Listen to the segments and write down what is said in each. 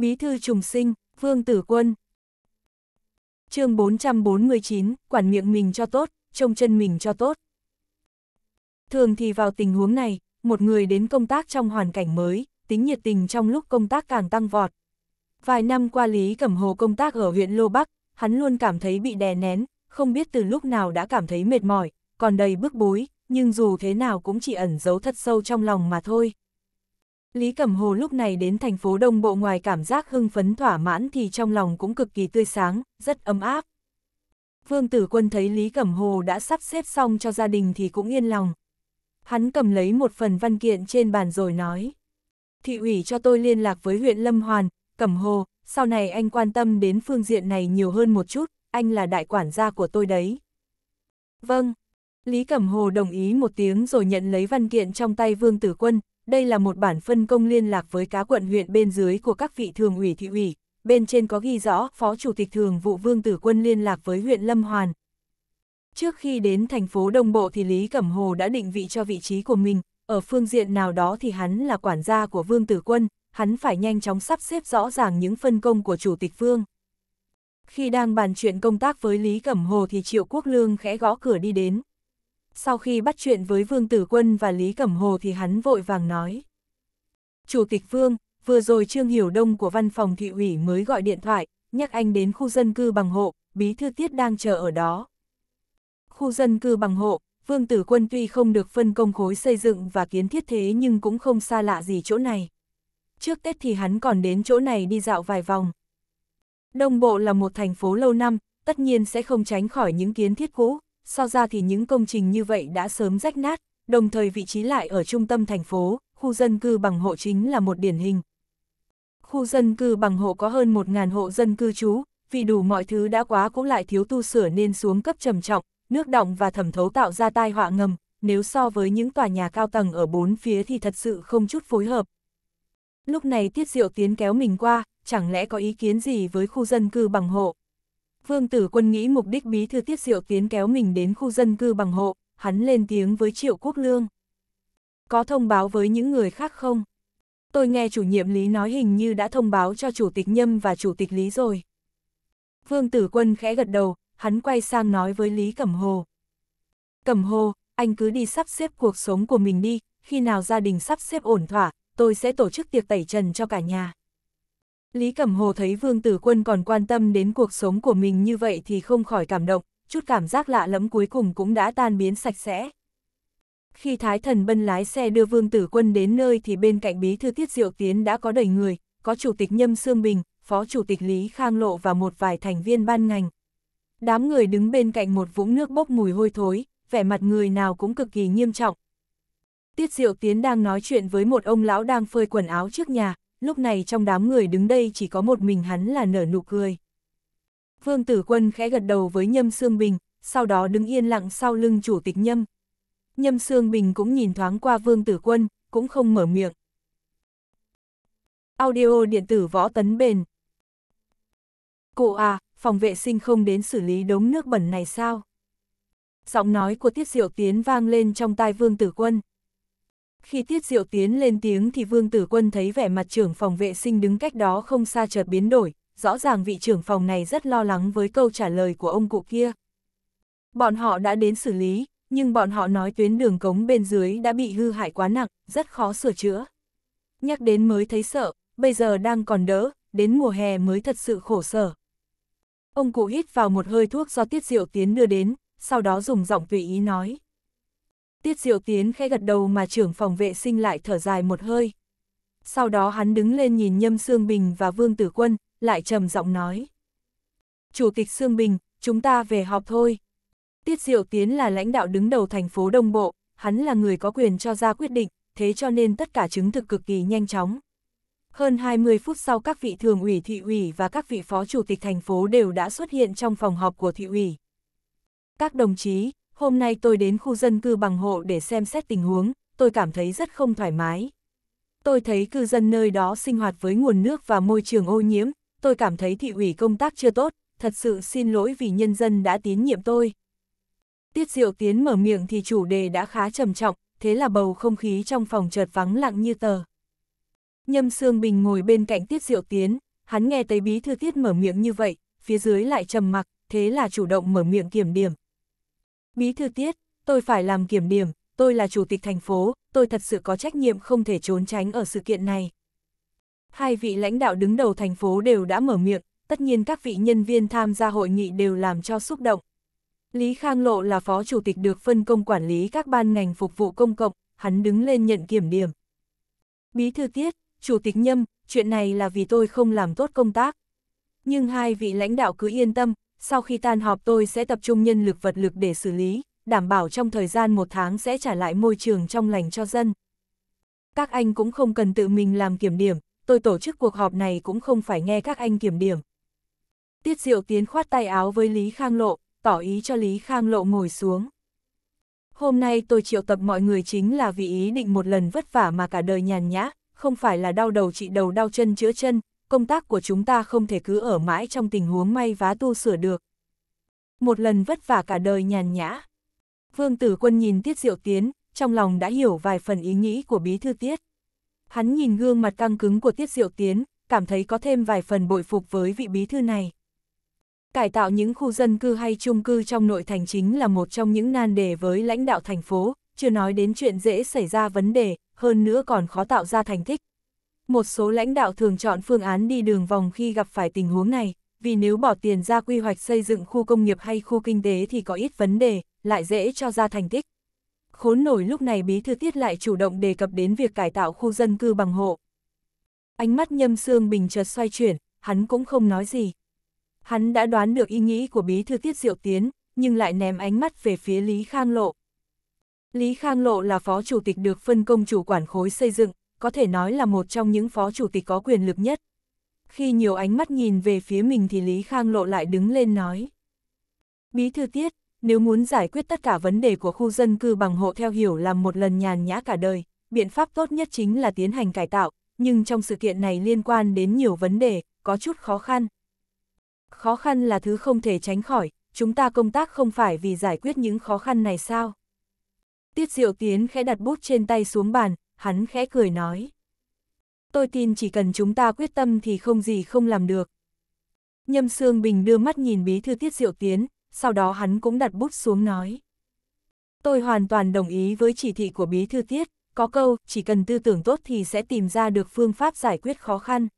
Bí thư trùng sinh, Vương Tử Quân. chương 449, quản miệng mình cho tốt, trông chân mình cho tốt. Thường thì vào tình huống này, một người đến công tác trong hoàn cảnh mới, tính nhiệt tình trong lúc công tác càng tăng vọt. Vài năm qua Lý Cẩm Hồ công tác ở huyện Lô Bắc, hắn luôn cảm thấy bị đè nén, không biết từ lúc nào đã cảm thấy mệt mỏi, còn đầy bức bối, nhưng dù thế nào cũng chỉ ẩn giấu thật sâu trong lòng mà thôi. Lý Cẩm Hồ lúc này đến thành phố Đông Bộ ngoài cảm giác hưng phấn thỏa mãn thì trong lòng cũng cực kỳ tươi sáng, rất ấm áp. Vương Tử Quân thấy Lý Cẩm Hồ đã sắp xếp xong cho gia đình thì cũng yên lòng. Hắn cầm lấy một phần văn kiện trên bàn rồi nói. Thị ủy cho tôi liên lạc với huyện Lâm Hoàn, Cẩm Hồ, sau này anh quan tâm đến phương diện này nhiều hơn một chút, anh là đại quản gia của tôi đấy. Vâng, Lý Cẩm Hồ đồng ý một tiếng rồi nhận lấy văn kiện trong tay Vương Tử Quân, đây là một bản phân công liên lạc với cá quận huyện bên dưới của các vị thường ủy thị ủy, bên trên có ghi rõ Phó Chủ tịch Thường vụ Vương Tử Quân liên lạc với huyện Lâm Hoàn. Trước khi đến thành phố Đông Bộ thì Lý Cẩm Hồ đã định vị cho vị trí của mình, ở phương diện nào đó thì hắn là quản gia của Vương Tử Quân, hắn phải nhanh chóng sắp xếp rõ ràng những phân công của Chủ tịch Vương. Khi đang bàn chuyện công tác với Lý Cẩm Hồ thì Triệu Quốc Lương khẽ gõ cửa đi đến sau khi bắt chuyện với Vương Tử Quân và Lý Cẩm Hồ thì hắn vội vàng nói. Chủ tịch Vương, vừa rồi Trương Hiểu Đông của văn phòng thị ủy mới gọi điện thoại, nhắc anh đến khu dân cư bằng hộ, bí thư tiết đang chờ ở đó. Khu dân cư bằng hộ, Vương Tử Quân tuy không được phân công khối xây dựng và kiến thiết thế nhưng cũng không xa lạ gì chỗ này. Trước Tết thì hắn còn đến chỗ này đi dạo vài vòng. Đông Bộ là một thành phố lâu năm, tất nhiên sẽ không tránh khỏi những kiến thiết cũ, so ra thì những công trình như vậy đã sớm rách nát, đồng thời vị trí lại ở trung tâm thành phố, khu dân cư bằng hộ chính là một điển hình. Khu dân cư bằng hộ có hơn 1.000 hộ dân cư trú, vì đủ mọi thứ đã quá cũng lại thiếu tu sửa nên xuống cấp trầm trọng, nước động và thẩm thấu tạo ra tai họa ngầm, nếu so với những tòa nhà cao tầng ở bốn phía thì thật sự không chút phối hợp. Lúc này Tiết Diệu Tiến kéo mình qua, chẳng lẽ có ý kiến gì với khu dân cư bằng hộ? Vương Tử Quân nghĩ mục đích bí thư Tiết Diệu Tiến kéo mình đến khu dân cư bằng hộ, hắn lên tiếng với Triệu Quốc Lương. Có thông báo với những người khác không? Tôi nghe chủ nhiệm Lý nói hình như đã thông báo cho Chủ tịch Nhâm và Chủ tịch Lý rồi. Vương Tử Quân khẽ gật đầu, hắn quay sang nói với Lý Cẩm Hồ. Cẩm Hồ, anh cứ đi sắp xếp cuộc sống của mình đi, khi nào gia đình sắp xếp ổn thỏa, tôi sẽ tổ chức tiệc tẩy trần cho cả nhà. Lý Cẩm Hồ thấy Vương Tử Quân còn quan tâm đến cuộc sống của mình như vậy thì không khỏi cảm động, chút cảm giác lạ lẫm cuối cùng cũng đã tan biến sạch sẽ. Khi Thái Thần Bân lái xe đưa Vương Tử Quân đến nơi thì bên cạnh bí thư Tiết Diệu Tiến đã có đầy người, có Chủ tịch Nhâm Sương Bình, Phó Chủ tịch Lý Khang Lộ và một vài thành viên ban ngành. Đám người đứng bên cạnh một vũng nước bốc mùi hôi thối, vẻ mặt người nào cũng cực kỳ nghiêm trọng. Tiết Diệu Tiến đang nói chuyện với một ông lão đang phơi quần áo trước nhà, lúc này trong đám người đứng đây chỉ có một mình hắn là nở nụ cười. Vương Tử Quân khẽ gật đầu với Nhâm Sương Bình, sau đó đứng yên lặng sau lưng chủ tịch Nhâm. Nhâm Sương Bình cũng nhìn thoáng qua Vương Tử Quân, cũng không mở miệng. Audio điện tử võ tấn bền. Cụ à, phòng vệ sinh không đến xử lý đống nước bẩn này sao? Giọng nói của Tiết Diệu Tiến vang lên trong tai Vương Tử Quân. Khi Tiết Diệu tiến lên tiếng thì Vương Tử Quân thấy vẻ mặt trưởng phòng vệ sinh đứng cách đó không xa chợt biến đổi, rõ ràng vị trưởng phòng này rất lo lắng với câu trả lời của ông cụ kia. Bọn họ đã đến xử lý, nhưng bọn họ nói tuyến đường cống bên dưới đã bị hư hại quá nặng, rất khó sửa chữa. Nhắc đến mới thấy sợ, bây giờ đang còn đỡ, đến mùa hè mới thật sự khổ sở. Ông cụ hít vào một hơi thuốc do Tiết Diệu Tiến đưa đến, sau đó dùng giọng tùy ý nói. Tiết Diệu Tiến khẽ gật đầu mà trưởng phòng vệ sinh lại thở dài một hơi. Sau đó hắn đứng lên nhìn Nhâm Sương Bình và Vương Tử Quân, lại trầm giọng nói. Chủ tịch Sương Bình, chúng ta về họp thôi. Tiết Diệu Tiến là lãnh đạo đứng đầu thành phố Đông Bộ, hắn là người có quyền cho ra quyết định, thế cho nên tất cả chứng thực cực kỳ nhanh chóng. Hơn 20 phút sau các vị thường ủy thị ủy và các vị phó chủ tịch thành phố đều đã xuất hiện trong phòng họp của thị ủy. Các đồng chí, hôm nay tôi đến khu dân cư bằng hộ để xem xét tình huống, tôi cảm thấy rất không thoải mái. Tôi thấy cư dân nơi đó sinh hoạt với nguồn nước và môi trường ô nhiễm, tôi cảm thấy thị ủy công tác chưa tốt, thật sự xin lỗi vì nhân dân đã tín nhiệm tôi. Tiết Diệu Tiến mở miệng thì chủ đề đã khá trầm trọng, thế là bầu không khí trong phòng chợt vắng lặng như tờ. Nhâm Sương Bình ngồi bên cạnh Tiết Diệu Tiến, hắn nghe thấy bí thư Tiết mở miệng như vậy, phía dưới lại trầm mặc, thế là chủ động mở miệng kiểm điểm. Bí thư tiết, tôi phải làm kiểm điểm, tôi là chủ tịch thành phố, tôi thật sự có trách nhiệm không thể trốn tránh ở sự kiện này. Hai vị lãnh đạo đứng đầu thành phố đều đã mở miệng, tất nhiên các vị nhân viên tham gia hội nghị đều làm cho xúc động. Lý Khang Lộ là phó chủ tịch được phân công quản lý các ban ngành phục vụ công cộng, hắn đứng lên nhận kiểm điểm. Bí thư tiết, chủ tịch nhâm, chuyện này là vì tôi không làm tốt công tác. Nhưng hai vị lãnh đạo cứ yên tâm, sau khi tan họp tôi sẽ tập trung nhân lực vật lực để xử lý, đảm bảo trong thời gian một tháng sẽ trả lại môi trường trong lành cho dân. Các anh cũng không cần tự mình làm kiểm điểm, tôi tổ chức cuộc họp này cũng không phải nghe các anh kiểm điểm. Tiết Diệu Tiến khoát tay áo với Lý Khang Lộ, tỏ ý cho Lý Khang Lộ ngồi xuống. Hôm nay tôi triệu tập mọi người chính là vì ý định một lần vất vả mà cả đời nhàn nhã, không phải là đau đầu trị đầu đau chân chữa chân, công tác của chúng ta không thể cứ ở mãi trong tình huống may vá tu sửa được. Một lần vất vả cả đời nhàn nhã. Vương Tử Quân nhìn Tiết Diệu Tiến, trong lòng đã hiểu vài phần ý nghĩ của bí thư Tiết. Hắn nhìn gương mặt căng cứng của Tiết Diệu Tiến, cảm thấy có thêm vài phần bội phục với vị bí thư này. Cải tạo những khu dân cư hay chung cư trong nội thành chính là một trong những nan đề với lãnh đạo thành phố, chưa nói đến chuyện dễ xảy ra vấn đề, hơn nữa còn khó tạo ra thành tích, một số lãnh đạo thường chọn phương án đi đường vòng khi gặp phải tình huống này, vì nếu bỏ tiền ra quy hoạch xây dựng khu công nghiệp hay khu kinh tế thì có ít vấn đề, lại dễ cho ra thành tích. Khốn nổi lúc này bí thư tiết lại chủ động đề cập đến việc cải tạo khu dân cư bằng hộ. Ánh mắt nhâm xương bình chợt xoay chuyển, hắn cũng không nói gì. Hắn đã đoán được ý nghĩ của bí thư tiết diệu tiến, nhưng lại ném ánh mắt về phía Lý Khang Lộ. Lý Khang Lộ là phó chủ tịch được phân công chủ quản khối xây dựng, có thể nói là một trong những phó chủ tịch có quyền lực nhất. Khi nhiều ánh mắt nhìn về phía mình thì Lý Khang Lộ lại đứng lên nói. Bí thư tiết, nếu muốn giải quyết tất cả vấn đề của khu dân cư bằng hộ theo hiểu làm một lần nhàn nhã cả đời, biện pháp tốt nhất chính là tiến hành cải tạo, nhưng trong sự kiện này liên quan đến nhiều vấn đề, có chút khó khăn. Khó khăn là thứ không thể tránh khỏi, chúng ta công tác không phải vì giải quyết những khó khăn này sao? Tiết Diệu Tiến khẽ đặt bút trên tay xuống bàn, hắn khẽ cười nói. Tôi tin chỉ cần chúng ta quyết tâm thì không gì không làm được. Nhâm Sương Bình đưa mắt nhìn bí thư tiết diệu tiến, sau đó hắn cũng đặt bút xuống nói. Tôi hoàn toàn đồng ý với chỉ thị của bí thư tiết, có câu, chỉ cần tư tưởng tốt thì sẽ tìm ra được phương pháp giải quyết khó khăn.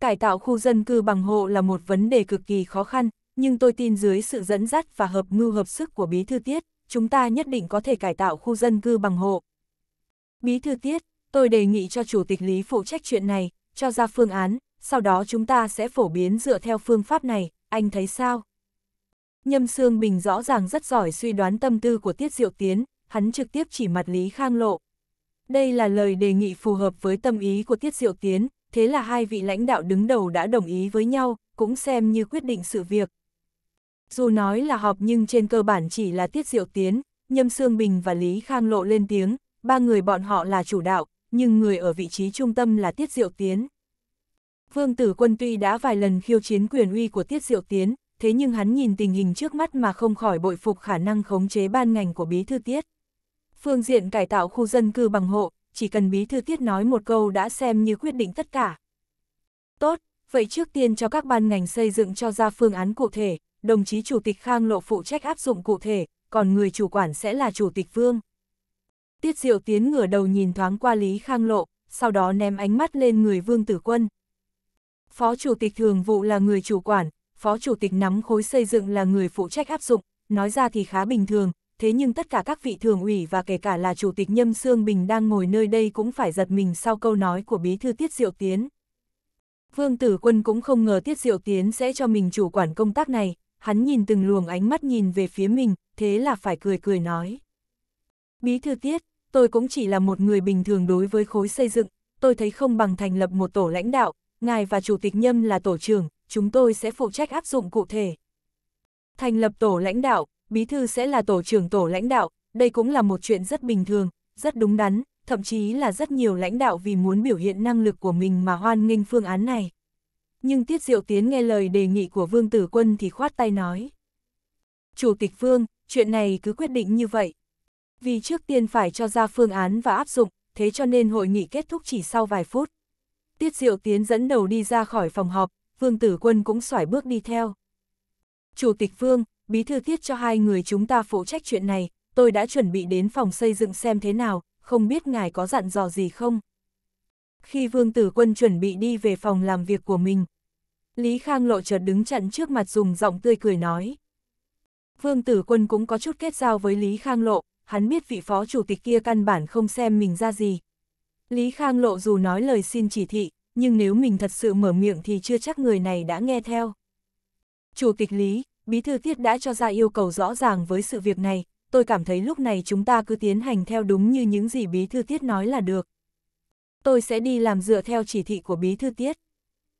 Cải tạo khu dân cư bằng hộ là một vấn đề cực kỳ khó khăn, nhưng tôi tin dưới sự dẫn dắt và hợp mưu hợp sức của bí thư tiết, chúng ta nhất định có thể cải tạo khu dân cư bằng hộ. Bí thư tiết, tôi đề nghị cho chủ tịch Lý phụ trách chuyện này, cho ra phương án, sau đó chúng ta sẽ phổ biến dựa theo phương pháp này, anh thấy sao? Nhâm Sương Bình rõ ràng rất giỏi suy đoán tâm tư của Tiết Diệu Tiến, hắn trực tiếp chỉ mặt Lý Khang Lộ. Đây là lời đề nghị phù hợp với tâm ý của Tiết Diệu Tiến, thế là hai vị lãnh đạo đứng đầu đã đồng ý với nhau, cũng xem như quyết định sự việc. Dù nói là họp nhưng trên cơ bản chỉ là Tiết Diệu Tiến, Nhâm Sương Bình và Lý Khang Lộ lên tiếng, ba người bọn họ là chủ đạo, nhưng người ở vị trí trung tâm là Tiết Diệu Tiến. Vương Tử Quân tuy đã vài lần khiêu chiến quyền uy của Tiết Diệu Tiến, thế nhưng hắn nhìn tình hình trước mắt mà không khỏi bội phục khả năng khống chế ban ngành của Bí Thư Tiết. Phương diện cải tạo khu dân cư bằng hộ, chỉ cần Bí Thư Tiết nói một câu đã xem như quyết định tất cả. Tốt, vậy trước tiên cho các ban ngành xây dựng cho ra phương án cụ thể, đồng chí Chủ tịch Khang Lộ phụ trách áp dụng cụ thể, còn người chủ quản sẽ là Chủ tịch Vương. Tiết Diệu Tiến ngửa đầu nhìn thoáng qua Lý Khang Lộ, sau đó ném ánh mắt lên người Vương Tử Quân. Phó Chủ tịch Thường vụ là người chủ quản, Phó Chủ tịch nắm khối xây dựng là người phụ trách áp dụng, nói ra thì khá bình thường, thế nhưng tất cả các vị thường ủy và kể cả là Chủ tịch Nhâm Sương Bình đang ngồi nơi đây cũng phải giật mình sau câu nói của Bí Thư Tiết Diệu Tiến. Vương Tử Quân cũng không ngờ Tiết Diệu Tiến sẽ cho mình chủ quản công tác này, hắn nhìn từng luồng ánh mắt nhìn về phía mình, thế là phải cười cười nói. Bí Thư Tiết, tôi cũng chỉ là một người bình thường đối với khối xây dựng, tôi thấy không bằng thành lập một tổ lãnh đạo, ngài và chủ tịch nhâm là tổ trưởng, chúng tôi sẽ phụ trách áp dụng cụ thể. Thành lập tổ lãnh đạo, bí thư sẽ là tổ trưởng tổ lãnh đạo, đây cũng là một chuyện rất bình thường, rất đúng đắn, thậm chí là rất nhiều lãnh đạo vì muốn biểu hiện năng lực của mình mà hoan nghênh phương án này. Nhưng Tiết Diệu Tiến nghe lời đề nghị của Vương Tử Quân thì khoát tay nói. Chủ tịch Vương, chuyện này cứ quyết định như vậy vì trước tiên phải cho ra phương án và áp dụng, thế cho nên hội nghị kết thúc chỉ sau vài phút. Tiết Diệu Tiến dẫn đầu đi ra khỏi phòng họp, Vương Tử Quân cũng xoải bước đi theo. Chủ tịch Vương, bí thư tiết cho hai người chúng ta phụ trách chuyện này, tôi đã chuẩn bị đến phòng xây dựng xem thế nào, không biết ngài có dặn dò gì không? Khi Vương Tử Quân chuẩn bị đi về phòng làm việc của mình, Lý Khang Lộ chợt đứng chặn trước mặt dùng giọng tươi cười nói. Vương Tử Quân cũng có chút kết giao với Lý Khang Lộ, hắn biết vị phó chủ tịch kia căn bản không xem mình ra gì. Lý Khang Lộ dù nói lời xin chỉ thị, nhưng nếu mình thật sự mở miệng thì chưa chắc người này đã nghe theo. Chủ tịch Lý, Bí thư Tiết đã cho ra yêu cầu rõ ràng với sự việc này, tôi cảm thấy lúc này chúng ta cứ tiến hành theo đúng như những gì Bí thư Tiết nói là được. Tôi sẽ đi làm dựa theo chỉ thị của Bí thư Tiết.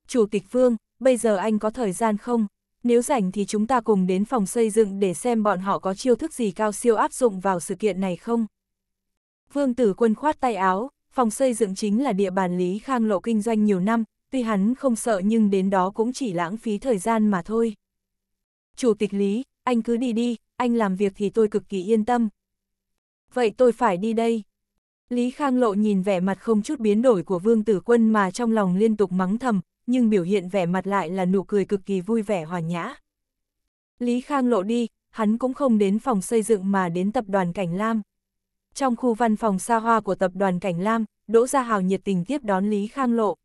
Chủ tịch Vương, bây giờ anh có thời gian không? nếu rảnh thì chúng ta cùng đến phòng xây dựng để xem bọn họ có chiêu thức gì cao siêu áp dụng vào sự kiện này không. Vương Tử Quân khoát tay áo, phòng xây dựng chính là địa bàn Lý Khang Lộ kinh doanh nhiều năm, tuy hắn không sợ nhưng đến đó cũng chỉ lãng phí thời gian mà thôi. Chủ tịch Lý, anh cứ đi đi, anh làm việc thì tôi cực kỳ yên tâm. Vậy tôi phải đi đây. Lý Khang Lộ nhìn vẻ mặt không chút biến đổi của Vương Tử Quân mà trong lòng liên tục mắng thầm, nhưng biểu hiện vẻ mặt lại là nụ cười cực kỳ vui vẻ hòa nhã. Lý Khang lộ đi, hắn cũng không đến phòng xây dựng mà đến tập đoàn Cảnh Lam. Trong khu văn phòng xa hoa của tập đoàn Cảnh Lam, Đỗ Gia Hào nhiệt tình tiếp đón Lý Khang lộ.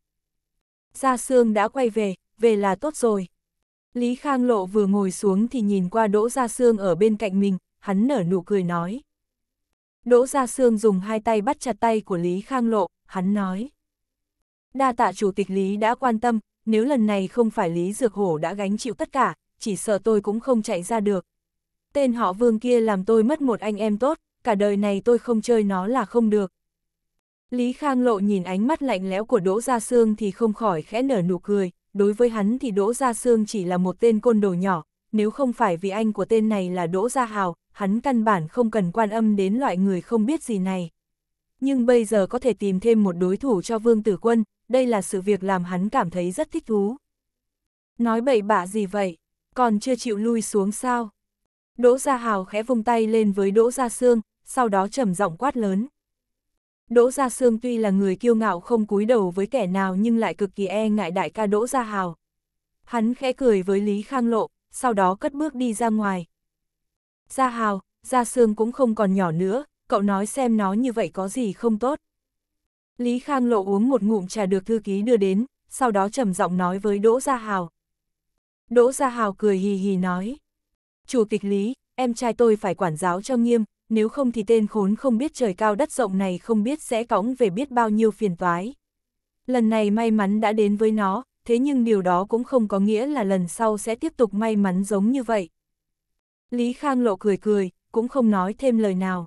Gia Sương đã quay về, về là tốt rồi. Lý Khang lộ vừa ngồi xuống thì nhìn qua Đỗ Gia Sương ở bên cạnh mình, hắn nở nụ cười nói. Đỗ Gia Sương dùng hai tay bắt chặt tay của Lý Khang lộ, hắn nói đa tạ chủ tịch Lý đã quan tâm, nếu lần này không phải Lý Dược Hổ đã gánh chịu tất cả, chỉ sợ tôi cũng không chạy ra được. Tên họ vương kia làm tôi mất một anh em tốt, cả đời này tôi không chơi nó là không được. Lý Khang Lộ nhìn ánh mắt lạnh lẽo của Đỗ Gia Sương thì không khỏi khẽ nở nụ cười, đối với hắn thì Đỗ Gia Sương chỉ là một tên côn đồ nhỏ, nếu không phải vì anh của tên này là Đỗ Gia Hào, hắn căn bản không cần quan âm đến loại người không biết gì này. Nhưng bây giờ có thể tìm thêm một đối thủ cho Vương Tử Quân, đây là sự việc làm hắn cảm thấy rất thích thú. Nói bậy bạ gì vậy, còn chưa chịu lui xuống sao? Đỗ Gia Hào khẽ vung tay lên với Đỗ Gia Sương, sau đó trầm giọng quát lớn. Đỗ Gia Sương tuy là người kiêu ngạo không cúi đầu với kẻ nào nhưng lại cực kỳ e ngại đại ca Đỗ Gia Hào. Hắn khẽ cười với Lý Khang Lộ, sau đó cất bước đi ra ngoài. Gia Hào, Gia Sương cũng không còn nhỏ nữa, cậu nói xem nó như vậy có gì không tốt. Lý Khang Lộ uống một ngụm trà được thư ký đưa đến, sau đó trầm giọng nói với Đỗ Gia Hào. Đỗ Gia Hào cười hì hì nói. Chủ tịch Lý, em trai tôi phải quản giáo cho nghiêm, nếu không thì tên khốn không biết trời cao đất rộng này không biết sẽ cõng về biết bao nhiêu phiền toái. Lần này may mắn đã đến với nó, thế nhưng điều đó cũng không có nghĩa là lần sau sẽ tiếp tục may mắn giống như vậy. Lý Khang Lộ cười cười, cũng không nói thêm lời nào.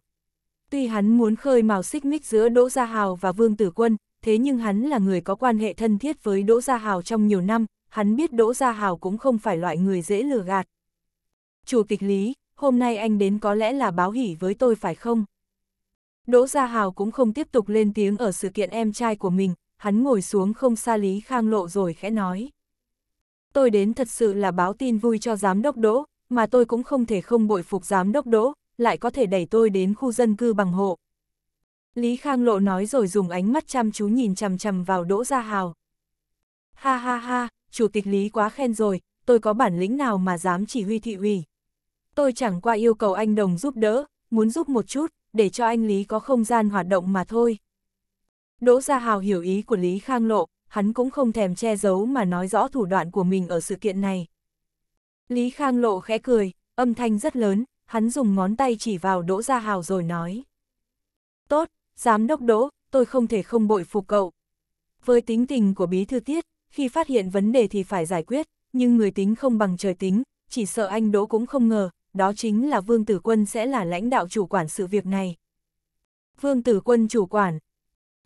Tuy hắn muốn khơi mào xích mích giữa Đỗ Gia Hào và Vương Tử Quân, thế nhưng hắn là người có quan hệ thân thiết với Đỗ Gia Hào trong nhiều năm, hắn biết Đỗ Gia Hào cũng không phải loại người dễ lừa gạt. Chủ tịch Lý, hôm nay anh đến có lẽ là báo hỉ với tôi phải không? Đỗ Gia Hào cũng không tiếp tục lên tiếng ở sự kiện em trai của mình, hắn ngồi xuống không xa Lý Khang Lộ rồi khẽ nói. Tôi đến thật sự là báo tin vui cho giám đốc Đỗ, mà tôi cũng không thể không bội phục giám đốc Đỗ, lại có thể đẩy tôi đến khu dân cư bằng hộ. Lý Khang Lộ nói rồi dùng ánh mắt chăm chú nhìn chằm chằm vào Đỗ Gia Hào. Ha ha ha, Chủ tịch Lý quá khen rồi, tôi có bản lĩnh nào mà dám chỉ huy thị ủy. Tôi chẳng qua yêu cầu anh Đồng giúp đỡ, muốn giúp một chút, để cho anh Lý có không gian hoạt động mà thôi. Đỗ Gia Hào hiểu ý của Lý Khang Lộ, hắn cũng không thèm che giấu mà nói rõ thủ đoạn của mình ở sự kiện này. Lý Khang Lộ khẽ cười, âm thanh rất lớn, hắn dùng ngón tay chỉ vào Đỗ Gia Hào rồi nói. Tốt, giám đốc Đỗ, tôi không thể không bội phục cậu. Với tính tình của bí thư tiết, khi phát hiện vấn đề thì phải giải quyết, nhưng người tính không bằng trời tính, chỉ sợ anh Đỗ cũng không ngờ, đó chính là Vương Tử Quân sẽ là lãnh đạo chủ quản sự việc này. Vương Tử Quân chủ quản.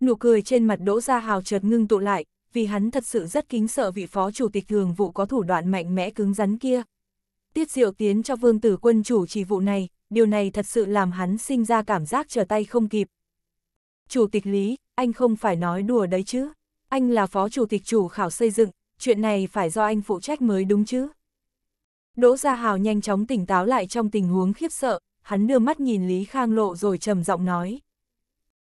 Nụ cười trên mặt Đỗ Gia Hào chợt ngưng tụ lại, vì hắn thật sự rất kính sợ vị phó chủ tịch thường vụ có thủ đoạn mạnh mẽ cứng rắn kia. Tiết Diệu tiến cho Vương Tử Quân chủ trì vụ này, điều này thật sự làm hắn sinh ra cảm giác trở tay không kịp. Chủ tịch Lý, anh không phải nói đùa đấy chứ. Anh là phó chủ tịch chủ khảo xây dựng, chuyện này phải do anh phụ trách mới đúng chứ. Đỗ Gia Hào nhanh chóng tỉnh táo lại trong tình huống khiếp sợ, hắn đưa mắt nhìn Lý Khang Lộ rồi trầm giọng nói.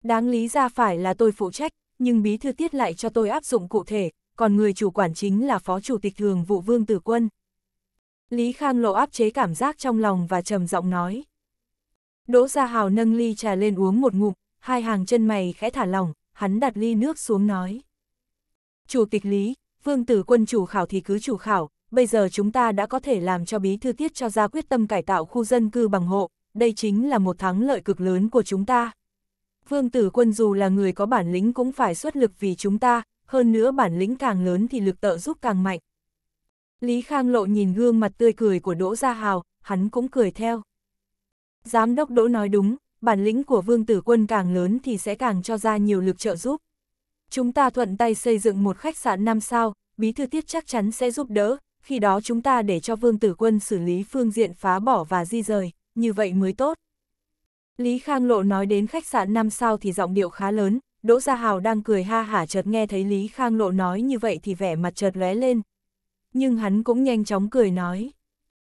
Đáng lý ra phải là tôi phụ trách, nhưng bí thư tiết lại cho tôi áp dụng cụ thể, còn người chủ quản chính là phó chủ tịch thường vụ Vương Tử Quân, Lý Khang Lộ áp chế cảm giác trong lòng và trầm giọng nói. Đỗ Gia Hào nâng ly trà lên uống một ngụm, hai hàng chân mày khẽ thả lỏng, hắn đặt ly nước xuống nói. Chủ tịch Lý, vương tử quân chủ khảo thì cứ chủ khảo, bây giờ chúng ta đã có thể làm cho bí thư tiết cho ra quyết tâm cải tạo khu dân cư bằng hộ, đây chính là một thắng lợi cực lớn của chúng ta. Vương tử quân dù là người có bản lĩnh cũng phải xuất lực vì chúng ta, hơn nữa bản lĩnh càng lớn thì lực trợ giúp càng mạnh. Lý Khang Lộ nhìn gương mặt tươi cười của Đỗ Gia Hào, hắn cũng cười theo. Giám đốc Đỗ nói đúng, bản lĩnh của Vương Tử Quân càng lớn thì sẽ càng cho ra nhiều lực trợ giúp. Chúng ta thuận tay xây dựng một khách sạn 5 sao, Bí Thư Tiết chắc chắn sẽ giúp đỡ, khi đó chúng ta để cho Vương Tử Quân xử lý phương diện phá bỏ và di rời, như vậy mới tốt. Lý Khang Lộ nói đến khách sạn 5 sao thì giọng điệu khá lớn, Đỗ Gia Hào đang cười ha hả chợt nghe thấy Lý Khang Lộ nói như vậy thì vẻ mặt chợt lóe lên, nhưng hắn cũng nhanh chóng cười nói.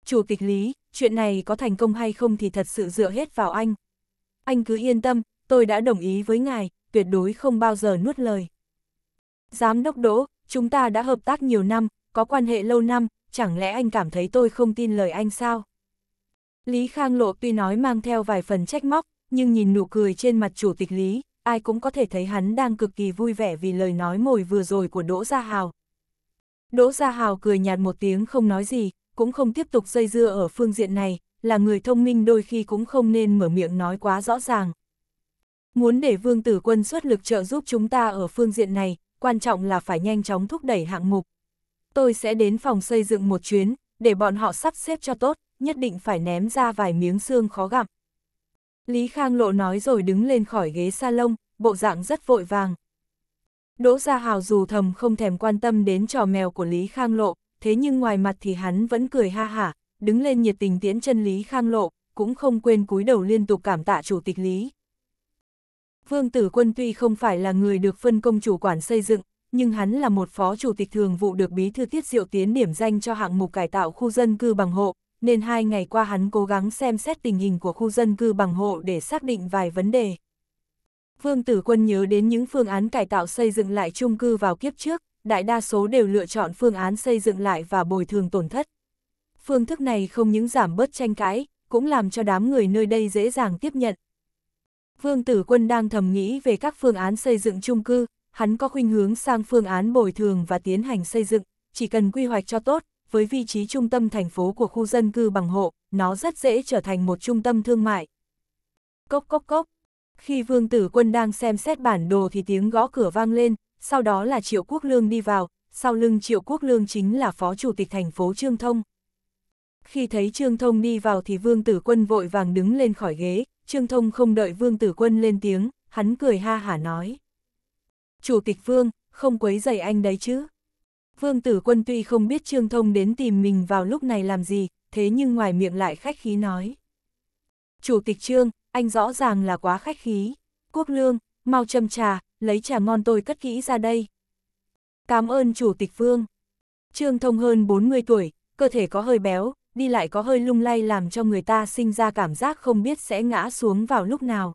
Chủ tịch Lý, chuyện này có thành công hay không thì thật sự dựa hết vào anh. Anh cứ yên tâm, tôi đã đồng ý với ngài, tuyệt đối không bao giờ nuốt lời. Giám đốc Đỗ, chúng ta đã hợp tác nhiều năm, có quan hệ lâu năm, chẳng lẽ anh cảm thấy tôi không tin lời anh sao? Lý Khang Lộ tuy nói mang theo vài phần trách móc, nhưng nhìn nụ cười trên mặt chủ tịch Lý, ai cũng có thể thấy hắn đang cực kỳ vui vẻ vì lời nói mồi vừa rồi của Đỗ Gia Hào. Đỗ Gia Hào cười nhạt một tiếng không nói gì, cũng không tiếp tục dây dưa ở phương diện này, là người thông minh đôi khi cũng không nên mở miệng nói quá rõ ràng. Muốn để vương tử quân xuất lực trợ giúp chúng ta ở phương diện này, quan trọng là phải nhanh chóng thúc đẩy hạng mục. Tôi sẽ đến phòng xây dựng một chuyến, để bọn họ sắp xếp cho tốt, nhất định phải ném ra vài miếng xương khó gặm. Lý Khang Lộ nói rồi đứng lên khỏi ghế salon, bộ dạng rất vội vàng, Đỗ Gia Hào dù thầm không thèm quan tâm đến trò mèo của Lý Khang Lộ, thế nhưng ngoài mặt thì hắn vẫn cười ha hả, đứng lên nhiệt tình tiễn chân Lý Khang Lộ, cũng không quên cúi đầu liên tục cảm tạ chủ tịch Lý. Vương Tử Quân tuy không phải là người được phân công chủ quản xây dựng, nhưng hắn là một phó chủ tịch thường vụ được bí thư tiết diệu tiến điểm danh cho hạng mục cải tạo khu dân cư bằng hộ, nên hai ngày qua hắn cố gắng xem xét tình hình của khu dân cư bằng hộ để xác định vài vấn đề. Vương Tử Quân nhớ đến những phương án cải tạo xây dựng lại chung cư vào kiếp trước, đại đa số đều lựa chọn phương án xây dựng lại và bồi thường tổn thất. Phương thức này không những giảm bớt tranh cãi, cũng làm cho đám người nơi đây dễ dàng tiếp nhận. Vương Tử Quân đang thầm nghĩ về các phương án xây dựng chung cư, hắn có khuynh hướng sang phương án bồi thường và tiến hành xây dựng, chỉ cần quy hoạch cho tốt, với vị trí trung tâm thành phố của khu dân cư bằng hộ, nó rất dễ trở thành một trung tâm thương mại. Cốc cốc cốc, khi Vương Tử Quân đang xem xét bản đồ thì tiếng gõ cửa vang lên, sau đó là Triệu Quốc Lương đi vào, sau lưng Triệu Quốc Lương chính là Phó Chủ tịch thành phố Trương Thông. Khi thấy Trương Thông đi vào thì Vương Tử Quân vội vàng đứng lên khỏi ghế, Trương Thông không đợi Vương Tử Quân lên tiếng, hắn cười ha hả nói. Chủ tịch Vương, không quấy dày anh đấy chứ. Vương Tử Quân tuy không biết Trương Thông đến tìm mình vào lúc này làm gì, thế nhưng ngoài miệng lại khách khí nói. Chủ tịch Trương, anh rõ ràng là quá khách khí. Quốc lương, mau châm trà, lấy trà ngon tôi cất kỹ ra đây. Cảm ơn chủ tịch vương. Trương Thông hơn 40 tuổi, cơ thể có hơi béo, đi lại có hơi lung lay làm cho người ta sinh ra cảm giác không biết sẽ ngã xuống vào lúc nào.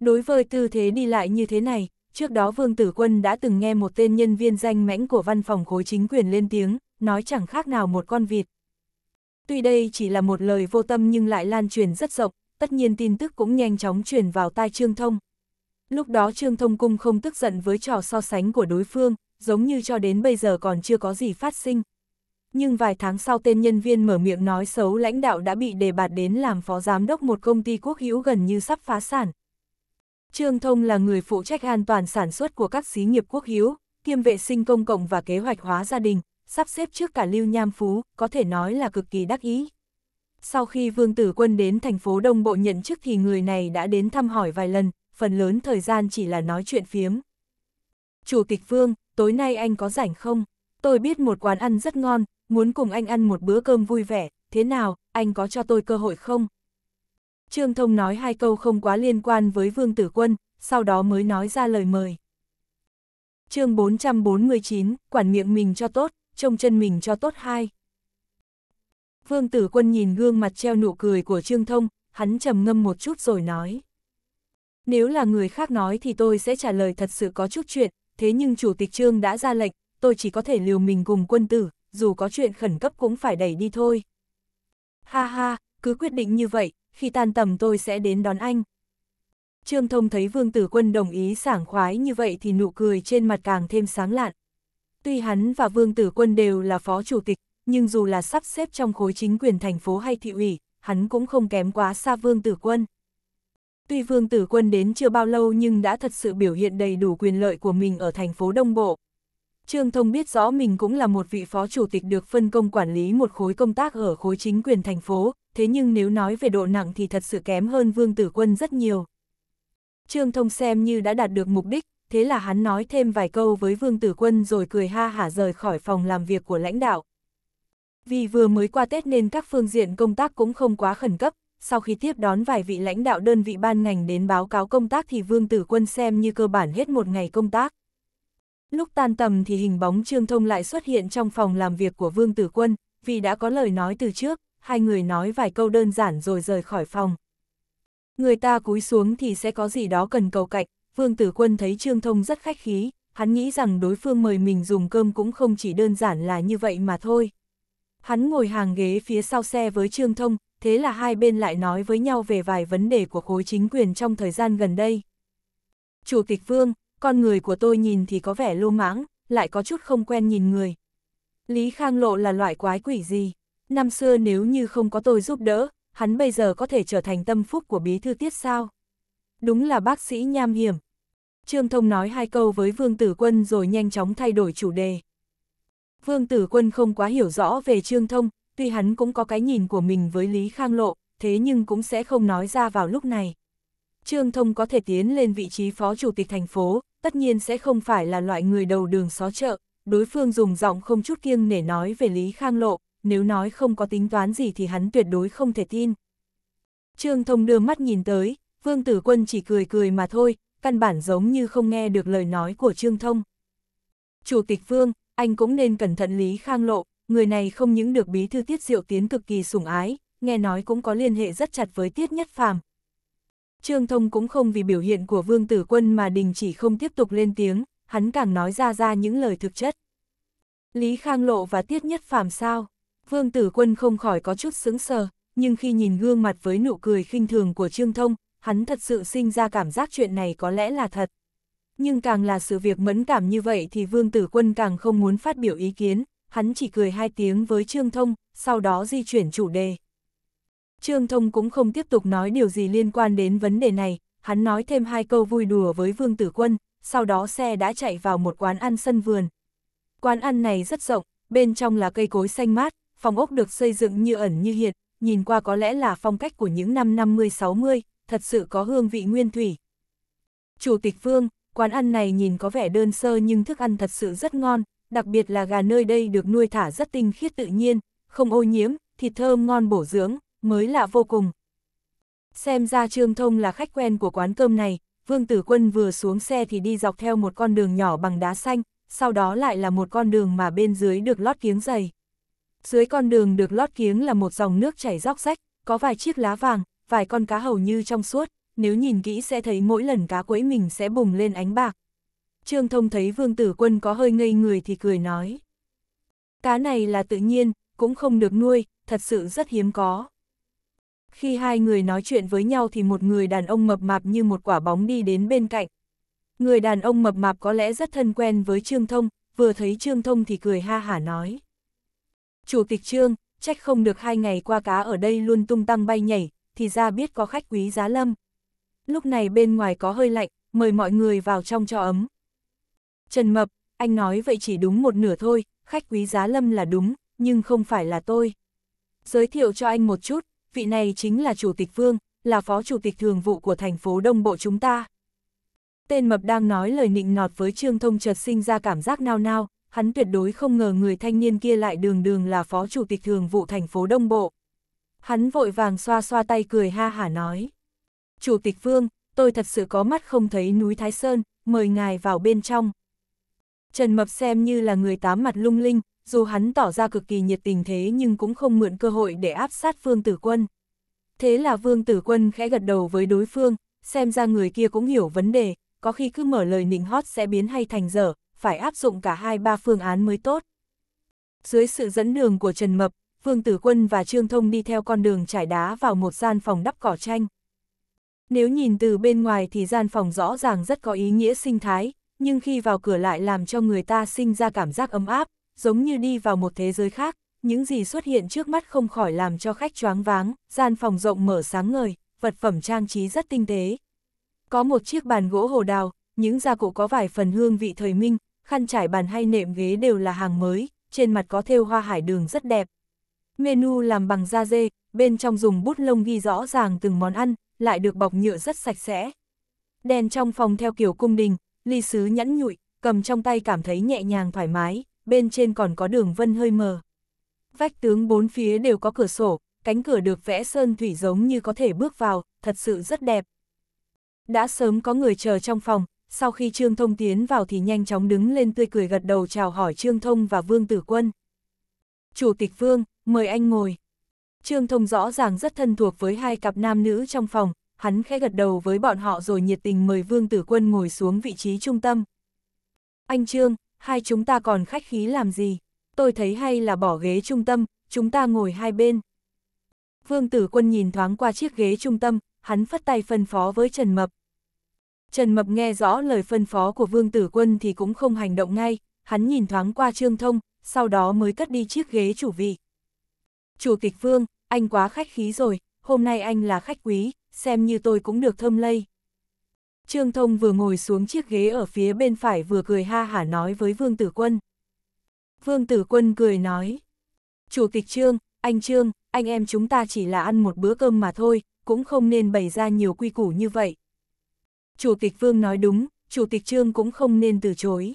Đối với tư thế đi lại như thế này, trước đó Vương Tử Quân đã từng nghe một tên nhân viên danh mãnh của văn phòng khối chính quyền lên tiếng, nói chẳng khác nào một con vịt. Tuy đây chỉ là một lời vô tâm nhưng lại lan truyền rất rộng, tất nhiên tin tức cũng nhanh chóng chuyển vào tai Trương Thông. Lúc đó Trương Thông Cung không tức giận với trò so sánh của đối phương, giống như cho đến bây giờ còn chưa có gì phát sinh. Nhưng vài tháng sau tên nhân viên mở miệng nói xấu lãnh đạo đã bị đề bạt đến làm phó giám đốc một công ty quốc hữu gần như sắp phá sản. Trương Thông là người phụ trách an toàn sản xuất của các xí nghiệp quốc hữu, kiêm vệ sinh công cộng và kế hoạch hóa gia đình, sắp xếp trước cả Lưu Nham Phú, có thể nói là cực kỳ đắc ý. Sau khi Vương Tử Quân đến thành phố Đông Bộ nhận chức thì người này đã đến thăm hỏi vài lần, phần lớn thời gian chỉ là nói chuyện phiếm. Chủ tịch Vương, tối nay anh có rảnh không? Tôi biết một quán ăn rất ngon, muốn cùng anh ăn một bữa cơm vui vẻ, thế nào, anh có cho tôi cơ hội không? Trương Thông nói hai câu không quá liên quan với Vương Tử Quân, sau đó mới nói ra lời mời. chương 449, quản miệng mình cho tốt, trông chân mình cho tốt hai. Vương Tử Quân nhìn gương mặt treo nụ cười của Trương Thông, hắn trầm ngâm một chút rồi nói. Nếu là người khác nói thì tôi sẽ trả lời thật sự có chút chuyện, thế nhưng Chủ tịch Trương đã ra lệnh, tôi chỉ có thể liều mình cùng quân tử, dù có chuyện khẩn cấp cũng phải đẩy đi thôi. Ha ha, cứ quyết định như vậy, khi tan tầm tôi sẽ đến đón anh. Trương Thông thấy Vương Tử Quân đồng ý sảng khoái như vậy thì nụ cười trên mặt càng thêm sáng lạn. Tuy hắn và Vương Tử Quân đều là phó chủ tịch, nhưng dù là sắp xếp trong khối chính quyền thành phố hay thị ủy, hắn cũng không kém quá xa Vương Tử Quân. Tuy Vương Tử Quân đến chưa bao lâu nhưng đã thật sự biểu hiện đầy đủ quyền lợi của mình ở thành phố Đông Bộ. Trương Thông biết rõ mình cũng là một vị phó chủ tịch được phân công quản lý một khối công tác ở khối chính quyền thành phố, thế nhưng nếu nói về độ nặng thì thật sự kém hơn Vương Tử Quân rất nhiều. Trương Thông xem như đã đạt được mục đích, thế là hắn nói thêm vài câu với Vương Tử Quân rồi cười ha hả rời khỏi phòng làm việc của lãnh đạo. Vì vừa mới qua Tết nên các phương diện công tác cũng không quá khẩn cấp, sau khi tiếp đón vài vị lãnh đạo đơn vị ban ngành đến báo cáo công tác thì Vương Tử Quân xem như cơ bản hết một ngày công tác. Lúc tan tầm thì hình bóng Trương Thông lại xuất hiện trong phòng làm việc của Vương Tử Quân, vì đã có lời nói từ trước, hai người nói vài câu đơn giản rồi rời khỏi phòng. Người ta cúi xuống thì sẽ có gì đó cần cầu cạnh, Vương Tử Quân thấy Trương Thông rất khách khí, hắn nghĩ rằng đối phương mời mình dùng cơm cũng không chỉ đơn giản là như vậy mà thôi. Hắn ngồi hàng ghế phía sau xe với Trương Thông, thế là hai bên lại nói với nhau về vài vấn đề của khối chính quyền trong thời gian gần đây. Chủ tịch Vương, con người của tôi nhìn thì có vẻ lô mãng, lại có chút không quen nhìn người. Lý Khang Lộ là loại quái quỷ gì? Năm xưa nếu như không có tôi giúp đỡ, hắn bây giờ có thể trở thành tâm phúc của bí thư tiết sao? Đúng là bác sĩ nham hiểm. Trương Thông nói hai câu với Vương Tử Quân rồi nhanh chóng thay đổi chủ đề. Vương Tử Quân không quá hiểu rõ về Trương Thông, tuy hắn cũng có cái nhìn của mình với Lý Khang Lộ, thế nhưng cũng sẽ không nói ra vào lúc này. Trương Thông có thể tiến lên vị trí phó chủ tịch thành phố, tất nhiên sẽ không phải là loại người đầu đường xó chợ, đối phương dùng giọng không chút kiêng nể nói về Lý Khang Lộ, nếu nói không có tính toán gì thì hắn tuyệt đối không thể tin. Trương Thông đưa mắt nhìn tới, Vương Tử Quân chỉ cười cười mà thôi, căn bản giống như không nghe được lời nói của Trương Thông. Chủ tịch Vương, anh cũng nên cẩn thận Lý Khang Lộ, người này không những được bí thư Tiết Diệu Tiến cực kỳ sủng ái, nghe nói cũng có liên hệ rất chặt với Tiết Nhất Phàm. Trương Thông cũng không vì biểu hiện của Vương Tử Quân mà đình chỉ không tiếp tục lên tiếng, hắn càng nói ra ra những lời thực chất. Lý Khang Lộ và Tiết Nhất Phàm sao? Vương Tử Quân không khỏi có chút sững sờ, nhưng khi nhìn gương mặt với nụ cười khinh thường của Trương Thông, hắn thật sự sinh ra cảm giác chuyện này có lẽ là thật. Nhưng càng là sự việc mẫn cảm như vậy thì Vương Tử Quân càng không muốn phát biểu ý kiến, hắn chỉ cười hai tiếng với Trương Thông, sau đó di chuyển chủ đề. Trương Thông cũng không tiếp tục nói điều gì liên quan đến vấn đề này, hắn nói thêm hai câu vui đùa với Vương Tử Quân, sau đó xe đã chạy vào một quán ăn sân vườn. Quán ăn này rất rộng, bên trong là cây cối xanh mát, phòng ốc được xây dựng như ẩn như hiện, nhìn qua có lẽ là phong cách của những năm 50-60, thật sự có hương vị nguyên thủy. Chủ tịch Vương, quán ăn này nhìn có vẻ đơn sơ nhưng thức ăn thật sự rất ngon, đặc biệt là gà nơi đây được nuôi thả rất tinh khiết tự nhiên, không ô nhiễm, thịt thơm ngon bổ dưỡng, mới lạ vô cùng. Xem ra Trương Thông là khách quen của quán cơm này, Vương Tử Quân vừa xuống xe thì đi dọc theo một con đường nhỏ bằng đá xanh, sau đó lại là một con đường mà bên dưới được lót kiếng dày. Dưới con đường được lót kiếng là một dòng nước chảy róc rách, có vài chiếc lá vàng, vài con cá hầu như trong suốt nếu nhìn kỹ sẽ thấy mỗi lần cá quấy mình sẽ bùng lên ánh bạc. Trương Thông thấy Vương Tử Quân có hơi ngây người thì cười nói. Cá này là tự nhiên, cũng không được nuôi, thật sự rất hiếm có. Khi hai người nói chuyện với nhau thì một người đàn ông mập mạp như một quả bóng đi đến bên cạnh. Người đàn ông mập mạp có lẽ rất thân quen với Trương Thông, vừa thấy Trương Thông thì cười ha hả nói. Chủ tịch Trương, trách không được hai ngày qua cá ở đây luôn tung tăng bay nhảy, thì ra biết có khách quý giá lâm lúc này bên ngoài có hơi lạnh, mời mọi người vào trong cho ấm. Trần Mập, anh nói vậy chỉ đúng một nửa thôi, khách quý giá lâm là đúng, nhưng không phải là tôi. Giới thiệu cho anh một chút, vị này chính là Chủ tịch Vương, là Phó Chủ tịch Thường vụ của thành phố Đông Bộ chúng ta. Tên Mập đang nói lời nịnh nọt với Trương Thông chợt sinh ra cảm giác nao nao, hắn tuyệt đối không ngờ người thanh niên kia lại đường đường là Phó Chủ tịch Thường vụ thành phố Đông Bộ. Hắn vội vàng xoa xoa tay cười ha hả nói. Chủ tịch Vương, tôi thật sự có mắt không thấy núi Thái Sơn, mời ngài vào bên trong. Trần Mập xem như là người tám mặt lung linh, dù hắn tỏ ra cực kỳ nhiệt tình thế nhưng cũng không mượn cơ hội để áp sát Vương Tử Quân. Thế là Vương Tử Quân khẽ gật đầu với đối phương, xem ra người kia cũng hiểu vấn đề, có khi cứ mở lời nịnh hót sẽ biến hay thành dở, phải áp dụng cả hai ba phương án mới tốt. Dưới sự dẫn đường của Trần Mập, Vương Tử Quân và Trương Thông đi theo con đường trải đá vào một gian phòng đắp cỏ tranh. Nếu nhìn từ bên ngoài thì gian phòng rõ ràng rất có ý nghĩa sinh thái, nhưng khi vào cửa lại làm cho người ta sinh ra cảm giác ấm áp, giống như đi vào một thế giới khác, những gì xuất hiện trước mắt không khỏi làm cho khách choáng váng, gian phòng rộng mở sáng ngời, vật phẩm trang trí rất tinh tế. Có một chiếc bàn gỗ hồ đào, những gia cụ có vài phần hương vị thời minh, khăn trải bàn hay nệm ghế đều là hàng mới, trên mặt có thêu hoa hải đường rất đẹp. Menu làm bằng da dê, bên trong dùng bút lông ghi rõ ràng từng món ăn, lại được bọc nhựa rất sạch sẽ. Đèn trong phòng theo kiểu cung đình, ly sứ nhẵn nhụi, cầm trong tay cảm thấy nhẹ nhàng thoải mái, bên trên còn có đường vân hơi mờ. Vách tướng bốn phía đều có cửa sổ, cánh cửa được vẽ sơn thủy giống như có thể bước vào, thật sự rất đẹp. Đã sớm có người chờ trong phòng, sau khi Trương Thông tiến vào thì nhanh chóng đứng lên tươi cười gật đầu chào hỏi Trương Thông và Vương Tử Quân. Chủ tịch Vương, mời anh ngồi. Trương Thông rõ ràng rất thân thuộc với hai cặp nam nữ trong phòng, hắn khẽ gật đầu với bọn họ rồi nhiệt tình mời Vương Tử Quân ngồi xuống vị trí trung tâm. Anh Trương, hai chúng ta còn khách khí làm gì? Tôi thấy hay là bỏ ghế trung tâm, chúng ta ngồi hai bên. Vương Tử Quân nhìn thoáng qua chiếc ghế trung tâm, hắn phất tay phân phó với Trần Mập. Trần Mập nghe rõ lời phân phó của Vương Tử Quân thì cũng không hành động ngay, hắn nhìn thoáng qua Trương Thông, sau đó mới cất đi chiếc ghế chủ vị. Chủ tịch Vương, anh quá khách khí rồi, hôm nay anh là khách quý, xem như tôi cũng được thơm lây. Trương Thông vừa ngồi xuống chiếc ghế ở phía bên phải vừa cười ha hả nói với Vương Tử Quân. Vương Tử Quân cười nói, Chủ tịch Trương, anh Trương, anh em chúng ta chỉ là ăn một bữa cơm mà thôi, cũng không nên bày ra nhiều quy củ như vậy. Chủ tịch Vương nói đúng, Chủ tịch Trương cũng không nên từ chối.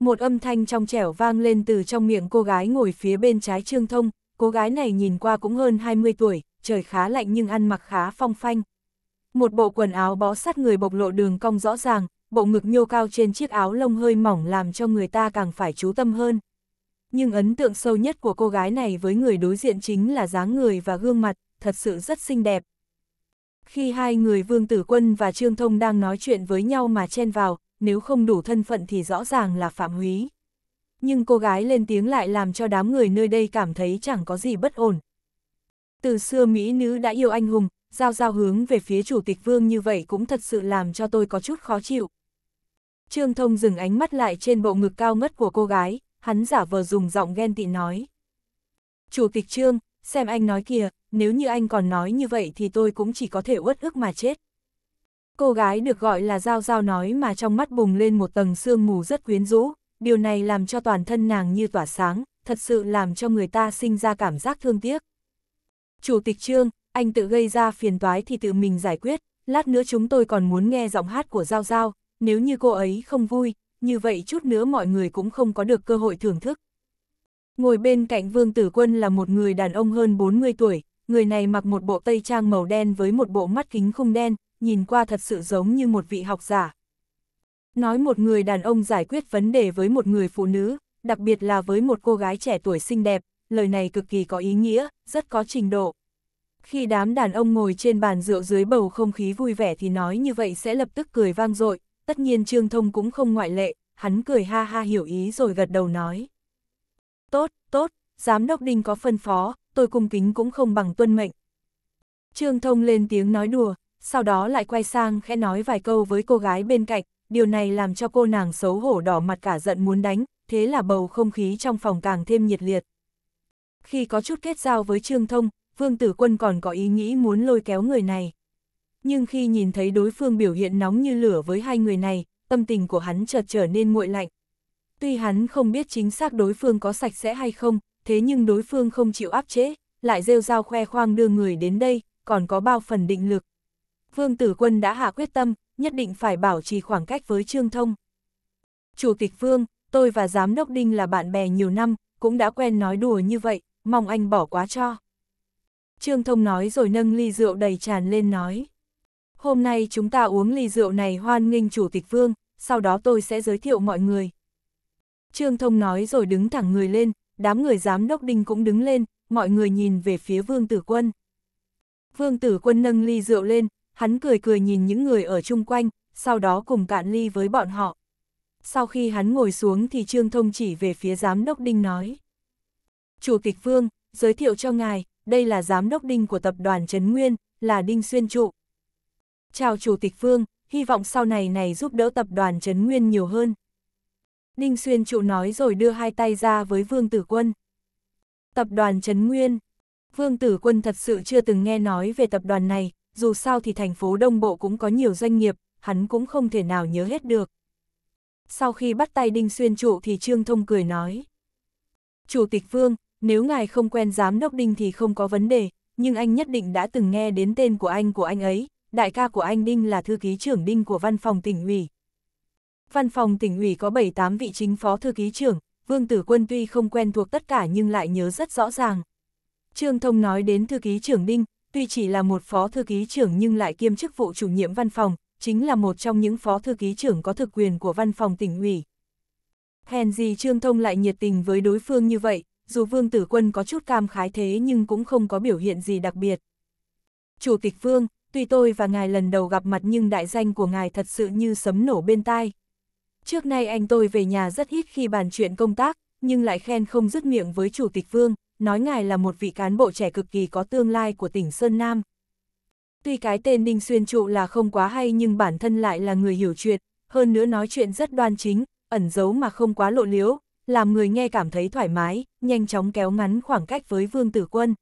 Một âm thanh trong trẻo vang lên từ trong miệng cô gái ngồi phía bên trái Trương Thông, cô gái này nhìn qua cũng hơn 20 tuổi, trời khá lạnh nhưng ăn mặc khá phong phanh. Một bộ quần áo bó sát người bộc lộ đường cong rõ ràng, bộ ngực nhô cao trên chiếc áo lông hơi mỏng làm cho người ta càng phải chú tâm hơn. Nhưng ấn tượng sâu nhất của cô gái này với người đối diện chính là dáng người và gương mặt, thật sự rất xinh đẹp. Khi hai người Vương Tử Quân và Trương Thông đang nói chuyện với nhau mà chen vào, nếu không đủ thân phận thì rõ ràng là phạm húy nhưng cô gái lên tiếng lại làm cho đám người nơi đây cảm thấy chẳng có gì bất ổn. Từ xưa Mỹ nữ đã yêu anh hùng, giao giao hướng về phía chủ tịch vương như vậy cũng thật sự làm cho tôi có chút khó chịu. Trương Thông dừng ánh mắt lại trên bộ ngực cao ngất của cô gái, hắn giả vờ dùng giọng ghen tị nói. Chủ tịch Trương, xem anh nói kìa, nếu như anh còn nói như vậy thì tôi cũng chỉ có thể uất ức mà chết. Cô gái được gọi là Giao Giao nói mà trong mắt bùng lên một tầng sương mù rất quyến rũ, điều này làm cho toàn thân nàng như tỏa sáng, thật sự làm cho người ta sinh ra cảm giác thương tiếc. Chủ tịch Trương, anh tự gây ra phiền toái thì tự mình giải quyết, lát nữa chúng tôi còn muốn nghe giọng hát của Giao Giao, nếu như cô ấy không vui, như vậy chút nữa mọi người cũng không có được cơ hội thưởng thức. Ngồi bên cạnh Vương Tử Quân là một người đàn ông hơn 40 tuổi, người này mặc một bộ tây trang màu đen với một bộ mắt kính khung đen, nhìn qua thật sự giống như một vị học giả, Nói một người đàn ông giải quyết vấn đề với một người phụ nữ, đặc biệt là với một cô gái trẻ tuổi xinh đẹp, lời này cực kỳ có ý nghĩa, rất có trình độ. Khi đám đàn ông ngồi trên bàn rượu dưới bầu không khí vui vẻ thì nói như vậy sẽ lập tức cười vang dội, tất nhiên Trương Thông cũng không ngoại lệ, hắn cười ha ha hiểu ý rồi gật đầu nói. Tốt, tốt, giám đốc Đinh có phân phó, tôi cung kính cũng không bằng tuân mệnh. Trương Thông lên tiếng nói đùa, sau đó lại quay sang khẽ nói vài câu với cô gái bên cạnh, điều này làm cho cô nàng xấu hổ đỏ mặt cả giận muốn đánh, thế là bầu không khí trong phòng càng thêm nhiệt liệt. Khi có chút kết giao với Trương Thông, Vương Tử Quân còn có ý nghĩ muốn lôi kéo người này. Nhưng khi nhìn thấy đối phương biểu hiện nóng như lửa với hai người này, tâm tình của hắn chợt trở nên nguội lạnh. Tuy hắn không biết chính xác đối phương có sạch sẽ hay không, thế nhưng đối phương không chịu áp chế, lại rêu rao khoe khoang đưa người đến đây, còn có bao phần định lực. Vương Tử Quân đã hạ quyết tâm, nhất định phải bảo trì khoảng cách với Trương Thông. Chủ tịch Vương, tôi và Giám đốc Đinh là bạn bè nhiều năm, cũng đã quen nói đùa như vậy, mong anh bỏ quá cho. Trương Thông nói rồi nâng ly rượu đầy tràn lên nói. Hôm nay chúng ta uống ly rượu này hoan nghênh Chủ tịch Vương, sau đó tôi sẽ giới thiệu mọi người. Trương Thông nói rồi đứng thẳng người lên, đám người giám đốc đinh cũng đứng lên, mọi người nhìn về phía Vương Tử Quân. Vương Tử Quân nâng ly rượu lên, hắn cười cười nhìn những người ở chung quanh, sau đó cùng cạn ly với bọn họ. Sau khi hắn ngồi xuống thì Trương Thông chỉ về phía giám đốc Đinh nói. Chủ tịch Vương, giới thiệu cho ngài, đây là giám đốc Đinh của tập đoàn Trấn Nguyên, là Đinh Xuyên Trụ. Chào Chủ tịch Vương, hy vọng sau này này giúp đỡ tập đoàn Trấn Nguyên nhiều hơn. Đinh Xuyên Trụ nói rồi đưa hai tay ra với Vương Tử Quân. Tập đoàn Trấn Nguyên Vương Tử Quân thật sự chưa từng nghe nói về tập đoàn này, dù sao thì thành phố Đông Bộ cũng có nhiều doanh nghiệp, hắn cũng không thể nào nhớ hết được. Sau khi bắt tay Đinh Xuyên trụ thì Trương Thông cười nói. Chủ tịch Vương, nếu ngài không quen giám đốc Đinh thì không có vấn đề, nhưng anh nhất định đã từng nghe đến tên của anh của anh ấy, đại ca của anh Đinh là thư ký trưởng Đinh của văn phòng tỉnh ủy. Văn phòng tỉnh ủy có 7-8 vị chính phó thư ký trưởng, Vương Tử Quân tuy không quen thuộc tất cả nhưng lại nhớ rất rõ ràng. Trương Thông nói đến thư ký trưởng Đinh, tuy chỉ là một phó thư ký trưởng nhưng lại kiêm chức vụ chủ nhiệm văn phòng, chính là một trong những phó thư ký trưởng có thực quyền của văn phòng tỉnh ủy. Hèn gì Trương Thông lại nhiệt tình với đối phương như vậy, dù Vương Tử Quân có chút cam khái thế nhưng cũng không có biểu hiện gì đặc biệt. Chủ tịch Vương, tuy tôi và ngài lần đầu gặp mặt nhưng đại danh của ngài thật sự như sấm nổ bên tai. Trước nay anh tôi về nhà rất ít khi bàn chuyện công tác, nhưng lại khen không dứt miệng với Chủ tịch Vương, nói ngài là một vị cán bộ trẻ cực kỳ có tương lai của tỉnh Sơn Nam. Tuy cái tên Đinh Xuyên Trụ là không quá hay nhưng bản thân lại là người hiểu chuyện, hơn nữa nói chuyện rất đoan chính, ẩn giấu mà không quá lộ liễu, làm người nghe cảm thấy thoải mái, nhanh chóng kéo ngắn khoảng cách với Vương Tử Quân.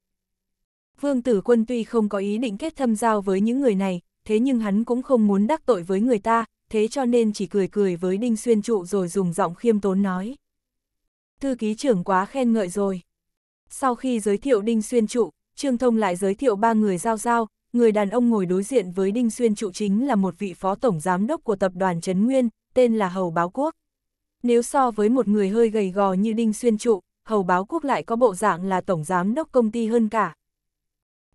Vương Tử Quân tuy không có ý định kết thâm giao với những người này, thế nhưng hắn cũng không muốn đắc tội với người ta, thế cho nên chỉ cười cười với Đinh Xuyên Trụ rồi dùng giọng khiêm tốn nói. Thư ký trưởng quá khen ngợi rồi. Sau khi giới thiệu Đinh Xuyên Trụ, Trương Thông lại giới thiệu ba người giao giao, người đàn ông ngồi đối diện với Đinh Xuyên Trụ chính là một vị phó tổng giám đốc của tập đoàn Trấn Nguyên, tên là Hầu Báo Quốc. Nếu so với một người hơi gầy gò như Đinh Xuyên Trụ, Hầu Báo Quốc lại có bộ dạng là tổng giám đốc công ty hơn cả.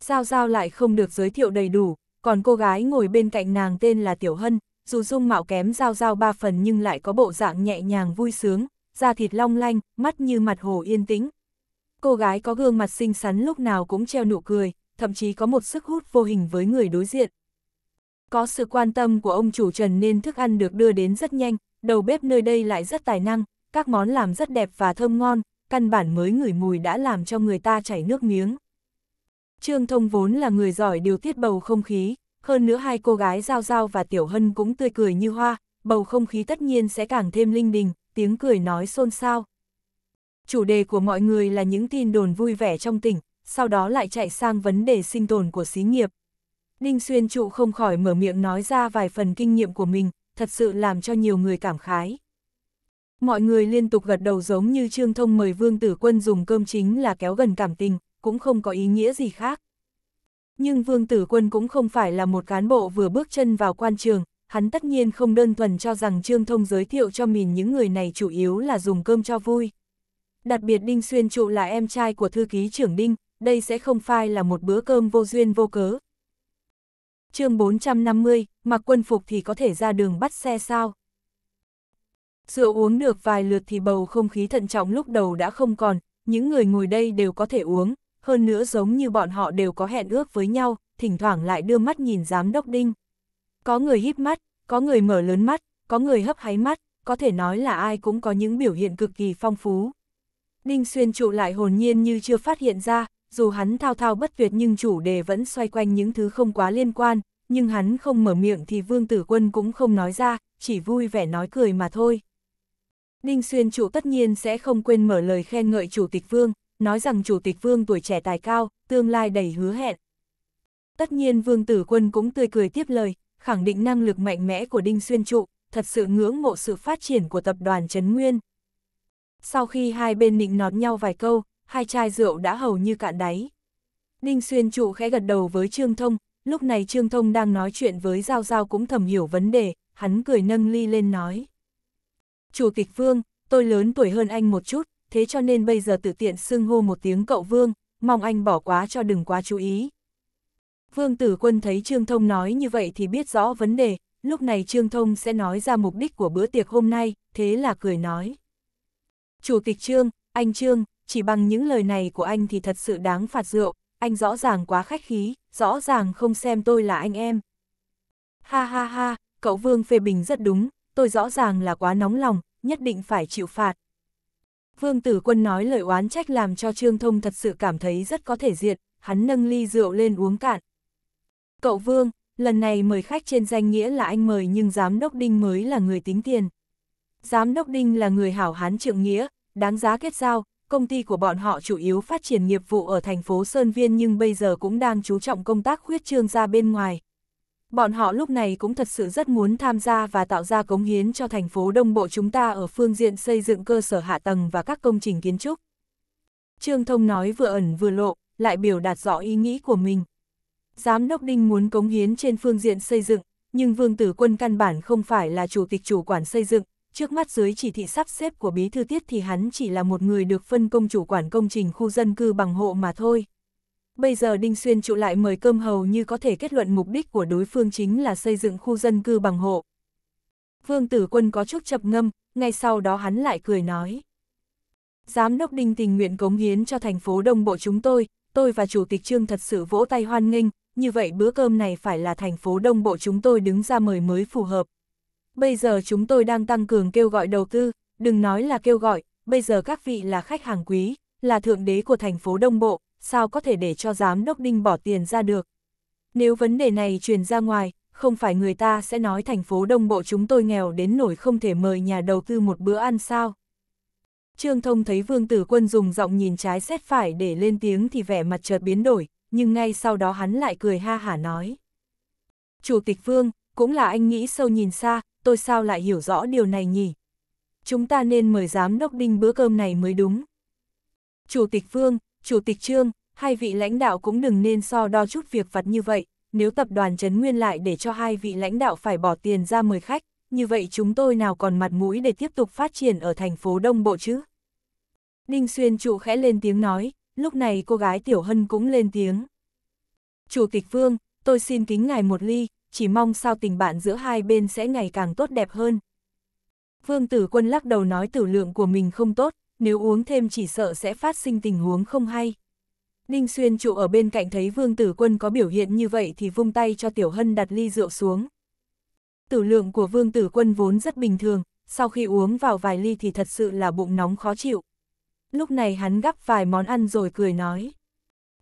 Giao giao lại không được giới thiệu đầy đủ, còn cô gái ngồi bên cạnh nàng tên là Tiểu Hân, dù dung mạo kém giao giao ba phần nhưng lại có bộ dạng nhẹ nhàng vui sướng, da thịt long lanh, mắt như mặt hồ yên tĩnh, Cô gái có gương mặt xinh xắn lúc nào cũng treo nụ cười, thậm chí có một sức hút vô hình với người đối diện. Có sự quan tâm của ông chủ Trần nên thức ăn được đưa đến rất nhanh, đầu bếp nơi đây lại rất tài năng, các món làm rất đẹp và thơm ngon, căn bản mới ngửi mùi đã làm cho người ta chảy nước miếng. Trương Thông vốn là người giỏi điều tiết bầu không khí, hơn nữa hai cô gái Giao Giao và Tiểu Hân cũng tươi cười như hoa, bầu không khí tất nhiên sẽ càng thêm linh đình, tiếng cười nói xôn xao chủ đề của mọi người là những tin đồn vui vẻ trong tỉnh, sau đó lại chạy sang vấn đề sinh tồn của xí nghiệp. Đinh Xuyên Trụ không khỏi mở miệng nói ra vài phần kinh nghiệm của mình, thật sự làm cho nhiều người cảm khái. Mọi người liên tục gật đầu giống như Trương Thông mời Vương Tử Quân dùng cơm chính là kéo gần cảm tình, cũng không có ý nghĩa gì khác. Nhưng Vương Tử Quân cũng không phải là một cán bộ vừa bước chân vào quan trường, hắn tất nhiên không đơn thuần cho rằng Trương Thông giới thiệu cho mình những người này chủ yếu là dùng cơm cho vui đặc biệt Đinh Xuyên trụ là em trai của thư ký trưởng Đinh, đây sẽ không phải là một bữa cơm vô duyên vô cớ. chương 450, mặc quân phục thì có thể ra đường bắt xe sao? Rượu uống được vài lượt thì bầu không khí thận trọng lúc đầu đã không còn, những người ngồi đây đều có thể uống, hơn nữa giống như bọn họ đều có hẹn ước với nhau, thỉnh thoảng lại đưa mắt nhìn giám đốc Đinh. Có người híp mắt, có người mở lớn mắt, có người hấp háy mắt, có thể nói là ai cũng có những biểu hiện cực kỳ phong phú. Ninh Xuyên trụ lại hồn nhiên như chưa phát hiện ra, dù hắn thao thao bất tuyệt nhưng chủ đề vẫn xoay quanh những thứ không quá liên quan, nhưng hắn không mở miệng thì Vương Tử Quân cũng không nói ra, chỉ vui vẻ nói cười mà thôi. Ninh Xuyên trụ tất nhiên sẽ không quên mở lời khen ngợi Chủ tịch Vương, nói rằng Chủ tịch Vương tuổi trẻ tài cao, tương lai đầy hứa hẹn. Tất nhiên Vương Tử Quân cũng tươi cười tiếp lời, khẳng định năng lực mạnh mẽ của Đinh Xuyên trụ, thật sự ngưỡng mộ sự phát triển của tập đoàn Trấn Nguyên. Sau khi hai bên nịnh nọt nhau vài câu, hai chai rượu đã hầu như cạn đáy. Ninh Xuyên trụ khẽ gật đầu với Trương Thông, lúc này Trương Thông đang nói chuyện với Giao Giao cũng thầm hiểu vấn đề, hắn cười nâng ly lên nói. Chủ tịch Vương, tôi lớn tuổi hơn anh một chút, thế cho nên bây giờ tự tiện xưng hô một tiếng cậu Vương, mong anh bỏ quá cho đừng quá chú ý. Vương Tử Quân thấy Trương Thông nói như vậy thì biết rõ vấn đề, lúc này Trương Thông sẽ nói ra mục đích của bữa tiệc hôm nay, thế là cười nói. Chủ tịch Trương, anh Trương, chỉ bằng những lời này của anh thì thật sự đáng phạt rượu, anh rõ ràng quá khách khí, rõ ràng không xem tôi là anh em. Ha ha ha, cậu Vương phê bình rất đúng, tôi rõ ràng là quá nóng lòng, nhất định phải chịu phạt. Vương Tử Quân nói lời oán trách làm cho Trương Thông thật sự cảm thấy rất có thể diệt. hắn nâng ly rượu lên uống cạn. Cậu Vương, lần này mời khách trên danh nghĩa là anh mời nhưng giám đốc Đinh mới là người tính tiền. Giám đốc Đinh là người hảo hán trượng nghĩa, Đáng giá kết giao, công ty của bọn họ chủ yếu phát triển nghiệp vụ ở thành phố Sơn Viên nhưng bây giờ cũng đang chú trọng công tác khuyết trương ra bên ngoài. Bọn họ lúc này cũng thật sự rất muốn tham gia và tạo ra cống hiến cho thành phố Đông Bộ chúng ta ở phương diện xây dựng cơ sở hạ tầng và các công trình kiến trúc. Trương Thông nói vừa ẩn vừa lộ, lại biểu đạt rõ ý nghĩ của mình. Giám đốc Đinh muốn cống hiến trên phương diện xây dựng, nhưng Vương Tử Quân căn bản không phải là chủ tịch chủ quản xây dựng, Trước mắt dưới chỉ thị sắp xếp của bí thư tiết thì hắn chỉ là một người được phân công chủ quản công trình khu dân cư bằng hộ mà thôi. Bây giờ Đinh Xuyên trụ lại mời cơm hầu như có thể kết luận mục đích của đối phương chính là xây dựng khu dân cư bằng hộ. Vương Tử Quân có chút chập ngâm, ngay sau đó hắn lại cười nói. Giám đốc Đinh tình nguyện cống hiến cho thành phố Đông Bộ chúng tôi, tôi và Chủ tịch Trương thật sự vỗ tay hoan nghênh, như vậy bữa cơm này phải là thành phố Đông Bộ chúng tôi đứng ra mời mới phù hợp. Bây giờ chúng tôi đang tăng cường kêu gọi đầu tư, đừng nói là kêu gọi, bây giờ các vị là khách hàng quý, là thượng đế của thành phố Đông Bộ, sao có thể để cho giám đốc Đinh bỏ tiền ra được. Nếu vấn đề này truyền ra ngoài, không phải người ta sẽ nói thành phố Đông Bộ chúng tôi nghèo đến nổi không thể mời nhà đầu tư một bữa ăn sao. Trương Thông thấy Vương Tử Quân dùng giọng nhìn trái xét phải để lên tiếng thì vẻ mặt chợt biến đổi, nhưng ngay sau đó hắn lại cười ha hả nói. Chủ tịch Vương, cũng là anh nghĩ sâu nhìn xa, tôi sao lại hiểu rõ điều này nhỉ? Chúng ta nên mời giám đốc đinh bữa cơm này mới đúng. Chủ tịch Vương, Chủ tịch Trương, hai vị lãnh đạo cũng đừng nên so đo chút việc vặt như vậy, nếu tập đoàn Trấn Nguyên lại để cho hai vị lãnh đạo phải bỏ tiền ra mời khách, như vậy chúng tôi nào còn mặt mũi để tiếp tục phát triển ở thành phố Đông Bộ chứ? Đinh Xuyên trụ khẽ lên tiếng nói, lúc này cô gái Tiểu Hân cũng lên tiếng. Chủ tịch Vương, tôi xin kính ngài một ly, chỉ mong sao tình bạn giữa hai bên sẽ ngày càng tốt đẹp hơn. Vương tử quân lắc đầu nói tử lượng của mình không tốt, nếu uống thêm chỉ sợ sẽ phát sinh tình huống không hay. Ninh Xuyên trụ ở bên cạnh thấy vương tử quân có biểu hiện như vậy thì vung tay cho tiểu hân đặt ly rượu xuống. Tử lượng của vương tử quân vốn rất bình thường, sau khi uống vào vài ly thì thật sự là bụng nóng khó chịu. Lúc này hắn gắp vài món ăn rồi cười nói.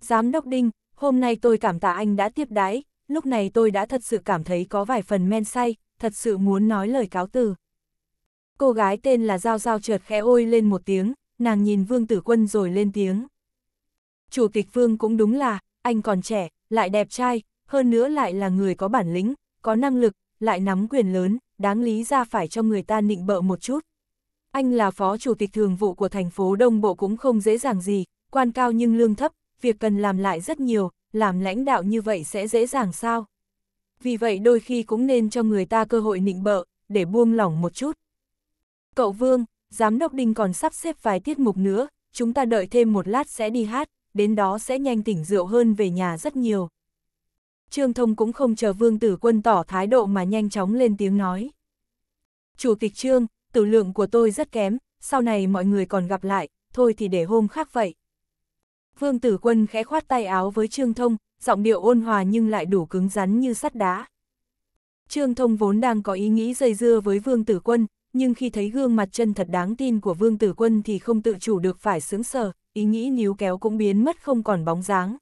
Giám đốc Đinh, hôm nay tôi cảm tạ anh đã tiếp đái, lúc này tôi đã thật sự cảm thấy có vài phần men say, thật sự muốn nói lời cáo từ. Cô gái tên là Giao Giao trượt khẽ ôi lên một tiếng, nàng nhìn Vương Tử Quân rồi lên tiếng. Chủ tịch Vương cũng đúng là, anh còn trẻ, lại đẹp trai, hơn nữa lại là người có bản lĩnh, có năng lực, lại nắm quyền lớn, đáng lý ra phải cho người ta nịnh bợ một chút. Anh là phó chủ tịch thường vụ của thành phố Đông Bộ cũng không dễ dàng gì, quan cao nhưng lương thấp, việc cần làm lại rất nhiều, làm lãnh đạo như vậy sẽ dễ dàng sao? Vì vậy đôi khi cũng nên cho người ta cơ hội nịnh bợ, để buông lỏng một chút. Cậu Vương, giám đốc Đinh còn sắp xếp vài tiết mục nữa, chúng ta đợi thêm một lát sẽ đi hát, đến đó sẽ nhanh tỉnh rượu hơn về nhà rất nhiều. Trương Thông cũng không chờ Vương Tử Quân tỏ thái độ mà nhanh chóng lên tiếng nói. Chủ tịch Trương, tử lượng của tôi rất kém, sau này mọi người còn gặp lại, thôi thì để hôm khác vậy. Vương Tử Quân khẽ khoát tay áo với Trương Thông, giọng điệu ôn hòa nhưng lại đủ cứng rắn như sắt đá. Trương Thông vốn đang có ý nghĩ dây dưa với Vương Tử Quân, nhưng khi thấy gương mặt chân thật đáng tin của Vương Tử Quân thì không tự chủ được phải sướng sờ, ý nghĩ níu kéo cũng biến mất không còn bóng dáng.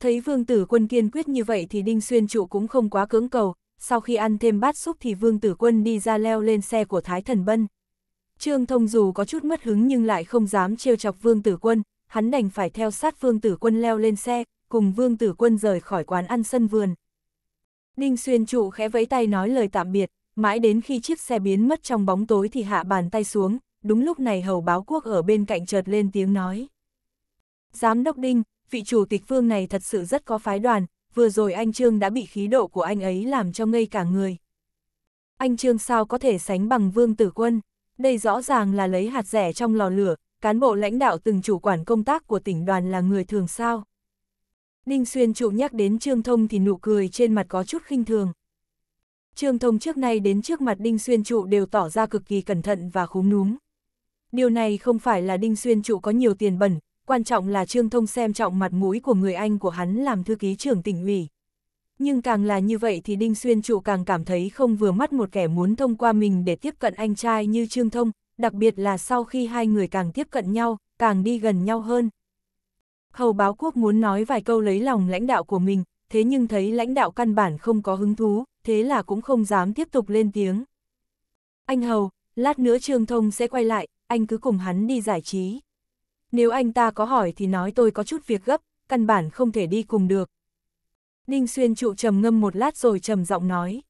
Thấy Vương Tử Quân kiên quyết như vậy thì Đinh Xuyên Trụ cũng không quá cứng cầu, sau khi ăn thêm bát súp thì Vương Tử Quân đi ra leo lên xe của Thái Thần Bân. Trương Thông dù có chút mất hứng nhưng lại không dám trêu chọc Vương Tử Quân, hắn đành phải theo sát Vương Tử Quân leo lên xe, cùng Vương Tử Quân rời khỏi quán ăn sân vườn. Đinh Xuyên trụ khẽ vẫy tay nói lời tạm biệt, mãi đến khi chiếc xe biến mất trong bóng tối thì hạ bàn tay xuống, đúng lúc này hầu báo quốc ở bên cạnh chợt lên tiếng nói. Giám đốc Đinh, vị chủ tịch vương này thật sự rất có phái đoàn, vừa rồi anh Trương đã bị khí độ của anh ấy làm cho ngây cả người. Anh Trương sao có thể sánh bằng vương tử quân, đây rõ ràng là lấy hạt rẻ trong lò lửa, cán bộ lãnh đạo từng chủ quản công tác của tỉnh đoàn là người thường sao. Ninh Xuyên trụ nhắc đến Trương Thông thì nụ cười trên mặt có chút khinh thường. Trương Thông trước nay đến trước mặt Đinh Xuyên trụ đều tỏ ra cực kỳ cẩn thận và khúm núm. Điều này không phải là Đinh Xuyên trụ có nhiều tiền bẩn, quan trọng là Trương Thông xem trọng mặt mũi của người anh của hắn làm thư ký trưởng tỉnh ủy. Nhưng càng là như vậy thì Đinh Xuyên trụ càng cảm thấy không vừa mắt một kẻ muốn thông qua mình để tiếp cận anh trai như Trương Thông, đặc biệt là sau khi hai người càng tiếp cận nhau, càng đi gần nhau hơn. Hầu báo quốc muốn nói vài câu lấy lòng lãnh đạo của mình, thế nhưng thấy lãnh đạo căn bản không có hứng thú, thế là cũng không dám tiếp tục lên tiếng. Anh Hầu, lát nữa Trương Thông sẽ quay lại, anh cứ cùng hắn đi giải trí. Nếu anh ta có hỏi thì nói tôi có chút việc gấp, căn bản không thể đi cùng được. Ninh Xuyên trụ trầm ngâm một lát rồi trầm giọng nói.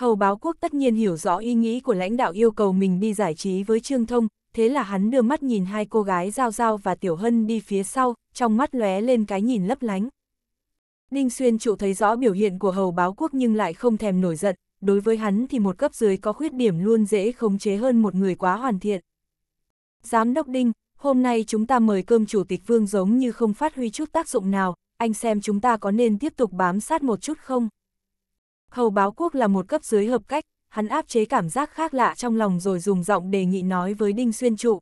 Hầu báo quốc tất nhiên hiểu rõ ý nghĩ của lãnh đạo yêu cầu mình đi giải trí với Trương Thông, thế là hắn đưa mắt nhìn hai cô gái Giao Giao và Tiểu Hân đi phía sau, trong mắt lóe lên cái nhìn lấp lánh. Ninh Xuyên trụ thấy rõ biểu hiện của hầu báo quốc nhưng lại không thèm nổi giận, đối với hắn thì một cấp dưới có khuyết điểm luôn dễ khống chế hơn một người quá hoàn thiện. Giám đốc Đinh, hôm nay chúng ta mời cơm chủ tịch vương giống như không phát huy chút tác dụng nào, anh xem chúng ta có nên tiếp tục bám sát một chút không? Hầu báo quốc là một cấp dưới hợp cách, hắn áp chế cảm giác khác lạ trong lòng rồi dùng giọng đề nghị nói với Đinh Xuyên Trụ.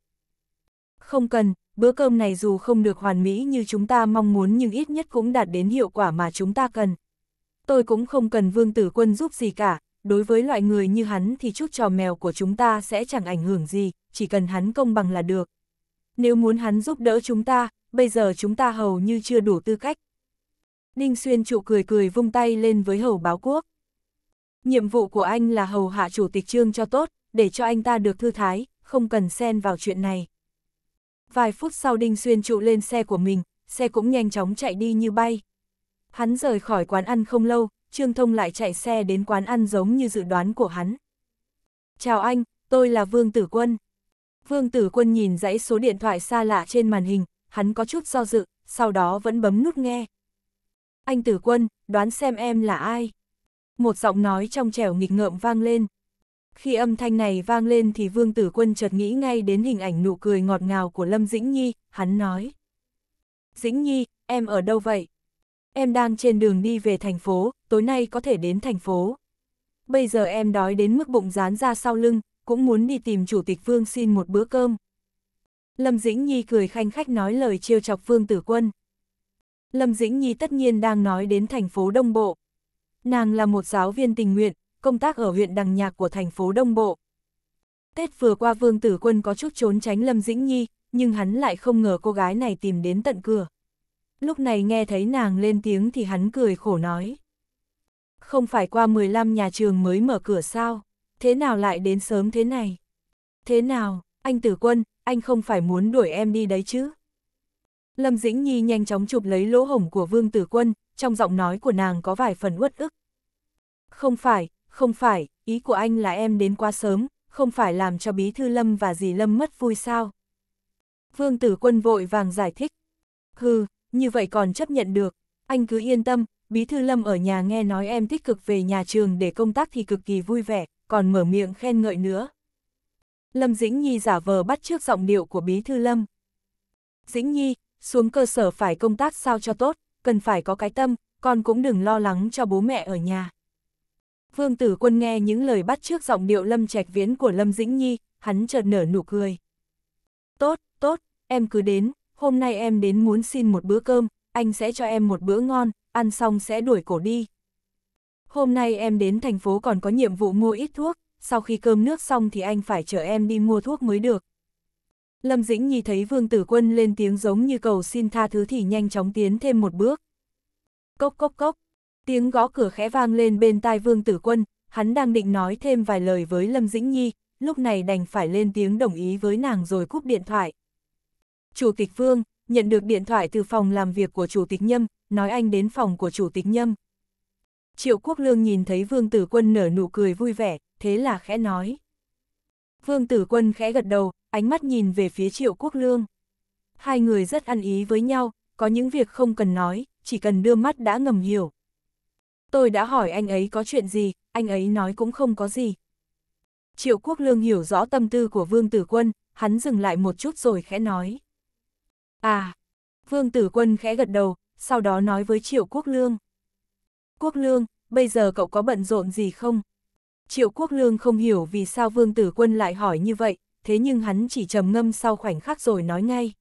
Không cần, bữa cơm này dù không được hoàn mỹ như chúng ta mong muốn nhưng ít nhất cũng đạt đến hiệu quả mà chúng ta cần. Tôi cũng không cần vương tử quân giúp gì cả, đối với loại người như hắn thì chút trò mèo của chúng ta sẽ chẳng ảnh hưởng gì, chỉ cần hắn công bằng là được. Nếu muốn hắn giúp đỡ chúng ta, bây giờ chúng ta hầu như chưa đủ tư cách. Đinh Xuyên trụ cười cười vung tay lên với hầu báo quốc. Nhiệm vụ của anh là hầu hạ chủ tịch trương cho tốt, để cho anh ta được thư thái, không cần xen vào chuyện này. Vài phút sau Đinh Xuyên trụ lên xe của mình, xe cũng nhanh chóng chạy đi như bay. Hắn rời khỏi quán ăn không lâu, Trương Thông lại chạy xe đến quán ăn giống như dự đoán của hắn. Chào anh, tôi là Vương Tử Quân. Vương Tử Quân nhìn dãy số điện thoại xa lạ trên màn hình, hắn có chút do dự, sau đó vẫn bấm nút nghe. Anh Tử Quân, đoán xem em là ai? một giọng nói trong trẻo nghịch ngợm vang lên. Khi âm thanh này vang lên thì Vương Tử Quân chợt nghĩ ngay đến hình ảnh nụ cười ngọt ngào của Lâm Dĩnh Nhi, hắn nói. Dĩnh Nhi, em ở đâu vậy? Em đang trên đường đi về thành phố, tối nay có thể đến thành phố. Bây giờ em đói đến mức bụng rán ra sau lưng, cũng muốn đi tìm Chủ tịch Vương xin một bữa cơm. Lâm Dĩnh Nhi cười khanh khách nói lời trêu chọc Vương Tử Quân. Lâm Dĩnh Nhi tất nhiên đang nói đến thành phố Đông Bộ, Nàng là một giáo viên tình nguyện, công tác ở huyện Đằng Nhạc của thành phố Đông Bộ. Tết vừa qua Vương Tử Quân có chút trốn tránh Lâm Dĩnh Nhi, nhưng hắn lại không ngờ cô gái này tìm đến tận cửa. Lúc này nghe thấy nàng lên tiếng thì hắn cười khổ nói. Không phải qua 15 nhà trường mới mở cửa sao, thế nào lại đến sớm thế này? Thế nào, anh Tử Quân, anh không phải muốn đuổi em đi đấy chứ? Lâm Dĩnh Nhi nhanh chóng chụp lấy lỗ hổng của Vương Tử Quân, trong giọng nói của nàng có vài phần uất ức. Không phải, không phải, ý của anh là em đến quá sớm, không phải làm cho bí thư lâm và dì lâm mất vui sao. Vương tử quân vội vàng giải thích. Hừ, như vậy còn chấp nhận được, anh cứ yên tâm, bí thư lâm ở nhà nghe nói em tích cực về nhà trường để công tác thì cực kỳ vui vẻ, còn mở miệng khen ngợi nữa. Lâm Dĩnh Nhi giả vờ bắt trước giọng điệu của bí thư lâm. Dĩnh Nhi, xuống cơ sở phải công tác sao cho tốt, cần phải có cái tâm, con cũng đừng lo lắng cho bố mẹ ở nhà. Vương Tử Quân nghe những lời bắt trước giọng điệu Lâm Trạch Viễn của Lâm Dĩnh Nhi, hắn chợt nở nụ cười. Tốt, tốt, em cứ đến, hôm nay em đến muốn xin một bữa cơm, anh sẽ cho em một bữa ngon, ăn xong sẽ đuổi cổ đi. Hôm nay em đến thành phố còn có nhiệm vụ mua ít thuốc, sau khi cơm nước xong thì anh phải chở em đi mua thuốc mới được. Lâm Dĩnh Nhi thấy Vương Tử Quân lên tiếng giống như cầu xin tha thứ thì nhanh chóng tiến thêm một bước. Cốc cốc cốc, tiếng gõ cửa khẽ vang lên bên tai Vương Tử Quân, hắn đang định nói thêm vài lời với Lâm Dĩnh Nhi, lúc này đành phải lên tiếng đồng ý với nàng rồi cúp điện thoại. Chủ tịch Vương, nhận được điện thoại từ phòng làm việc của Chủ tịch Nhâm, nói anh đến phòng của Chủ tịch Nhâm. Triệu Quốc Lương nhìn thấy Vương Tử Quân nở nụ cười vui vẻ, thế là khẽ nói. Vương Tử Quân khẽ gật đầu, ánh mắt nhìn về phía triệu quốc lương. Hai người rất ăn ý với nhau, có những việc không cần nói, chỉ cần đưa mắt đã ngầm hiểu. Tôi đã hỏi anh ấy có chuyện gì, anh ấy nói cũng không có gì. Triệu quốc lương hiểu rõ tâm tư của Vương Tử Quân, hắn dừng lại một chút rồi khẽ nói. À, Vương Tử Quân khẽ gật đầu, sau đó nói với Triệu Quốc Lương. Quốc Lương, bây giờ cậu có bận rộn gì không? Triệu Quốc Lương không hiểu vì sao Vương Tử Quân lại hỏi như vậy, thế nhưng hắn chỉ trầm ngâm sau khoảnh khắc rồi nói ngay.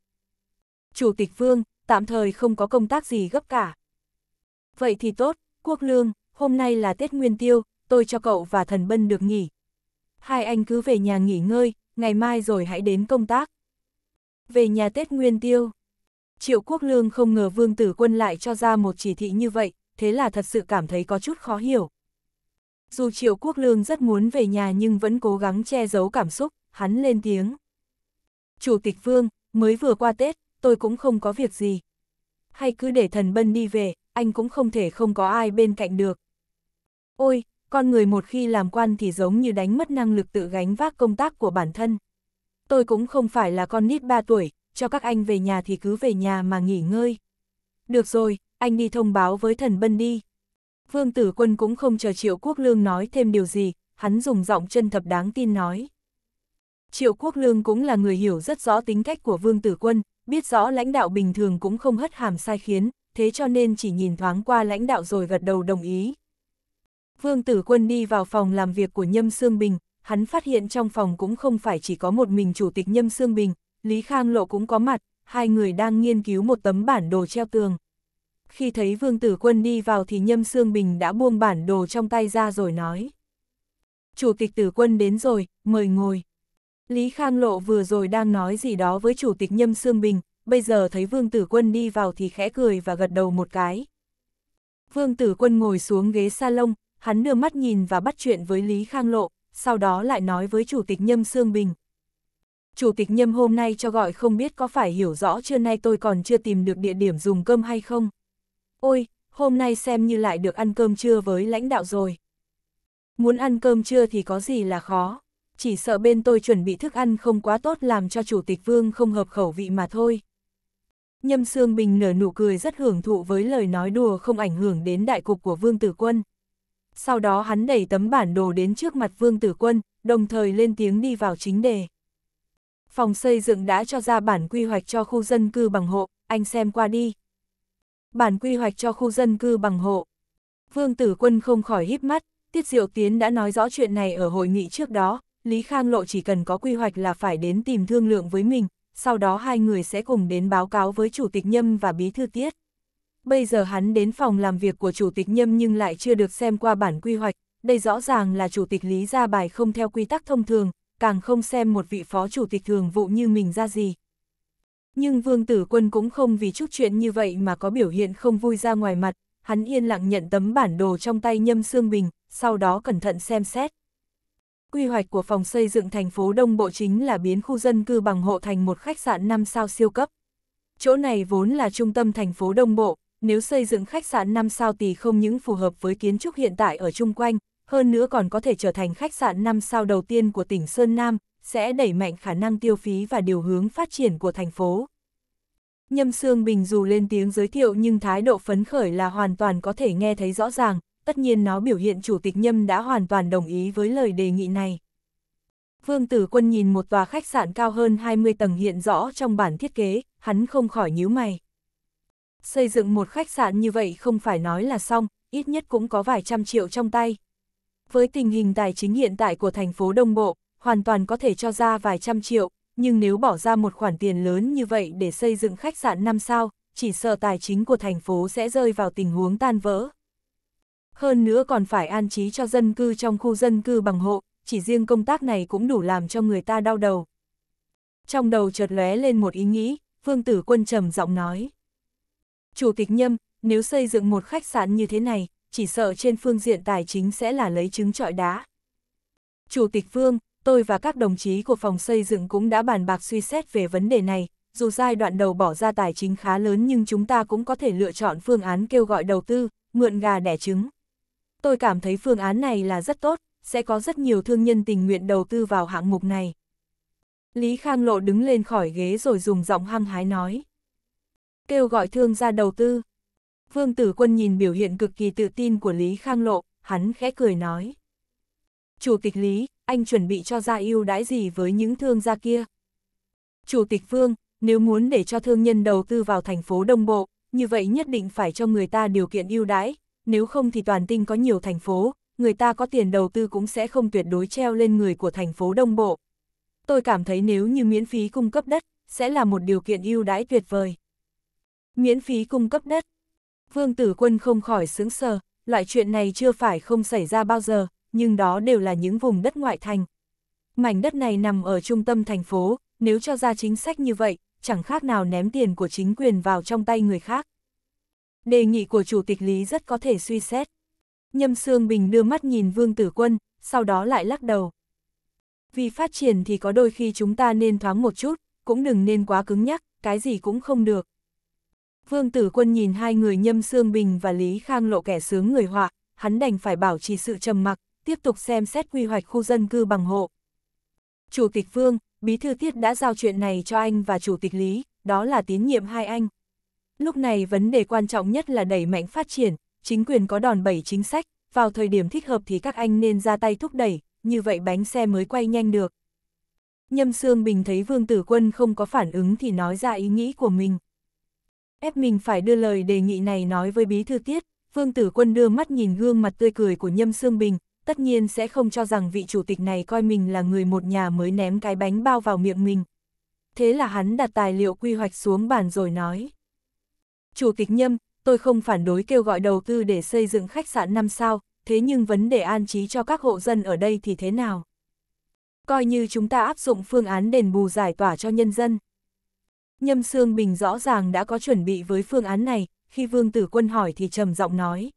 Chủ tịch Vương, tạm thời không có công tác gì gấp cả. Vậy thì tốt, Quốc Lương, hôm nay là Tết Nguyên Tiêu, tôi cho cậu và thần bân được nghỉ. Hai anh cứ về nhà nghỉ ngơi, ngày mai rồi hãy đến công tác. Về nhà Tết Nguyên Tiêu. Triệu Quốc Lương không ngờ Vương Tử Quân lại cho ra một chỉ thị như vậy, thế là thật sự cảm thấy có chút khó hiểu. Dù Triệu Quốc Lương rất muốn về nhà nhưng vẫn cố gắng che giấu cảm xúc, hắn lên tiếng. Chủ tịch Vương, mới vừa qua Tết, tôi cũng không có việc gì. Hay cứ để thần bân đi về, anh cũng không thể không có ai bên cạnh được. Ôi, con người một khi làm quan thì giống như đánh mất năng lực tự gánh vác công tác của bản thân. Tôi cũng không phải là con nít 3 tuổi, cho các anh về nhà thì cứ về nhà mà nghỉ ngơi. Được rồi, anh đi thông báo với thần bân đi. Vương tử quân cũng không chờ triệu quốc lương nói thêm điều gì, hắn dùng giọng chân thật đáng tin nói. Triệu Quốc Lương cũng là người hiểu rất rõ tính cách của Vương Tử Quân, biết rõ lãnh đạo bình thường cũng không hất hàm sai khiến, thế cho nên chỉ nhìn thoáng qua lãnh đạo rồi gật đầu đồng ý. Vương Tử Quân đi vào phòng làm việc của Nhâm Sương Bình, hắn phát hiện trong phòng cũng không phải chỉ có một mình chủ tịch Nhâm Sương Bình, Lý Khang Lộ cũng có mặt, hai người đang nghiên cứu một tấm bản đồ treo tường. Khi thấy Vương Tử Quân đi vào thì Nhâm Sương Bình đã buông bản đồ trong tay ra rồi nói. Chủ tịch Tử Quân đến rồi, mời ngồi. Lý Khang Lộ vừa rồi đang nói gì đó với Chủ tịch Nhâm Sương Bình, bây giờ thấy Vương Tử Quân đi vào thì khẽ cười và gật đầu một cái. Vương Tử Quân ngồi xuống ghế salon, hắn đưa mắt nhìn và bắt chuyện với Lý Khang Lộ, sau đó lại nói với Chủ tịch Nhâm Sương Bình. Chủ tịch Nhâm hôm nay cho gọi không biết có phải hiểu rõ trưa nay tôi còn chưa tìm được địa điểm dùng cơm hay không. Ôi, hôm nay xem như lại được ăn cơm trưa với lãnh đạo rồi. Muốn ăn cơm trưa thì có gì là khó chỉ sợ bên tôi chuẩn bị thức ăn không quá tốt làm cho Chủ tịch Vương không hợp khẩu vị mà thôi. Nhâm Sương Bình nở nụ cười rất hưởng thụ với lời nói đùa không ảnh hưởng đến đại cục của Vương Tử Quân. Sau đó hắn đẩy tấm bản đồ đến trước mặt Vương Tử Quân, đồng thời lên tiếng đi vào chính đề. Phòng xây dựng đã cho ra bản quy hoạch cho khu dân cư bằng hộ, anh xem qua đi. Bản quy hoạch cho khu dân cư bằng hộ. Vương Tử Quân không khỏi híp mắt, Tiết Diệu Tiến đã nói rõ chuyện này ở hội nghị trước đó, Lý Khang Lộ chỉ cần có quy hoạch là phải đến tìm thương lượng với mình, sau đó hai người sẽ cùng đến báo cáo với Chủ tịch Nhâm và Bí Thư Tiết. Bây giờ hắn đến phòng làm việc của Chủ tịch Nhâm nhưng lại chưa được xem qua bản quy hoạch, đây rõ ràng là Chủ tịch Lý ra bài không theo quy tắc thông thường, càng không xem một vị phó chủ tịch thường vụ như mình ra gì. Nhưng Vương Tử Quân cũng không vì chút chuyện như vậy mà có biểu hiện không vui ra ngoài mặt, hắn yên lặng nhận tấm bản đồ trong tay Nhâm Sương Bình, sau đó cẩn thận xem xét. Quy hoạch của phòng xây dựng thành phố Đông Bộ chính là biến khu dân cư bằng hộ thành một khách sạn 5 sao siêu cấp. Chỗ này vốn là trung tâm thành phố Đông Bộ, nếu xây dựng khách sạn 5 sao thì không những phù hợp với kiến trúc hiện tại ở chung quanh, hơn nữa còn có thể trở thành khách sạn 5 sao đầu tiên của tỉnh Sơn Nam, sẽ đẩy mạnh khả năng tiêu phí và điều hướng phát triển của thành phố. Nhâm Sương Bình dù lên tiếng giới thiệu nhưng thái độ phấn khởi là hoàn toàn có thể nghe thấy rõ ràng, tất nhiên nó biểu hiện chủ tịch nhâm đã hoàn toàn đồng ý với lời đề nghị này. Vương Tử Quân nhìn một tòa khách sạn cao hơn 20 tầng hiện rõ trong bản thiết kế, hắn không khỏi nhíu mày. Xây dựng một khách sạn như vậy không phải nói là xong, ít nhất cũng có vài trăm triệu trong tay. Với tình hình tài chính hiện tại của thành phố Đông Bộ, hoàn toàn có thể cho ra vài trăm triệu, nhưng nếu bỏ ra một khoản tiền lớn như vậy để xây dựng khách sạn năm sao, chỉ sợ tài chính của thành phố sẽ rơi vào tình huống tan vỡ hơn nữa còn phải an trí cho dân cư trong khu dân cư bằng hộ, chỉ riêng công tác này cũng đủ làm cho người ta đau đầu. Trong đầu chợt lóe lên một ý nghĩ, Vương Tử Quân trầm giọng nói. Chủ tịch Nhâm, nếu xây dựng một khách sạn như thế này, chỉ sợ trên phương diện tài chính sẽ là lấy trứng trọi đá. Chủ tịch Vương, tôi và các đồng chí của phòng xây dựng cũng đã bàn bạc suy xét về vấn đề này, dù giai đoạn đầu bỏ ra tài chính khá lớn nhưng chúng ta cũng có thể lựa chọn phương án kêu gọi đầu tư, mượn gà đẻ trứng. Tôi cảm thấy phương án này là rất tốt, sẽ có rất nhiều thương nhân tình nguyện đầu tư vào hạng mục này. Lý Khang Lộ đứng lên khỏi ghế rồi dùng giọng hăng hái nói. Kêu gọi thương gia đầu tư. Vương Tử Quân nhìn biểu hiện cực kỳ tự tin của Lý Khang Lộ, hắn khẽ cười nói. Chủ tịch Lý, anh chuẩn bị cho gia ưu đãi gì với những thương gia kia? Chủ tịch Vương, nếu muốn để cho thương nhân đầu tư vào thành phố Đông Bộ, như vậy nhất định phải cho người ta điều kiện ưu đãi, nếu không thì toàn tinh có nhiều thành phố, người ta có tiền đầu tư cũng sẽ không tuyệt đối treo lên người của thành phố Đông Bộ. Tôi cảm thấy nếu như miễn phí cung cấp đất, sẽ là một điều kiện ưu đãi tuyệt vời. Miễn phí cung cấp đất. Vương Tử Quân không khỏi sướng sờ, loại chuyện này chưa phải không xảy ra bao giờ, nhưng đó đều là những vùng đất ngoại thành. Mảnh đất này nằm ở trung tâm thành phố, nếu cho ra chính sách như vậy, chẳng khác nào ném tiền của chính quyền vào trong tay người khác đề nghị của Chủ tịch Lý rất có thể suy xét. Nhâm Sương Bình đưa mắt nhìn Vương Tử Quân, sau đó lại lắc đầu. Vì phát triển thì có đôi khi chúng ta nên thoáng một chút, cũng đừng nên quá cứng nhắc, cái gì cũng không được. Vương Tử Quân nhìn hai người Nhâm Sương Bình và Lý Khang lộ kẻ sướng người họa, hắn đành phải bảo trì sự trầm mặc, tiếp tục xem xét quy hoạch khu dân cư bằng hộ. Chủ tịch Vương, Bí Thư Tiết đã giao chuyện này cho anh và Chủ tịch Lý, đó là tín nhiệm hai anh. Lúc này vấn đề quan trọng nhất là đẩy mạnh phát triển, chính quyền có đòn bẩy chính sách, vào thời điểm thích hợp thì các anh nên ra tay thúc đẩy, như vậy bánh xe mới quay nhanh được. Nhâm Sương Bình thấy Vương Tử Quân không có phản ứng thì nói ra ý nghĩ của mình. Ép mình phải đưa lời đề nghị này nói với Bí Thư Tiết, Vương Tử Quân đưa mắt nhìn gương mặt tươi cười của Nhâm Sương Bình, tất nhiên sẽ không cho rằng vị chủ tịch này coi mình là người một nhà mới ném cái bánh bao vào miệng mình. Thế là hắn đặt tài liệu quy hoạch xuống bàn rồi nói. Chủ tịch Nhâm, tôi không phản đối kêu gọi đầu tư để xây dựng khách sạn 5 sao, thế nhưng vấn đề an trí cho các hộ dân ở đây thì thế nào? Coi như chúng ta áp dụng phương án đền bù giải tỏa cho nhân dân. Nhâm Sương Bình rõ ràng đã có chuẩn bị với phương án này, khi Vương Tử Quân hỏi thì trầm giọng nói.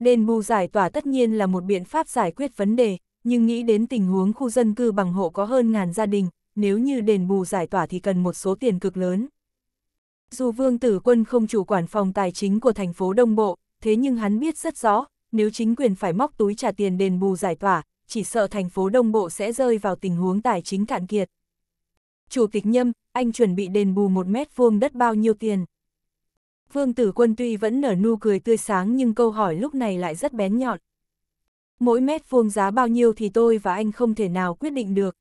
Đền bù giải tỏa tất nhiên là một biện pháp giải quyết vấn đề, nhưng nghĩ đến tình huống khu dân cư bằng hộ có hơn ngàn gia đình, nếu như đền bù giải tỏa thì cần một số tiền cực lớn, dù Vương Tử Quân không chủ quản phòng tài chính của thành phố Đông Bộ, thế nhưng hắn biết rất rõ, nếu chính quyền phải móc túi trả tiền đền bù giải tỏa, chỉ sợ thành phố Đông Bộ sẽ rơi vào tình huống tài chính cạn kiệt. Chủ tịch Nhâm, anh chuẩn bị đền bù một mét vuông đất bao nhiêu tiền? Vương Tử Quân tuy vẫn nở nụ cười tươi sáng nhưng câu hỏi lúc này lại rất bén nhọn. Mỗi mét vuông giá bao nhiêu thì tôi và anh không thể nào quyết định được.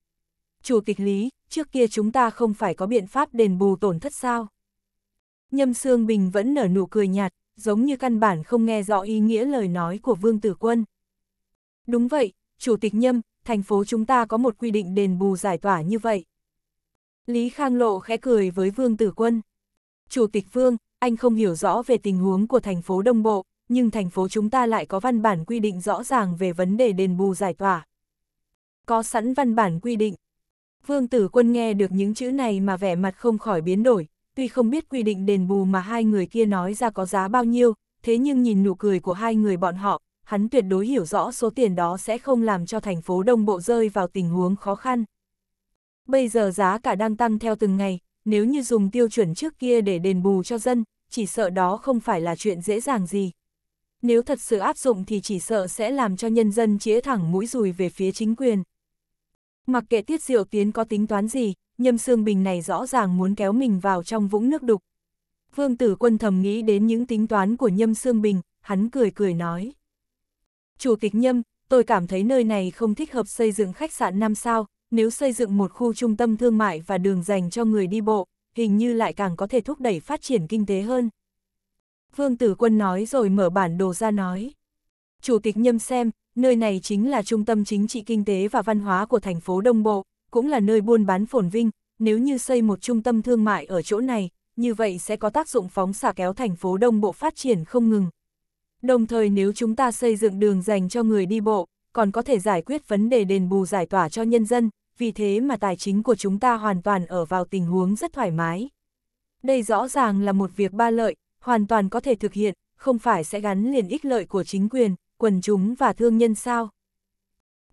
Chủ tịch Lý, trước kia chúng ta không phải có biện pháp đền bù tổn thất sao? Nhâm Sương Bình vẫn nở nụ cười nhạt, giống như căn bản không nghe rõ ý nghĩa lời nói của Vương Tử Quân. Đúng vậy, Chủ tịch Nhâm, thành phố chúng ta có một quy định đền bù giải tỏa như vậy. Lý Khang Lộ khẽ cười với Vương Tử Quân. Chủ tịch Vương, anh không hiểu rõ về tình huống của thành phố Đông Bộ, nhưng thành phố chúng ta lại có văn bản quy định rõ ràng về vấn đề đền bù giải tỏa. Có sẵn văn bản quy định. Vương Tử Quân nghe được những chữ này mà vẻ mặt không khỏi biến đổi, tuy không biết quy định đền bù mà hai người kia nói ra có giá bao nhiêu, thế nhưng nhìn nụ cười của hai người bọn họ, hắn tuyệt đối hiểu rõ số tiền đó sẽ không làm cho thành phố Đông Bộ rơi vào tình huống khó khăn. Bây giờ giá cả đang tăng theo từng ngày, nếu như dùng tiêu chuẩn trước kia để đền bù cho dân, chỉ sợ đó không phải là chuyện dễ dàng gì. Nếu thật sự áp dụng thì chỉ sợ sẽ làm cho nhân dân chĩa thẳng mũi dùi về phía chính quyền. Mặc kệ Tiết Diệu Tiến có tính toán gì, nhâm Sương bình này rõ ràng muốn kéo mình vào trong vũng nước đục. Vương tử quân thầm nghĩ đến những tính toán của nhâm Sương bình, hắn cười cười nói. Chủ tịch nhâm, tôi cảm thấy nơi này không thích hợp xây dựng khách sạn 5 sao, nếu xây dựng một khu trung tâm thương mại và đường dành cho người đi bộ, hình như lại càng có thể thúc đẩy phát triển kinh tế hơn. Vương Tử Quân nói rồi mở bản đồ ra nói. Chủ tịch Nhâm xem, nơi này chính là trung tâm chính trị kinh tế và văn hóa của thành phố Đông Bộ, cũng là nơi buôn bán phồn vinh, nếu như xây một trung tâm thương mại ở chỗ này, như vậy sẽ có tác dụng phóng xạ kéo thành phố đông bộ phát triển không ngừng. Đồng thời nếu chúng ta xây dựng đường dành cho người đi bộ, còn có thể giải quyết vấn đề đền bù giải tỏa cho nhân dân, vì thế mà tài chính của chúng ta hoàn toàn ở vào tình huống rất thoải mái. Đây rõ ràng là một việc ba lợi, hoàn toàn có thể thực hiện, không phải sẽ gắn liền ích lợi của chính quyền, quần chúng và thương nhân sao.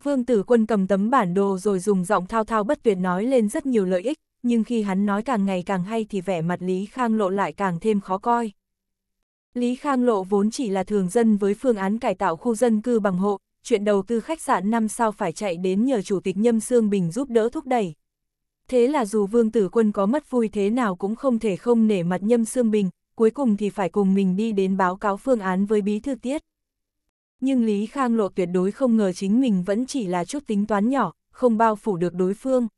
Vương Tử Quân cầm tấm bản đồ rồi dùng giọng thao thao bất tuyệt nói lên rất nhiều lợi ích, nhưng khi hắn nói càng ngày càng hay thì vẻ mặt Lý Khang Lộ lại càng thêm khó coi. Lý Khang Lộ vốn chỉ là thường dân với phương án cải tạo khu dân cư bằng hộ, chuyện đầu tư khách sạn năm sao phải chạy đến nhờ Chủ tịch Nhâm Sương Bình giúp đỡ thúc đẩy. Thế là dù Vương Tử Quân có mất vui thế nào cũng không thể không nể mặt Nhâm Sương Bình, cuối cùng thì phải cùng mình đi đến báo cáo phương án với Bí Thư Tiết nhưng Lý Khang Lộ tuyệt đối không ngờ chính mình vẫn chỉ là chút tính toán nhỏ, không bao phủ được đối phương.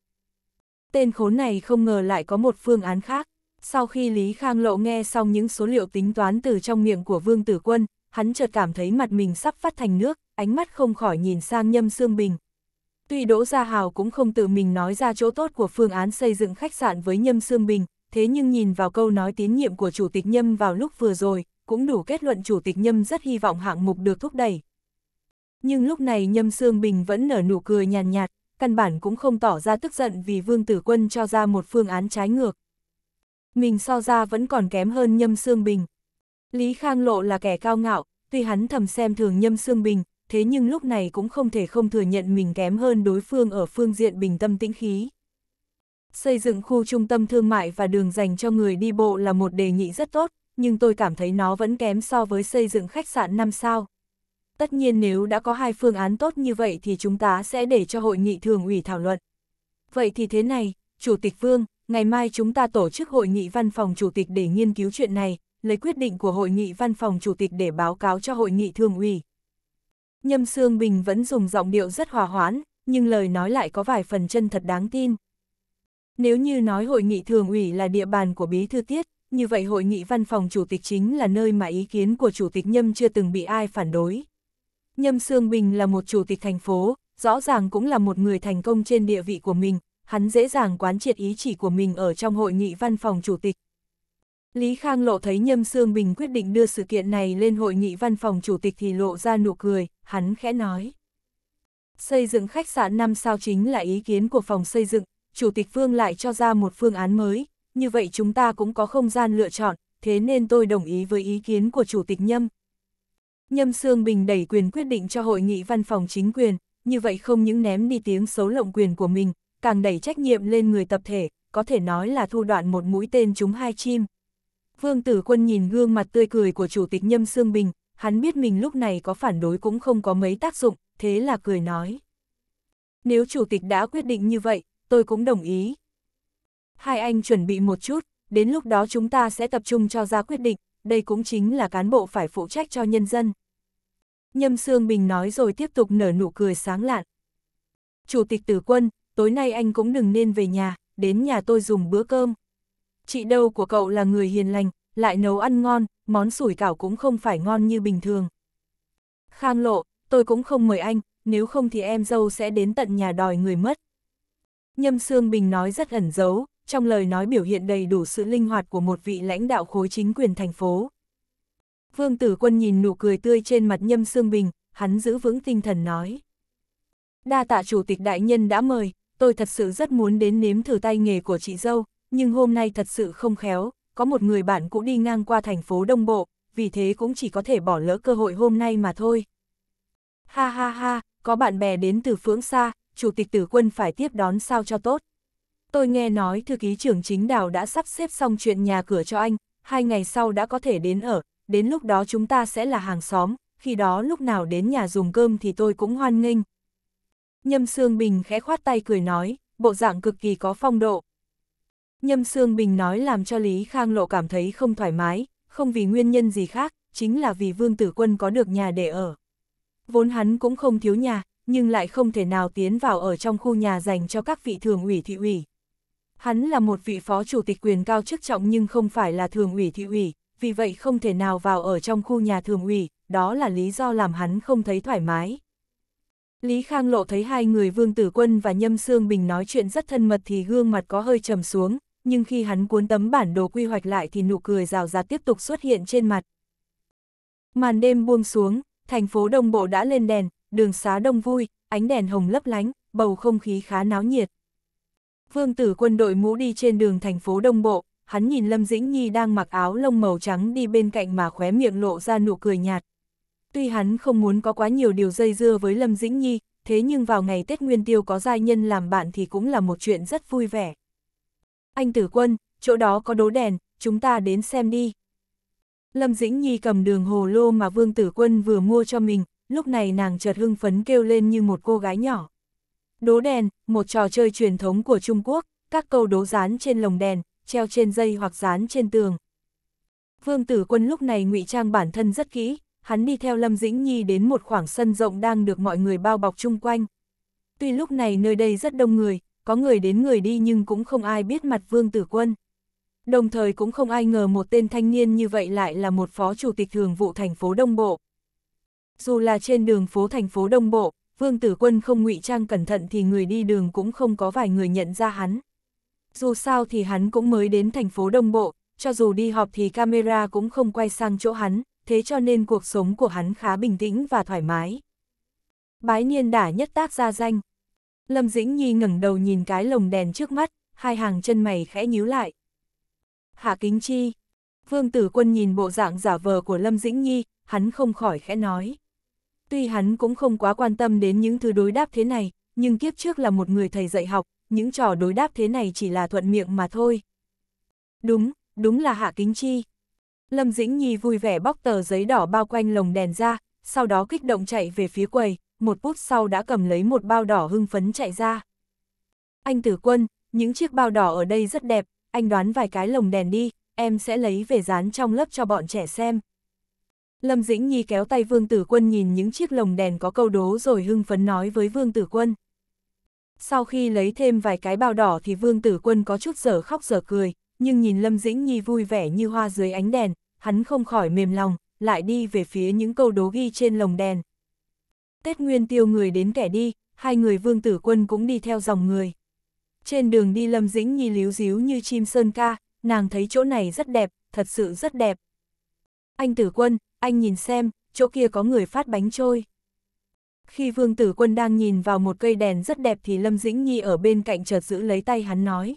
Tên khốn này không ngờ lại có một phương án khác. Sau khi Lý Khang Lộ nghe xong những số liệu tính toán từ trong miệng của Vương Tử Quân, hắn chợt cảm thấy mặt mình sắp phát thành nước, ánh mắt không khỏi nhìn sang Nhâm Sương Bình. Tuy Đỗ Gia Hào cũng không tự mình nói ra chỗ tốt của phương án xây dựng khách sạn với Nhâm Sương Bình, thế nhưng nhìn vào câu nói tín nhiệm của Chủ tịch Nhâm vào lúc vừa rồi, cũng đủ kết luận Chủ tịch Nhâm rất hy vọng hạng mục được thúc đẩy. Nhưng lúc này Nhâm Sương Bình vẫn nở nụ cười nhàn nhạt, căn bản cũng không tỏ ra tức giận vì Vương Tử Quân cho ra một phương án trái ngược. Mình so ra vẫn còn kém hơn Nhâm Sương Bình. Lý Khang Lộ là kẻ cao ngạo, tuy hắn thầm xem thường Nhâm Sương Bình, thế nhưng lúc này cũng không thể không thừa nhận mình kém hơn đối phương ở phương diện bình tâm tĩnh khí. Xây dựng khu trung tâm thương mại và đường dành cho người đi bộ là một đề nghị rất tốt, nhưng tôi cảm thấy nó vẫn kém so với xây dựng khách sạn 5 sao. Tất nhiên nếu đã có hai phương án tốt như vậy thì chúng ta sẽ để cho hội nghị thường ủy thảo luận. Vậy thì thế này, Chủ tịch Vương, ngày mai chúng ta tổ chức hội nghị văn phòng Chủ tịch để nghiên cứu chuyện này, lấy quyết định của hội nghị văn phòng Chủ tịch để báo cáo cho hội nghị thường ủy. Nhâm Sương Bình vẫn dùng giọng điệu rất hòa hoãn, nhưng lời nói lại có vài phần chân thật đáng tin. Nếu như nói hội nghị thường ủy là địa bàn của bí thư tiết, như vậy hội nghị văn phòng chủ tịch chính là nơi mà ý kiến của chủ tịch Nhâm chưa từng bị ai phản đối. Nhâm Sương Bình là một chủ tịch thành phố, rõ ràng cũng là một người thành công trên địa vị của mình, hắn dễ dàng quán triệt ý chỉ của mình ở trong hội nghị văn phòng chủ tịch. Lý Khang Lộ thấy Nhâm Sương Bình quyết định đưa sự kiện này lên hội nghị văn phòng chủ tịch thì lộ ra nụ cười, hắn khẽ nói. Xây dựng khách sạn 5 sao chính là ý kiến của phòng xây dựng, Chủ tịch Vương lại cho ra một phương án mới, như vậy chúng ta cũng có không gian lựa chọn, thế nên tôi đồng ý với ý kiến của Chủ tịch Nhâm. Nhâm Sương Bình đẩy quyền quyết định cho hội nghị văn phòng chính quyền, như vậy không những ném đi tiếng xấu lộng quyền của mình, càng đẩy trách nhiệm lên người tập thể, có thể nói là thu đoạn một mũi tên trúng hai chim. Vương Tử Quân nhìn gương mặt tươi cười của Chủ tịch Nhâm Sương Bình, hắn biết mình lúc này có phản đối cũng không có mấy tác dụng, thế là cười nói. Nếu Chủ tịch đã quyết định như vậy, tôi cũng đồng ý. Hai anh chuẩn bị một chút, đến lúc đó chúng ta sẽ tập trung cho ra quyết định, đây cũng chính là cán bộ phải phụ trách cho nhân dân. Nhâm Sương Bình nói rồi tiếp tục nở nụ cười sáng lạn. Chủ tịch tử quân, tối nay anh cũng đừng nên về nhà, đến nhà tôi dùng bữa cơm. Chị đâu của cậu là người hiền lành, lại nấu ăn ngon, món sủi cảo cũng không phải ngon như bình thường. Khang lộ, tôi cũng không mời anh, nếu không thì em dâu sẽ đến tận nhà đòi người mất. Nhâm Sương Bình nói rất ẩn giấu, trong lời nói biểu hiện đầy đủ sự linh hoạt của một vị lãnh đạo khối chính quyền thành phố. Vương Tử Quân nhìn nụ cười tươi trên mặt Nhâm Sương Bình, hắn giữ vững tinh thần nói. Đa tạ chủ tịch đại nhân đã mời, tôi thật sự rất muốn đến nếm thử tay nghề của chị dâu, nhưng hôm nay thật sự không khéo, có một người bạn cũng đi ngang qua thành phố Đông Bộ, vì thế cũng chỉ có thể bỏ lỡ cơ hội hôm nay mà thôi. Ha ha ha, có bạn bè đến từ phương xa, chủ tịch tử quân phải tiếp đón sao cho tốt tôi nghe nói thư ký trưởng chính đào đã sắp xếp xong chuyện nhà cửa cho anh, hai ngày sau đã có thể đến ở, đến lúc đó chúng ta sẽ là hàng xóm, khi đó lúc nào đến nhà dùng cơm thì tôi cũng hoan nghênh. Nhâm Sương Bình khẽ khoát tay cười nói, bộ dạng cực kỳ có phong độ. Nhâm Sương Bình nói làm cho Lý Khang Lộ cảm thấy không thoải mái, không vì nguyên nhân gì khác, chính là vì Vương Tử Quân có được nhà để ở. Vốn hắn cũng không thiếu nhà, nhưng lại không thể nào tiến vào ở trong khu nhà dành cho các vị thường ủy thị ủy. Hắn là một vị phó chủ tịch quyền cao chức trọng nhưng không phải là thường ủy thị ủy, vì vậy không thể nào vào ở trong khu nhà thường ủy, đó là lý do làm hắn không thấy thoải mái. Lý Khang Lộ thấy hai người Vương Tử Quân và Nhâm Sương Bình nói chuyện rất thân mật thì gương mặt có hơi trầm xuống, nhưng khi hắn cuốn tấm bản đồ quy hoạch lại thì nụ cười rào rạt tiếp tục xuất hiện trên mặt. Màn đêm buông xuống, thành phố Đông Bộ đã lên đèn, đường xá đông vui, ánh đèn hồng lấp lánh, bầu không khí khá náo nhiệt. Vương tử quân đội mũ đi trên đường thành phố Đông Bộ, hắn nhìn Lâm Dĩnh Nhi đang mặc áo lông màu trắng đi bên cạnh mà khóe miệng lộ ra nụ cười nhạt. Tuy hắn không muốn có quá nhiều điều dây dưa với Lâm Dĩnh Nhi, thế nhưng vào ngày Tết Nguyên Tiêu có gia nhân làm bạn thì cũng là một chuyện rất vui vẻ. Anh tử quân, chỗ đó có đố đèn, chúng ta đến xem đi. Lâm Dĩnh Nhi cầm đường hồ lô mà Vương Tử Quân vừa mua cho mình, lúc này nàng chợt hưng phấn kêu lên như một cô gái nhỏ. Đố đèn, một trò chơi truyền thống của Trung Quốc, các câu đố dán trên lồng đèn, treo trên dây hoặc dán trên tường. Vương Tử Quân lúc này ngụy trang bản thân rất kỹ, hắn đi theo Lâm Dĩnh Nhi đến một khoảng sân rộng đang được mọi người bao bọc chung quanh. Tuy lúc này nơi đây rất đông người, có người đến người đi nhưng cũng không ai biết mặt Vương Tử Quân. Đồng thời cũng không ai ngờ một tên thanh niên như vậy lại là một phó chủ tịch thường vụ thành phố Đông Bộ. Dù là trên đường phố thành phố Đông Bộ, Vương Tử Quân không ngụy trang cẩn thận thì người đi đường cũng không có vài người nhận ra hắn. Dù sao thì hắn cũng mới đến thành phố Đông Bộ, cho dù đi họp thì camera cũng không quay sang chỗ hắn, thế cho nên cuộc sống của hắn khá bình tĩnh và thoải mái. Bái niên đã nhất tác ra danh. Lâm Dĩnh Nhi ngẩng đầu nhìn cái lồng đèn trước mắt, hai hàng chân mày khẽ nhíu lại. Hạ kính chi. Vương tử quân nhìn bộ dạng giả vờ của Lâm Dĩnh Nhi, hắn không khỏi khẽ nói. Tuy hắn cũng không quá quan tâm đến những thứ đối đáp thế này, nhưng kiếp trước là một người thầy dạy học, những trò đối đáp thế này chỉ là thuận miệng mà thôi. Đúng, đúng là Hạ Kính Chi. Lâm Dĩnh Nhi vui vẻ bóc tờ giấy đỏ bao quanh lồng đèn ra, sau đó kích động chạy về phía quầy, một phút sau đã cầm lấy một bao đỏ hưng phấn chạy ra. Anh Tử Quân, những chiếc bao đỏ ở đây rất đẹp, anh đoán vài cái lồng đèn đi, em sẽ lấy về dán trong lớp cho bọn trẻ xem. Lâm Dĩnh Nhi kéo tay Vương Tử Quân nhìn những chiếc lồng đèn có câu đố rồi hưng phấn nói với Vương Tử Quân. Sau khi lấy thêm vài cái bao đỏ thì Vương Tử Quân có chút giở khóc giở cười, nhưng nhìn Lâm Dĩnh Nhi vui vẻ như hoa dưới ánh đèn, hắn không khỏi mềm lòng, lại đi về phía những câu đố ghi trên lồng đèn. Tết Nguyên Tiêu người đến kẻ đi, hai người Vương Tử Quân cũng đi theo dòng người. Trên đường đi Lâm Dĩnh Nhi líu díu như chim sơn ca, nàng thấy chỗ này rất đẹp, thật sự rất đẹp. Anh Tử Quân, anh nhìn xem, chỗ kia có người phát bánh trôi. Khi Vương Tử Quân đang nhìn vào một cây đèn rất đẹp thì Lâm Dĩnh Nhi ở bên cạnh chợt giữ lấy tay hắn nói.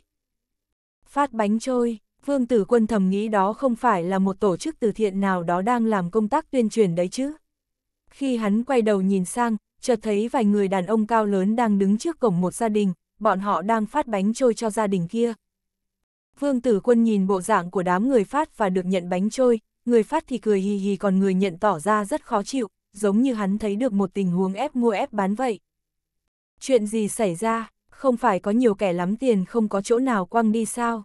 Phát bánh trôi, Vương Tử Quân thầm nghĩ đó không phải là một tổ chức từ thiện nào đó đang làm công tác tuyên truyền đấy chứ. Khi hắn quay đầu nhìn sang, chợt thấy vài người đàn ông cao lớn đang đứng trước cổng một gia đình, bọn họ đang phát bánh trôi cho gia đình kia. Vương Tử Quân nhìn bộ dạng của đám người phát và được nhận bánh trôi, người phát thì cười hì hì còn người nhận tỏ ra rất khó chịu, giống như hắn thấy được một tình huống ép mua ép bán vậy. Chuyện gì xảy ra, không phải có nhiều kẻ lắm tiền không có chỗ nào quăng đi sao?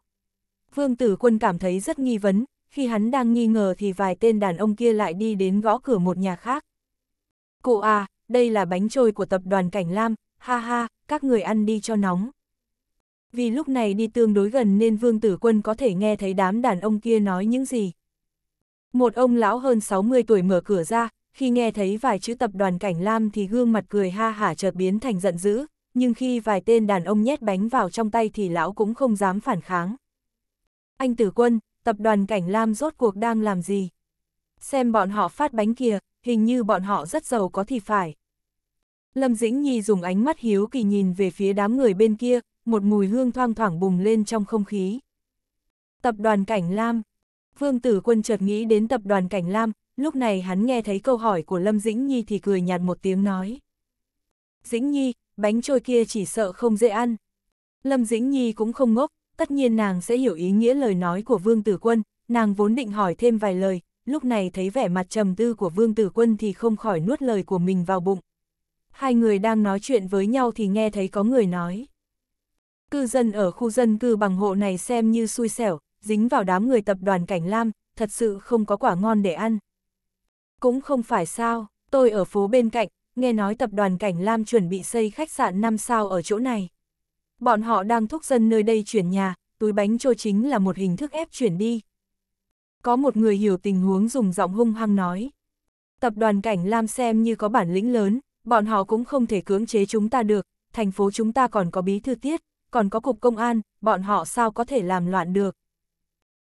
Vương tử quân cảm thấy rất nghi vấn, khi hắn đang nghi ngờ thì vài tên đàn ông kia lại đi đến gõ cửa một nhà khác. Cụ à, đây là bánh trôi của tập đoàn Cảnh Lam, ha ha, các người ăn đi cho nóng. Vì lúc này đi tương đối gần nên Vương Tử Quân có thể nghe thấy đám đàn ông kia nói những gì. Một ông lão hơn 60 tuổi mở cửa ra, khi nghe thấy vài chữ tập đoàn Cảnh Lam thì gương mặt cười ha hả chợt biến thành giận dữ, nhưng khi vài tên đàn ông nhét bánh vào trong tay thì lão cũng không dám phản kháng. Anh Tử Quân, tập đoàn Cảnh Lam rốt cuộc đang làm gì? Xem bọn họ phát bánh kìa, hình như bọn họ rất giàu có thì phải. Lâm Dĩnh Nhi dùng ánh mắt hiếu kỳ nhìn về phía đám người bên kia, một mùi hương thoang thoảng bùng lên trong không khí. Tập đoàn Cảnh Lam Vương Tử Quân chợt nghĩ đến tập đoàn Cảnh Lam, lúc này hắn nghe thấy câu hỏi của Lâm Dĩnh Nhi thì cười nhạt một tiếng nói. Dĩnh Nhi, bánh trôi kia chỉ sợ không dễ ăn. Lâm Dĩnh Nhi cũng không ngốc, tất nhiên nàng sẽ hiểu ý nghĩa lời nói của Vương Tử Quân, nàng vốn định hỏi thêm vài lời, lúc này thấy vẻ mặt trầm tư của Vương Tử Quân thì không khỏi nuốt lời của mình vào bụng. Hai người đang nói chuyện với nhau thì nghe thấy có người nói. Cư dân ở khu dân cư bằng hộ này xem như xui xẻo, dính vào đám người tập đoàn Cảnh Lam, thật sự không có quả ngon để ăn. Cũng không phải sao, tôi ở phố bên cạnh, nghe nói tập đoàn Cảnh Lam chuẩn bị xây khách sạn 5 sao ở chỗ này. Bọn họ đang thúc dân nơi đây chuyển nhà, túi bánh trôi chính là một hình thức ép chuyển đi. Có một người hiểu tình huống dùng giọng hung hăng nói. Tập đoàn Cảnh Lam xem như có bản lĩnh lớn, bọn họ cũng không thể cưỡng chế chúng ta được, thành phố chúng ta còn có bí thư tiết, còn có cục công an, bọn họ sao có thể làm loạn được.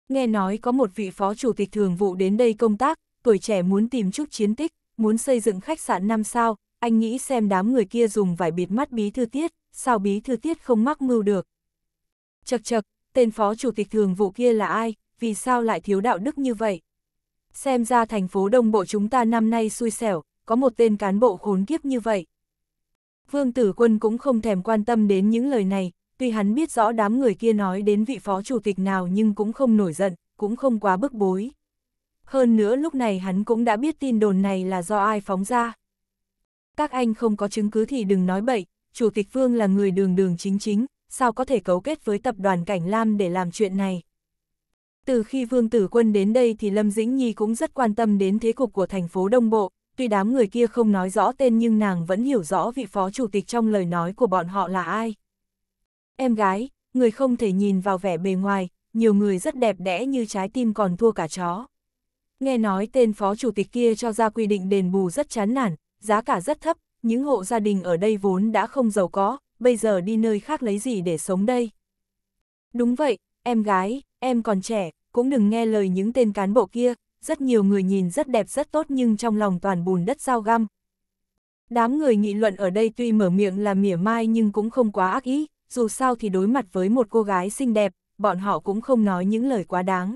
Nghe nói có một vị phó chủ tịch thường vụ đến đây công tác, tuổi trẻ muốn tìm chút chiến tích, muốn xây dựng khách sạn 5 sao, anh nghĩ xem đám người kia dùng vải bịt mắt bí thư tiết, sao bí thư tiết không mắc mưu được. Chật chật, tên phó chủ tịch thường vụ kia là ai, vì sao lại thiếu đạo đức như vậy? Xem ra thành phố đông bộ chúng ta năm nay xui xẻo, có một tên cán bộ khốn kiếp như vậy. Vương Tử Quân cũng không thèm quan tâm đến những lời này, tuy hắn biết rõ đám người kia nói đến vị phó chủ tịch nào nhưng cũng không nổi giận, cũng không quá bức bối. Hơn nữa lúc này hắn cũng đã biết tin đồn này là do ai phóng ra. Các anh không có chứng cứ thì đừng nói bậy, Chủ tịch Vương là người đường đường chính chính, sao có thể cấu kết với tập đoàn Cảnh Lam để làm chuyện này. Từ khi Vương Tử Quân đến đây thì Lâm Dĩnh Nhi cũng rất quan tâm đến thế cục của thành phố Đông Bộ, tuy đám người kia không nói rõ tên nhưng nàng vẫn hiểu rõ vị phó chủ tịch trong lời nói của bọn họ là ai. Em gái, người không thể nhìn vào vẻ bề ngoài, nhiều người rất đẹp đẽ như trái tim còn thua cả chó. Nghe nói tên phó chủ tịch kia cho ra quy định đền bù rất chán nản, giá cả rất thấp, những hộ gia đình ở đây vốn đã không giàu có, bây giờ đi nơi khác lấy gì để sống đây. Đúng vậy, em gái, em còn trẻ, cũng đừng nghe lời những tên cán bộ kia, rất nhiều người nhìn rất đẹp rất tốt nhưng trong lòng toàn bùn đất sao găm. Đám người nghị luận ở đây tuy mở miệng là mỉa mai nhưng cũng không quá ác ý, dù sao thì đối mặt với một cô gái xinh đẹp, bọn họ cũng không nói những lời quá đáng.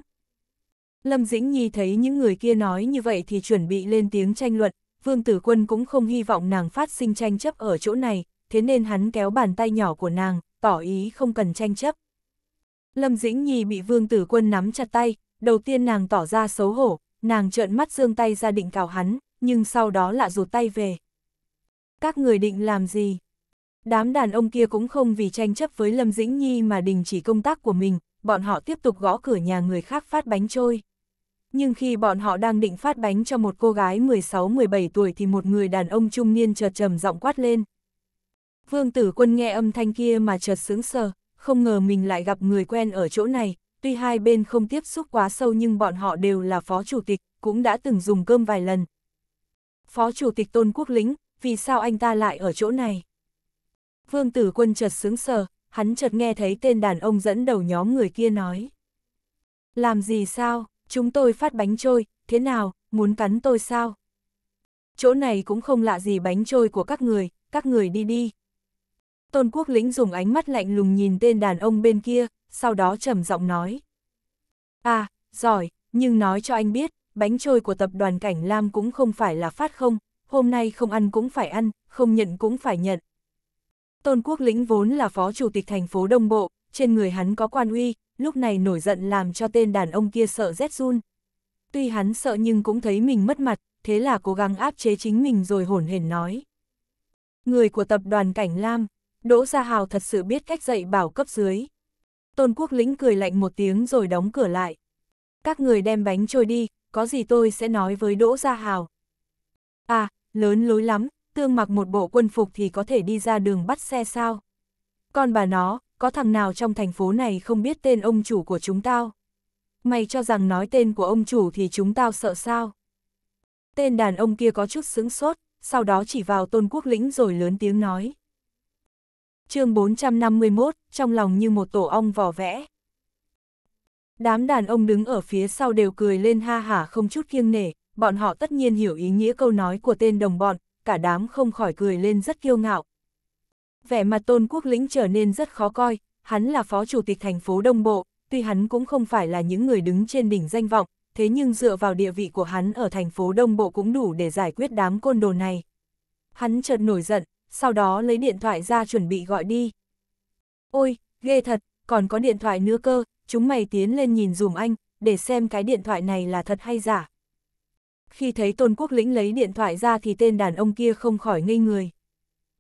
Lâm Dĩnh Nhi thấy những người kia nói như vậy thì chuẩn bị lên tiếng tranh luận, Vương Tử Quân cũng không hy vọng nàng phát sinh tranh chấp ở chỗ này, thế nên hắn kéo bàn tay nhỏ của nàng, tỏ ý không cần tranh chấp. Lâm Dĩnh Nhi bị Vương Tử Quân nắm chặt tay, đầu tiên nàng tỏ ra xấu hổ, nàng trợn mắt dương tay ra định cào hắn, nhưng sau đó lạ rụt tay về. Các người định làm gì? Đám đàn ông kia cũng không vì tranh chấp với Lâm Dĩnh Nhi mà đình chỉ công tác của mình, bọn họ tiếp tục gõ cửa nhà người khác phát bánh trôi. Nhưng khi bọn họ đang định phát bánh cho một cô gái 16-17 tuổi thì một người đàn ông trung niên chợt trầm giọng quát lên. Vương tử quân nghe âm thanh kia mà chợt sướng sờ, không ngờ mình lại gặp người quen ở chỗ này, tuy hai bên không tiếp xúc quá sâu nhưng bọn họ đều là phó chủ tịch, cũng đã từng dùng cơm vài lần. Phó chủ tịch Tôn Quốc Lĩnh, vì sao anh ta lại ở chỗ này? Vương tử quân chợt sướng sờ, hắn chợt nghe thấy tên đàn ông dẫn đầu nhóm người kia nói. Làm gì sao, chúng tôi phát bánh trôi, thế nào, muốn cắn tôi sao? Chỗ này cũng không lạ gì bánh trôi của các người, các người đi đi. Tôn quốc lĩnh dùng ánh mắt lạnh lùng nhìn tên đàn ông bên kia, sau đó trầm giọng nói. À, giỏi, nhưng nói cho anh biết, bánh trôi của tập đoàn Cảnh Lam cũng không phải là phát không, hôm nay không ăn cũng phải ăn, không nhận cũng phải nhận. Tôn Quốc Lĩnh vốn là phó chủ tịch thành phố Đông Bộ, trên người hắn có quan uy, lúc này nổi giận làm cho tên đàn ông kia sợ rét run. Tuy hắn sợ nhưng cũng thấy mình mất mặt, thế là cố gắng áp chế chính mình rồi hổn hển nói. Người của tập đoàn Cảnh Lam, Đỗ Gia Hào thật sự biết cách dạy bảo cấp dưới. Tôn Quốc Lĩnh cười lạnh một tiếng rồi đóng cửa lại. Các người đem bánh trôi đi, có gì tôi sẽ nói với Đỗ Gia Hào. À, lớn lối lắm, tương mặc một bộ quân phục thì có thể đi ra đường bắt xe sao? Con bà nó, có thằng nào trong thành phố này không biết tên ông chủ của chúng tao? Mày cho rằng nói tên của ông chủ thì chúng tao sợ sao? Tên đàn ông kia có chút sững sốt, sau đó chỉ vào tôn quốc lĩnh rồi lớn tiếng nói. chương 451, trong lòng như một tổ ong vỏ vẽ. Đám đàn ông đứng ở phía sau đều cười lên ha hả không chút kiêng nể, bọn họ tất nhiên hiểu ý nghĩa câu nói của tên đồng bọn, cả đám không khỏi cười lên rất kiêu ngạo. Vẻ mặt Tôn Quốc Lĩnh trở nên rất khó coi, hắn là phó chủ tịch thành phố Đông Bộ, tuy hắn cũng không phải là những người đứng trên đỉnh danh vọng, thế nhưng dựa vào địa vị của hắn ở thành phố Đông Bộ cũng đủ để giải quyết đám côn đồ này. Hắn chợt nổi giận, sau đó lấy điện thoại ra chuẩn bị gọi đi. Ôi, ghê thật, còn có điện thoại nữa cơ, chúng mày tiến lên nhìn dùm anh, để xem cái điện thoại này là thật hay giả. Khi thấy Tôn Quốc Lĩnh lấy điện thoại ra thì tên đàn ông kia không khỏi ngây người.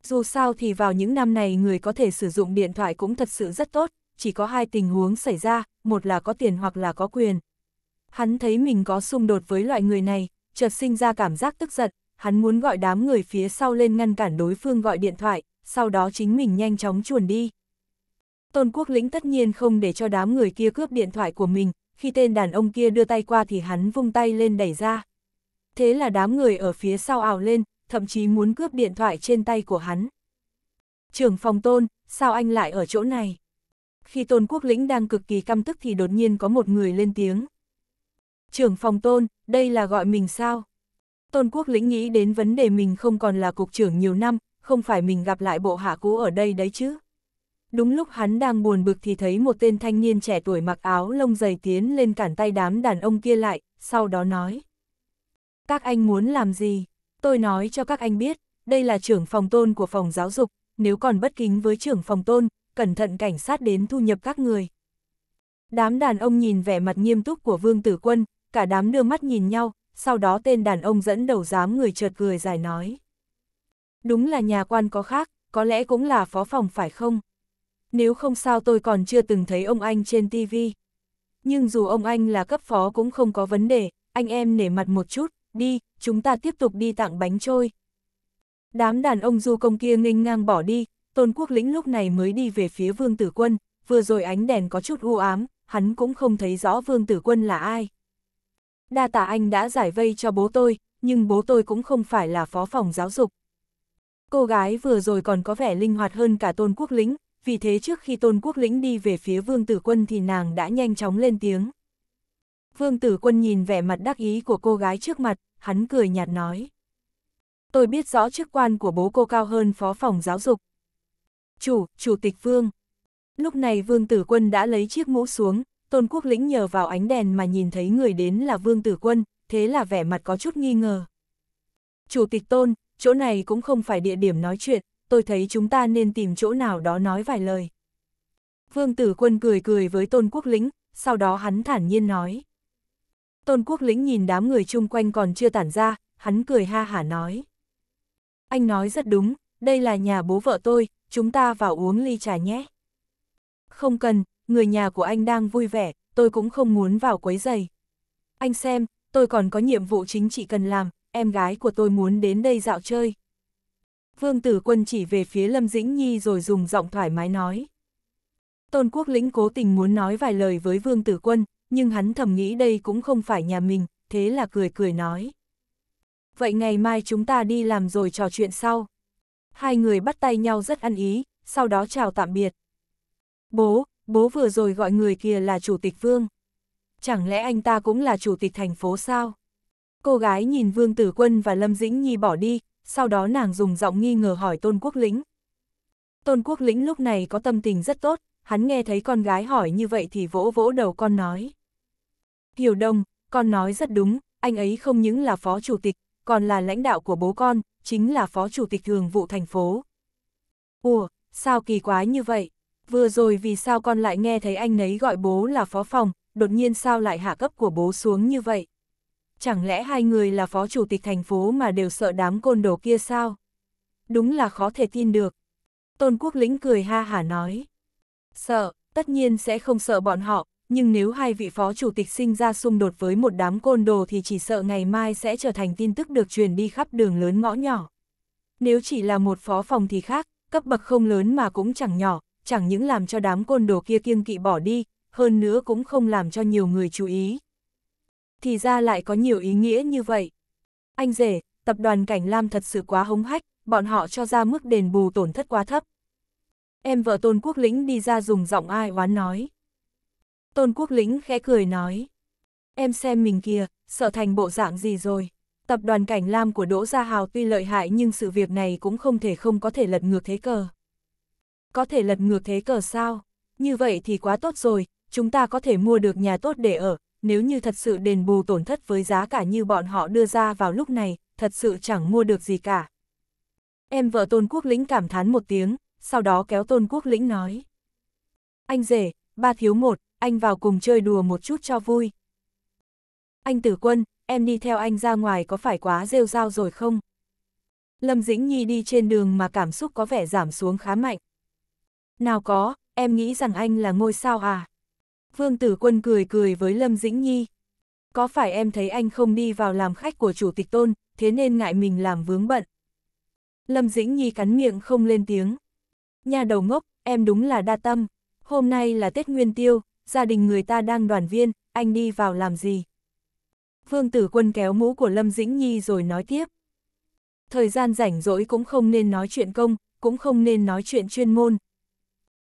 Dù sao thì vào những năm này người có thể sử dụng điện thoại cũng thật sự rất tốt, chỉ có hai tình huống xảy ra, một là có tiền hoặc là có quyền. Hắn thấy mình có xung đột với loại người này, chợt sinh ra cảm giác tức giận, hắn muốn gọi đám người phía sau lên ngăn cản đối phương gọi điện thoại, sau đó chính mình nhanh chóng chuồn đi. Tôn Quốc Lĩnh tất nhiên không để cho đám người kia cướp điện thoại của mình, khi tên đàn ông kia đưa tay qua thì hắn vung tay lên đẩy ra thế là đám người ở phía sau ảo lên, thậm chí muốn cướp điện thoại trên tay của hắn. Trưởng phòng tôn, sao anh lại ở chỗ này? Khi tôn quốc lĩnh đang cực kỳ căm tức thì đột nhiên có một người lên tiếng. Trưởng phòng tôn, đây là gọi mình sao? Tôn quốc lĩnh nghĩ đến vấn đề mình không còn là cục trưởng nhiều năm, không phải mình gặp lại bộ hạ cũ ở đây đấy chứ. Đúng lúc hắn đang buồn bực thì thấy một tên thanh niên trẻ tuổi mặc áo lông dày tiến lên cản tay đám đàn ông kia lại, sau đó nói các anh muốn làm gì? Tôi nói cho các anh biết, đây là trưởng phòng tôn của phòng giáo dục, nếu còn bất kính với trưởng phòng tôn, cẩn thận cảnh sát đến thu nhập các người. Đám đàn ông nhìn vẻ mặt nghiêm túc của Vương Tử Quân, cả đám đưa mắt nhìn nhau, sau đó tên đàn ông dẫn đầu dám người chợt cười dài nói. Đúng là nhà quan có khác, có lẽ cũng là phó phòng phải không? Nếu không sao tôi còn chưa từng thấy ông anh trên TV. Nhưng dù ông anh là cấp phó cũng không có vấn đề, anh em nể mặt một chút, đi, chúng ta tiếp tục đi tặng bánh trôi. Đám đàn ông du công kia nghênh ngang bỏ đi, Tôn Quốc Lĩnh lúc này mới đi về phía Vương Tử Quân, vừa rồi ánh đèn có chút u ám, hắn cũng không thấy rõ Vương Tử Quân là ai. Đa tạ anh đã giải vây cho bố tôi, nhưng bố tôi cũng không phải là phó phòng giáo dục. Cô gái vừa rồi còn có vẻ linh hoạt hơn cả Tôn Quốc Lĩnh, vì thế trước khi Tôn Quốc Lĩnh đi về phía Vương Tử Quân thì nàng đã nhanh chóng lên tiếng. Vương tử quân nhìn vẻ mặt đắc ý của cô gái trước mặt, hắn cười nhạt nói. Tôi biết rõ chức quan của bố cô cao hơn phó phòng giáo dục. Chủ, chủ tịch Vương. Lúc này Vương tử quân đã lấy chiếc mũ xuống, Tôn Quốc Lĩnh nhờ vào ánh đèn mà nhìn thấy người đến là Vương tử quân, thế là vẻ mặt có chút nghi ngờ. Chủ tịch Tôn, chỗ này cũng không phải địa điểm nói chuyện, tôi thấy chúng ta nên tìm chỗ nào đó nói vài lời. Vương tử quân cười cười với Tôn Quốc Lĩnh, sau đó hắn thản nhiên nói. Tôn Quốc Lĩnh nhìn đám người chung quanh còn chưa tản ra, hắn cười ha hả nói. Anh nói rất đúng, đây là nhà bố vợ tôi, chúng ta vào uống ly trà nhé. Không cần, người nhà của anh đang vui vẻ, tôi cũng không muốn vào quấy giày. Anh xem, tôi còn có nhiệm vụ chính trị cần làm, em gái của tôi muốn đến đây dạo chơi. Vương Tử Quân chỉ về phía Lâm Dĩnh Nhi rồi dùng giọng thoải mái nói. Tôn Quốc Lĩnh cố tình muốn nói vài lời với Vương Tử Quân, nhưng hắn thầm nghĩ đây cũng không phải nhà mình, thế là cười cười nói. Vậy ngày mai chúng ta đi làm rồi trò chuyện sau. Hai người bắt tay nhau rất ăn ý, sau đó chào tạm biệt. Bố, bố vừa rồi gọi người kia là chủ tịch vương. Chẳng lẽ anh ta cũng là chủ tịch thành phố sao? Cô gái nhìn Vương Tử Quân và Lâm Dĩnh Nhi bỏ đi, sau đó nàng dùng giọng nghi ngờ hỏi Tôn Quốc Lĩnh. Tôn Quốc Lĩnh lúc này có tâm tình rất tốt, hắn nghe thấy con gái hỏi như vậy thì vỗ vỗ đầu con nói. Hiểu Đông, con nói rất đúng, anh ấy không những là phó chủ tịch, còn là lãnh đạo của bố con, chính là phó chủ tịch thường vụ thành phố. Ủa, sao kỳ quái như vậy? Vừa rồi vì sao con lại nghe thấy anh ấy gọi bố là phó phòng, đột nhiên sao lại hạ cấp của bố xuống như vậy? Chẳng lẽ hai người là phó chủ tịch thành phố mà đều sợ đám côn đồ kia sao? Đúng là khó thể tin được. Tôn Quốc Lĩnh cười ha hả nói. Sợ, tất nhiên sẽ không sợ bọn họ, nhưng nếu hai vị phó chủ tịch sinh ra xung đột với một đám côn đồ thì chỉ sợ ngày mai sẽ trở thành tin tức được truyền đi khắp đường lớn ngõ nhỏ. Nếu chỉ là một phó phòng thì khác, cấp bậc không lớn mà cũng chẳng nhỏ, chẳng những làm cho đám côn đồ kia kiêng kỵ bỏ đi, hơn nữa cũng không làm cho nhiều người chú ý. Thì ra lại có nhiều ý nghĩa như vậy. Anh rể, tập đoàn Cảnh Lam thật sự quá hống hách, bọn họ cho ra mức đền bù tổn thất quá thấp. Em vợ Tôn Quốc Lĩnh đi ra dùng giọng ai oán nói. Tôn Quốc Lĩnh khẽ cười nói. Em xem mình kìa, sợ thành bộ dạng gì rồi. Tập đoàn Cảnh Lam của Đỗ Gia Hào tuy lợi hại nhưng sự việc này cũng không thể không có thể lật ngược thế cờ. Có thể lật ngược thế cờ sao? Như vậy thì quá tốt rồi, chúng ta có thể mua được nhà tốt để ở, nếu như thật sự đền bù tổn thất với giá cả như bọn họ đưa ra vào lúc này, thật sự chẳng mua được gì cả. Em vợ Tôn Quốc Lĩnh cảm thán một tiếng, sau đó kéo Tôn Quốc Lĩnh nói. Anh rể, ba thiếu một, anh vào cùng chơi đùa một chút cho vui. Anh tử quân, em đi theo anh ra ngoài có phải quá rêu rao rồi không? Lâm Dĩnh Nhi đi trên đường mà cảm xúc có vẻ giảm xuống khá mạnh. Nào có, em nghĩ rằng anh là ngôi sao à? Vương Tử Quân cười cười với Lâm Dĩnh Nhi. Có phải em thấy anh không đi vào làm khách của chủ tịch tôn, thế nên ngại mình làm vướng bận? Lâm Dĩnh Nhi cắn miệng không lên tiếng. Nhà đầu ngốc, em đúng là đa tâm. Hôm nay là Tết Nguyên Tiêu, gia đình người ta đang đoàn viên, anh đi vào làm gì? Vương Tử Quân kéo mũ của Lâm Dĩnh Nhi rồi nói tiếp. Thời gian rảnh rỗi cũng không nên nói chuyện công, cũng không nên nói chuyện chuyên môn.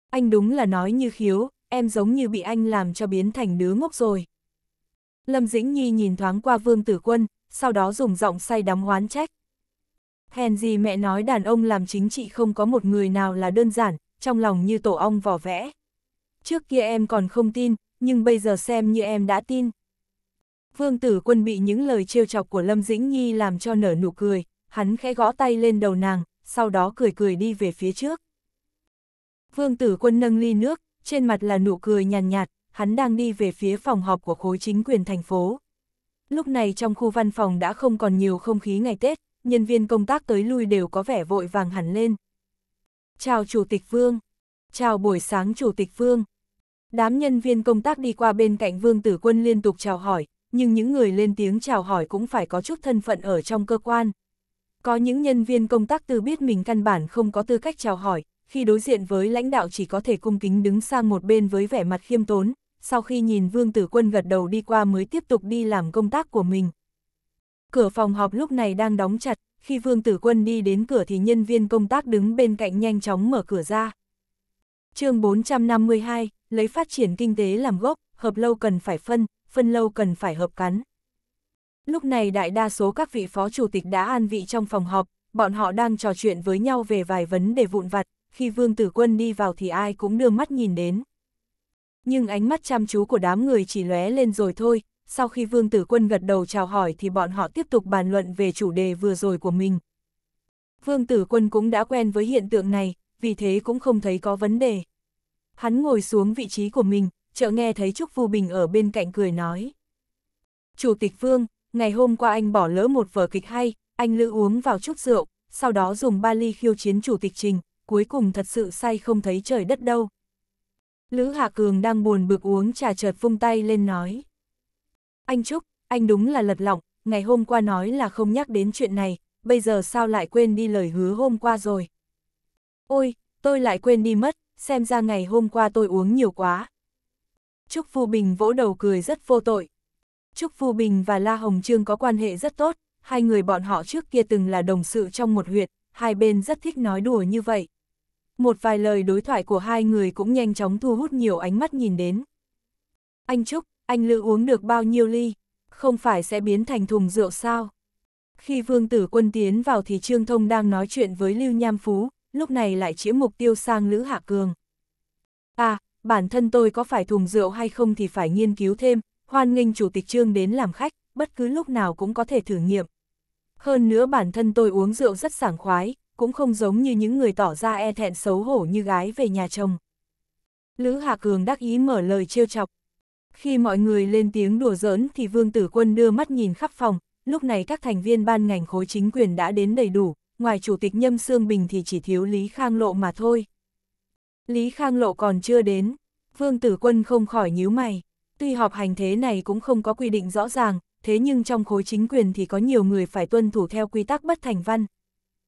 Anh đúng là nói như khiếu, em giống như bị anh làm cho biến thành đứa ngốc rồi. Lâm Dĩnh Nhi nhìn thoáng qua Vương Tử Quân, sau đó dùng giọng say đắm hoán trách. Hèn gì mẹ nói đàn ông làm chính trị không có một người nào là đơn giản, trong lòng như tổ ong vỏ vẽ trước kia em còn không tin, nhưng bây giờ xem như em đã tin. Vương tử quân bị những lời trêu chọc của Lâm Dĩnh Nhi làm cho nở nụ cười, hắn khẽ gõ tay lên đầu nàng, sau đó cười cười đi về phía trước. Vương tử quân nâng ly nước, trên mặt là nụ cười nhàn nhạt, nhạt, hắn đang đi về phía phòng họp của khối chính quyền thành phố. Lúc này trong khu văn phòng đã không còn nhiều không khí ngày Tết, nhân viên công tác tới lui đều có vẻ vội vàng hẳn lên. Chào Chủ tịch Vương. Chào buổi sáng Chủ tịch Vương. Đám nhân viên công tác đi qua bên cạnh Vương Tử Quân liên tục chào hỏi, nhưng những người lên tiếng chào hỏi cũng phải có chút thân phận ở trong cơ quan. Có những nhân viên công tác từ biết mình căn bản không có tư cách chào hỏi, khi đối diện với lãnh đạo chỉ có thể cung kính đứng sang một bên với vẻ mặt khiêm tốn, sau khi nhìn Vương Tử Quân gật đầu đi qua mới tiếp tục đi làm công tác của mình. Cửa phòng họp lúc này đang đóng chặt, khi Vương Tử Quân đi đến cửa thì nhân viên công tác đứng bên cạnh nhanh chóng mở cửa ra chương 452, lấy phát triển kinh tế làm gốc, hợp lâu cần phải phân, phân lâu cần phải hợp cắn. Lúc này đại đa số các vị phó chủ tịch đã an vị trong phòng họp, bọn họ đang trò chuyện với nhau về vài vấn đề vụn vặt, khi Vương Tử Quân đi vào thì ai cũng đưa mắt nhìn đến. Nhưng ánh mắt chăm chú của đám người chỉ lóe lên rồi thôi, sau khi Vương Tử Quân gật đầu chào hỏi thì bọn họ tiếp tục bàn luận về chủ đề vừa rồi của mình. Vương Tử Quân cũng đã quen với hiện tượng này, vì thế cũng không thấy có vấn đề. Hắn ngồi xuống vị trí của mình, chợt nghe thấy Trúc Vu Bình ở bên cạnh cười nói. Chủ tịch Vương, ngày hôm qua anh bỏ lỡ một vở kịch hay, anh lữ uống vào chút rượu, sau đó dùng ba ly khiêu chiến chủ tịch trình, cuối cùng thật sự say không thấy trời đất đâu. Lữ Hạ Cường đang buồn bực uống trà chợt vung tay lên nói. Anh Trúc, anh đúng là lật lọng, ngày hôm qua nói là không nhắc đến chuyện này, bây giờ sao lại quên đi lời hứa hôm qua rồi. Ôi, tôi lại quên đi mất, xem ra ngày hôm qua tôi uống nhiều quá. Trúc Phu Bình vỗ đầu cười rất vô tội. Trúc Phu Bình và La Hồng Trương có quan hệ rất tốt, hai người bọn họ trước kia từng là đồng sự trong một huyện, hai bên rất thích nói đùa như vậy. Một vài lời đối thoại của hai người cũng nhanh chóng thu hút nhiều ánh mắt nhìn đến. Anh Trúc, anh Lữ uống được bao nhiêu ly? Không phải sẽ biến thành thùng rượu sao? Khi Vương Tử Quân tiến vào thì Trương Thông đang nói chuyện với Lưu Nham Phú, lúc này lại chĩa mục tiêu sang Lữ Hạ Cường. À, bản thân tôi có phải thùng rượu hay không thì phải nghiên cứu thêm, hoan nghênh chủ tịch trương đến làm khách, bất cứ lúc nào cũng có thể thử nghiệm. Hơn nữa bản thân tôi uống rượu rất sảng khoái, cũng không giống như những người tỏ ra e thẹn xấu hổ như gái về nhà chồng. Lữ Hạ Cường đắc ý mở lời trêu chọc. Khi mọi người lên tiếng đùa giỡn thì Vương Tử Quân đưa mắt nhìn khắp phòng, lúc này các thành viên ban ngành khối chính quyền đã đến đầy đủ, ngoài Chủ tịch Nhâm Sương Bình thì chỉ thiếu Lý Khang Lộ mà thôi. Lý Khang Lộ còn chưa đến, Vương Tử Quân không khỏi nhíu mày. Tuy họp hành thế này cũng không có quy định rõ ràng, thế nhưng trong khối chính quyền thì có nhiều người phải tuân thủ theo quy tắc bất thành văn.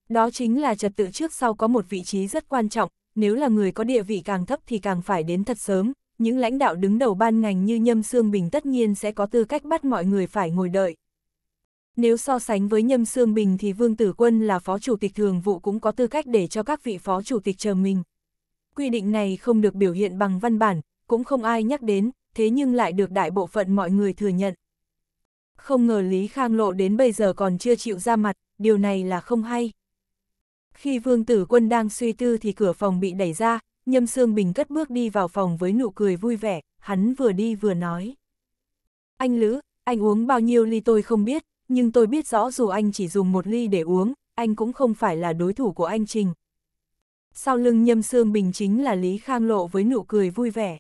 Đó chính là trật tự trước sau có một vị trí rất quan trọng, nếu là người có địa vị càng thấp thì càng phải đến thật sớm, những lãnh đạo đứng đầu ban ngành như Nhâm Sương Bình tất nhiên sẽ có tư cách bắt mọi người phải ngồi đợi. Nếu so sánh với Nhâm Sương Bình thì Vương Tử Quân là phó chủ tịch thường vụ cũng có tư cách để cho các vị phó chủ tịch chờ mình. Quy định này không được biểu hiện bằng văn bản, cũng không ai nhắc đến, thế nhưng lại được đại bộ phận mọi người thừa nhận. Không ngờ Lý Khang Lộ đến bây giờ còn chưa chịu ra mặt, điều này là không hay. Khi Vương Tử Quân đang suy tư thì cửa phòng bị đẩy ra, Nhâm Sương Bình cất bước đi vào phòng với nụ cười vui vẻ, hắn vừa đi vừa nói. Anh Lữ, anh uống bao nhiêu ly tôi không biết, nhưng tôi biết rõ dù anh chỉ dùng một ly để uống, anh cũng không phải là đối thủ của anh Trình. Sau lưng Nhâm Sương Bình chính là Lý Khang Lộ với nụ cười vui vẻ.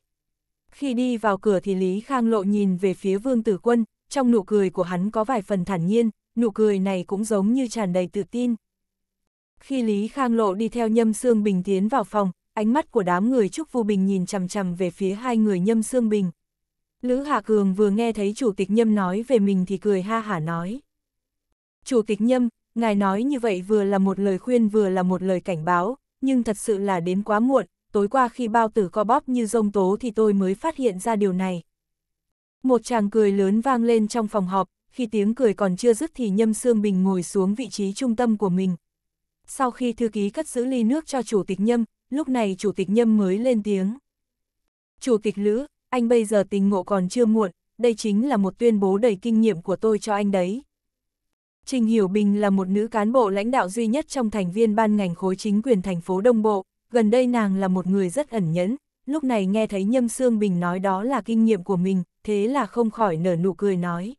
Khi đi vào cửa thì Lý Khang Lộ nhìn về phía Vương Tử Quân, trong nụ cười của hắn có vài phần thản nhiên, nụ cười này cũng giống như tràn đầy tự tin. Khi Lý Khang Lộ đi theo Nhâm Sương Bình tiến vào phòng, ánh mắt của đám người Trúc Vu Bình nhìn chằm chằm về phía hai người Nhâm Sương Bình. Lữ Hà Cường vừa nghe thấy Chủ tịch Nhâm nói về mình thì cười ha hả nói. Chủ tịch Nhâm, ngài nói như vậy vừa là một lời khuyên vừa là một lời cảnh báo, nhưng thật sự là đến quá muộn, tối qua khi bao tử co bóp như rông tố thì tôi mới phát hiện ra điều này. Một chàng cười lớn vang lên trong phòng họp, khi tiếng cười còn chưa dứt thì Nhâm Sương Bình ngồi xuống vị trí trung tâm của mình. Sau khi thư ký cất giữ ly nước cho Chủ tịch Nhâm, lúc này Chủ tịch Nhâm mới lên tiếng. Chủ tịch Lữ, anh bây giờ tình ngộ còn chưa muộn, đây chính là một tuyên bố đầy kinh nghiệm của tôi cho anh đấy. Trình Hiểu Bình là một nữ cán bộ lãnh đạo duy nhất trong thành viên ban ngành khối chính quyền thành phố Đông Bộ, gần đây nàng là một người rất ẩn nhẫn, lúc này nghe thấy Nhâm Sương Bình nói đó là kinh nghiệm của mình, thế là không khỏi nở nụ cười nói.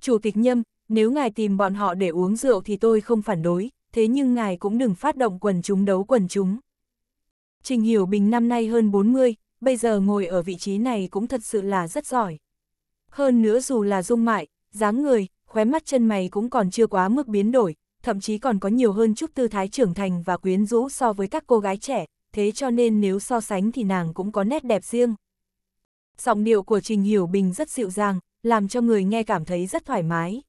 Chủ tịch Nhâm, nếu ngài tìm bọn họ để uống rượu thì tôi không phản đối, thế nhưng ngài cũng đừng phát động quần chúng đấu quần chúng. Trình Hiểu Bình năm nay hơn 40, bây giờ ngồi ở vị trí này cũng thật sự là rất giỏi. Hơn nữa dù là dung mại, dáng người, khóe mắt chân mày cũng còn chưa quá mức biến đổi, thậm chí còn có nhiều hơn chút tư thái trưởng thành và quyến rũ so với các cô gái trẻ, thế cho nên nếu so sánh thì nàng cũng có nét đẹp riêng. Giọng điệu của Trình Hiểu Bình rất dịu dàng, làm cho người nghe cảm thấy rất thoải mái.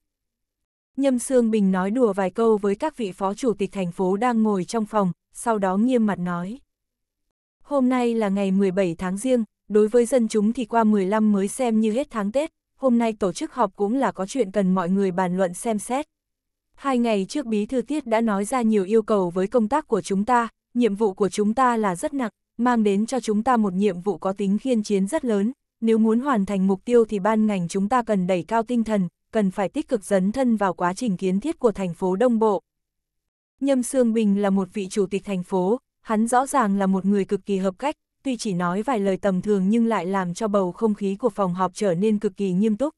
Nhâm Sương Bình nói đùa vài câu với các vị phó chủ tịch thành phố đang ngồi trong phòng, sau đó nghiêm mặt nói. Hôm nay là ngày 17 tháng riêng, đối với dân chúng thì qua 15 mới xem như hết tháng Tết, hôm nay tổ chức họp cũng là có chuyện cần mọi người bàn luận xem xét. Hai ngày trước Bí Thư Tiết đã nói ra nhiều yêu cầu với công tác của chúng ta, nhiệm vụ của chúng ta là rất nặng, mang đến cho chúng ta một nhiệm vụ có tính khiên chiến rất lớn, nếu muốn hoàn thành mục tiêu thì ban ngành chúng ta cần đẩy cao tinh thần, cần phải tích cực dấn thân vào quá trình kiến thiết của thành phố Đông Bộ. Nhâm Sương Bình là một vị chủ tịch thành phố, Hắn rõ ràng là một người cực kỳ hợp cách, tuy chỉ nói vài lời tầm thường nhưng lại làm cho bầu không khí của phòng họp trở nên cực kỳ nghiêm túc.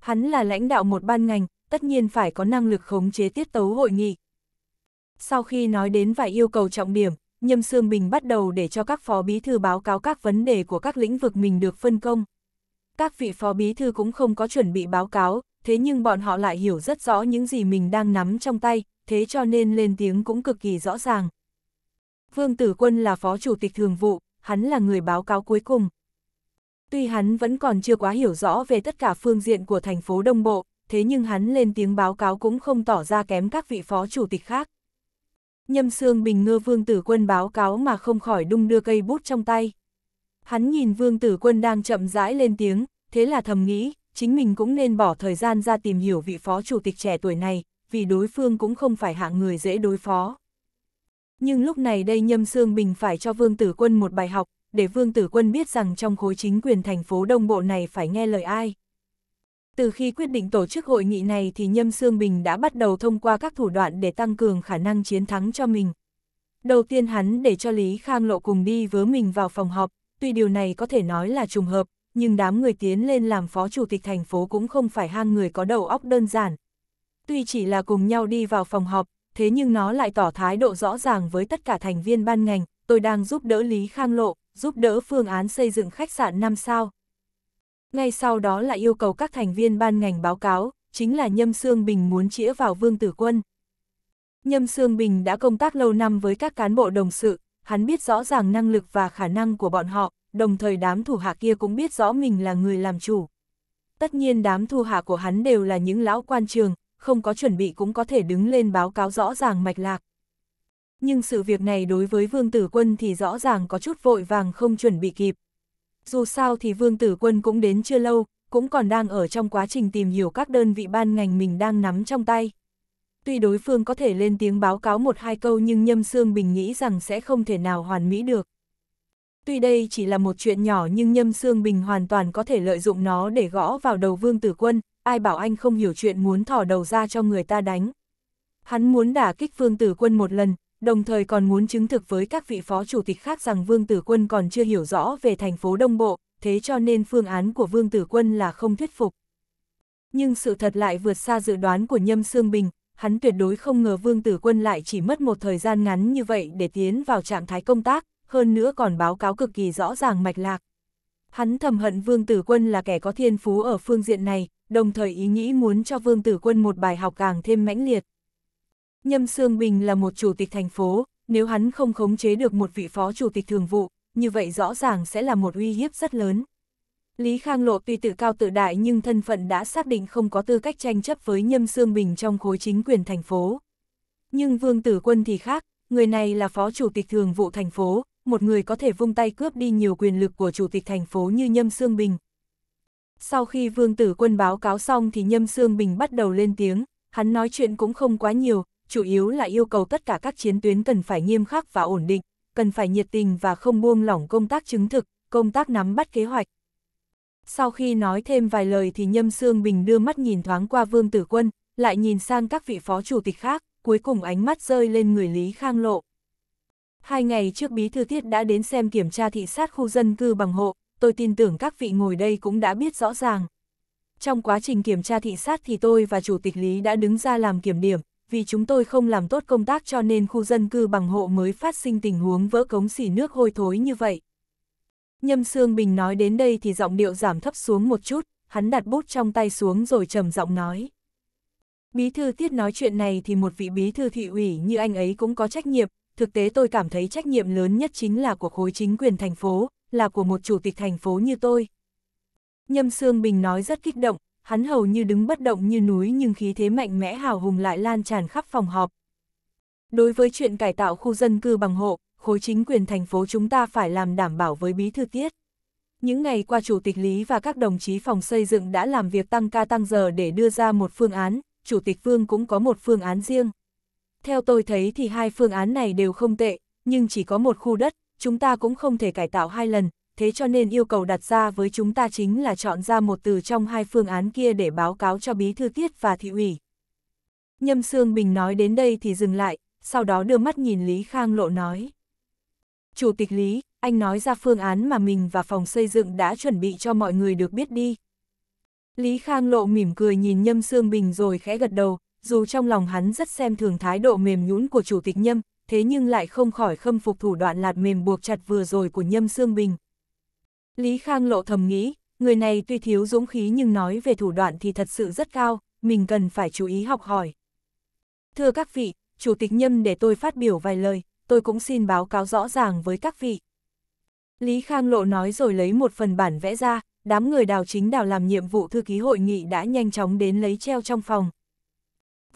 Hắn là lãnh đạo một ban ngành, tất nhiên phải có năng lực khống chế tiết tấu hội nghị. Sau khi nói đến vài yêu cầu trọng điểm, Nhâm Sương Bình bắt đầu để cho các phó bí thư báo cáo các vấn đề của các lĩnh vực mình được phân công. Các vị phó bí thư cũng không có chuẩn bị báo cáo, thế nhưng bọn họ lại hiểu rất rõ những gì mình đang nắm trong tay, thế cho nên lên tiếng cũng cực kỳ rõ ràng. Vương Tử Quân là phó chủ tịch thường vụ, hắn là người báo cáo cuối cùng. Tuy hắn vẫn còn chưa quá hiểu rõ về tất cả phương diện của thành phố Đông Bộ, thế nhưng hắn lên tiếng báo cáo cũng không tỏ ra kém các vị phó chủ tịch khác. Nhâm Sương Bình ngơ Vương Tử Quân báo cáo mà không khỏi đung đưa cây bút trong tay. Hắn nhìn Vương Tử Quân đang chậm rãi lên tiếng, thế là thầm nghĩ, chính mình cũng nên bỏ thời gian ra tìm hiểu vị phó chủ tịch trẻ tuổi này, vì đối phương cũng không phải hạng người dễ đối phó. Nhưng lúc này đây Nhâm Sương Bình phải cho Vương Tử Quân một bài học, để Vương Tử Quân biết rằng trong khối chính quyền thành phố Đông Bộ này phải nghe lời ai. Từ khi quyết định tổ chức hội nghị này thì Nhâm Sương Bình đã bắt đầu thông qua các thủ đoạn để tăng cường khả năng chiến thắng cho mình. Đầu tiên hắn để cho Lý Khang Lộ cùng đi với mình vào phòng họp, tuy điều này có thể nói là trùng hợp, nhưng đám người tiến lên làm phó chủ tịch thành phố cũng không phải hang người có đầu óc đơn giản. Tuy chỉ là cùng nhau đi vào phòng họp, thế nhưng nó lại tỏ thái độ rõ ràng với tất cả thành viên ban ngành, tôi đang giúp đỡ Lý Khang Lộ, giúp đỡ phương án xây dựng khách sạn 5 sao. Ngay sau đó là yêu cầu các thành viên ban ngành báo cáo, chính là Nhâm Sương Bình muốn chĩa vào Vương Tử Quân. Nhâm Sương Bình đã công tác lâu năm với các cán bộ đồng sự, hắn biết rõ ràng năng lực và khả năng của bọn họ, đồng thời đám thủ hạ kia cũng biết rõ mình là người làm chủ. Tất nhiên đám thủ hạ của hắn đều là những lão quan trường, không có chuẩn bị cũng có thể đứng lên báo cáo rõ ràng mạch lạc. Nhưng sự việc này đối với Vương Tử Quân thì rõ ràng có chút vội vàng không chuẩn bị kịp. Dù sao thì Vương Tử Quân cũng đến chưa lâu, cũng còn đang ở trong quá trình tìm hiểu các đơn vị ban ngành mình đang nắm trong tay. Tuy đối phương có thể lên tiếng báo cáo một hai câu nhưng Nhâm Sương Bình nghĩ rằng sẽ không thể nào hoàn mỹ được. Tuy đây chỉ là một chuyện nhỏ nhưng Nhâm Sương Bình hoàn toàn có thể lợi dụng nó để gõ vào đầu Vương Tử Quân, ai bảo anh không hiểu chuyện muốn thỏ đầu ra cho người ta đánh. Hắn muốn đả kích Vương Tử Quân một lần, đồng thời còn muốn chứng thực với các vị phó chủ tịch khác rằng Vương Tử Quân còn chưa hiểu rõ về thành phố Đông Bộ, thế cho nên phương án của Vương Tử Quân là không thuyết phục. Nhưng sự thật lại vượt xa dự đoán của Nhâm Sương Bình, hắn tuyệt đối không ngờ Vương Tử Quân lại chỉ mất một thời gian ngắn như vậy để tiến vào trạng thái công tác, hơn nữa còn báo cáo cực kỳ rõ ràng mạch lạc. Hắn thầm hận Vương Tử Quân là kẻ có thiên phú ở phương diện này, đồng thời ý nghĩ muốn cho Vương Tử Quân một bài học càng thêm mãnh liệt. Nhâm Sương Bình là một chủ tịch thành phố, nếu hắn không khống chế được một vị phó chủ tịch thường vụ, như vậy rõ ràng sẽ là một uy hiếp rất lớn. Lý Khang Lộ tuy tự cao tự đại nhưng thân phận đã xác định không có tư cách tranh chấp với Nhâm Sương Bình trong khối chính quyền thành phố. Nhưng Vương Tử Quân thì khác, người này là phó chủ tịch thường vụ thành phố, một người có thể vung tay cướp đi nhiều quyền lực của chủ tịch thành phố như Nhâm Sương Bình, sau khi Vương Tử Quân báo cáo xong thì Nhâm Sương Bình bắt đầu lên tiếng, hắn nói chuyện cũng không quá nhiều, chủ yếu là yêu cầu tất cả các chiến tuyến cần phải nghiêm khắc và ổn định, cần phải nhiệt tình và không buông lỏng công tác chứng thực, công tác nắm bắt kế hoạch. Sau khi nói thêm vài lời thì Nhâm Sương Bình đưa mắt nhìn thoáng qua Vương Tử Quân, lại nhìn sang các vị phó chủ tịch khác, cuối cùng ánh mắt rơi lên người Lý Khang Lộ. Hai ngày trước Bí Thư Thiết đã đến xem kiểm tra thị sát khu dân cư bằng hộ, tôi tin tưởng các vị ngồi đây cũng đã biết rõ ràng. Trong quá trình kiểm tra thị sát thì tôi và Chủ tịch Lý đã đứng ra làm kiểm điểm, vì chúng tôi không làm tốt công tác cho nên khu dân cư bằng hộ mới phát sinh tình huống vỡ cống xỉ nước hôi thối như vậy. Nhâm Sương Bình nói đến đây thì giọng điệu giảm thấp xuống một chút, hắn đặt bút trong tay xuống rồi trầm giọng nói. Bí thư tiết nói chuyện này thì một vị bí thư thị ủy như anh ấy cũng có trách nhiệm, thực tế tôi cảm thấy trách nhiệm lớn nhất chính là của khối chính quyền thành phố, là của một chủ tịch thành phố như tôi. Nhâm Sương Bình nói rất kích động, hắn hầu như đứng bất động như núi nhưng khí thế mạnh mẽ hào hùng lại lan tràn khắp phòng họp. Đối với chuyện cải tạo khu dân cư bằng hộ, khối chính quyền thành phố chúng ta phải làm đảm bảo với bí thư tiết. Những ngày qua Chủ tịch Lý và các đồng chí phòng xây dựng đã làm việc tăng ca tăng giờ để đưa ra một phương án, Chủ tịch Vương cũng có một phương án riêng. Theo tôi thấy thì hai phương án này đều không tệ, nhưng chỉ có một khu đất, chúng ta cũng không thể cải tạo hai lần, thế cho nên yêu cầu đặt ra với chúng ta chính là chọn ra một từ trong hai phương án kia để báo cáo cho bí thư tiết và thị ủy. Nhâm Sương Bình nói đến đây thì dừng lại, sau đó đưa mắt nhìn Lý Khang Lộ nói. Chủ tịch Lý, anh nói ra phương án mà mình và phòng xây dựng đã chuẩn bị cho mọi người được biết đi. Lý Khang Lộ mỉm cười nhìn Nhâm Sương Bình rồi khẽ gật đầu, dù trong lòng hắn rất xem thường thái độ mềm nhũn của chủ tịch Nhâm, thế nhưng lại không khỏi khâm phục thủ đoạn lạt mềm buộc chặt vừa rồi của Nhâm Sương Bình. Lý Khang lộ thầm nghĩ, người này tuy thiếu dũng khí nhưng nói về thủ đoạn thì thật sự rất cao, mình cần phải chú ý học hỏi. Thưa các vị, Chủ tịch Nhâm để tôi phát biểu vài lời, tôi cũng xin báo cáo rõ ràng với các vị. Lý Khang lộ nói rồi lấy một phần bản vẽ ra, đám người đào chính đào làm nhiệm vụ thư ký hội nghị đã nhanh chóng đến lấy treo trong phòng,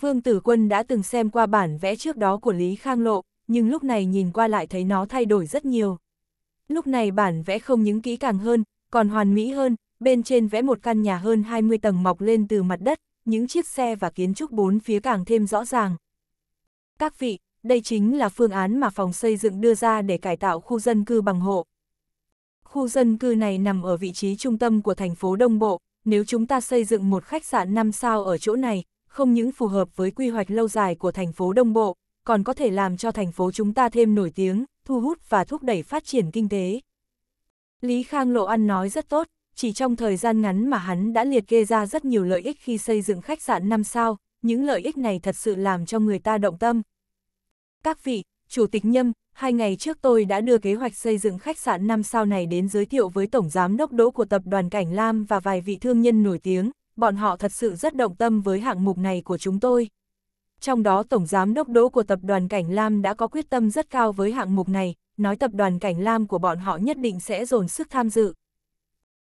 Vương Tử Quân đã từng xem qua bản vẽ trước đó của Lý Khang Lộ, nhưng lúc này nhìn qua lại thấy nó thay đổi rất nhiều. Lúc này bản vẽ không những kỹ càng hơn, còn hoàn mỹ hơn, bên trên vẽ một căn nhà hơn 20 tầng mọc lên từ mặt đất, những chiếc xe và kiến trúc bốn phía càng thêm rõ ràng. Các vị, đây chính là phương án mà phòng xây dựng đưa ra để cải tạo khu dân cư bằng hộ. Khu dân cư này nằm ở vị trí trung tâm của thành phố Đông Bộ, nếu chúng ta xây dựng một khách sạn 5 sao ở chỗ này, không những phù hợp với quy hoạch lâu dài của thành phố Đông Bộ, còn có thể làm cho thành phố chúng ta thêm nổi tiếng, thu hút và thúc đẩy phát triển kinh tế. Lý Khang Lộ Ăn nói rất tốt, chỉ trong thời gian ngắn mà hắn đã liệt kê ra rất nhiều lợi ích khi xây dựng khách sạn 5 sao, những lợi ích này thật sự làm cho người ta động tâm. Các vị, Chủ tịch Nhâm, hai ngày trước tôi đã đưa kế hoạch xây dựng khách sạn 5 sao này đến giới thiệu với Tổng Giám Đốc Đỗ của Tập đoàn Cảnh Lam và vài vị thương nhân nổi tiếng, bọn họ thật sự rất động tâm với hạng mục này của chúng tôi. Trong đó Tổng Giám Đốc Đỗ của Tập đoàn Cảnh Lam đã có quyết tâm rất cao với hạng mục này, nói Tập đoàn Cảnh Lam của bọn họ nhất định sẽ dồn sức tham dự.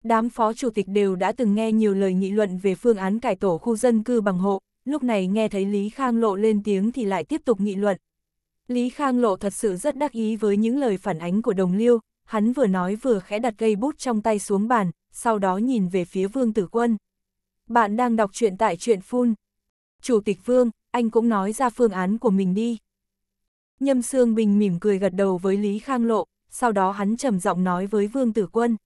Đám phó chủ tịch đều đã từng nghe nhiều lời nghị luận về phương án cải tổ khu dân cư bằng hộ, lúc này nghe thấy Lý Khang Lộ lên tiếng thì lại tiếp tục nghị luận. Lý Khang Lộ thật sự rất đắc ý với những lời phản ánh của đồng liêu, hắn vừa nói vừa khẽ đặt cây bút trong tay xuống bàn, sau đó nhìn về phía Vương Tử Quân. Bạn đang đọc truyện tại truyện full Chủ tịch Vương, anh cũng nói ra phương án của mình đi. Nhâm Sương Bình mỉm cười gật đầu với Lý Khang Lộ, sau đó hắn trầm giọng nói với Vương Tử Quân.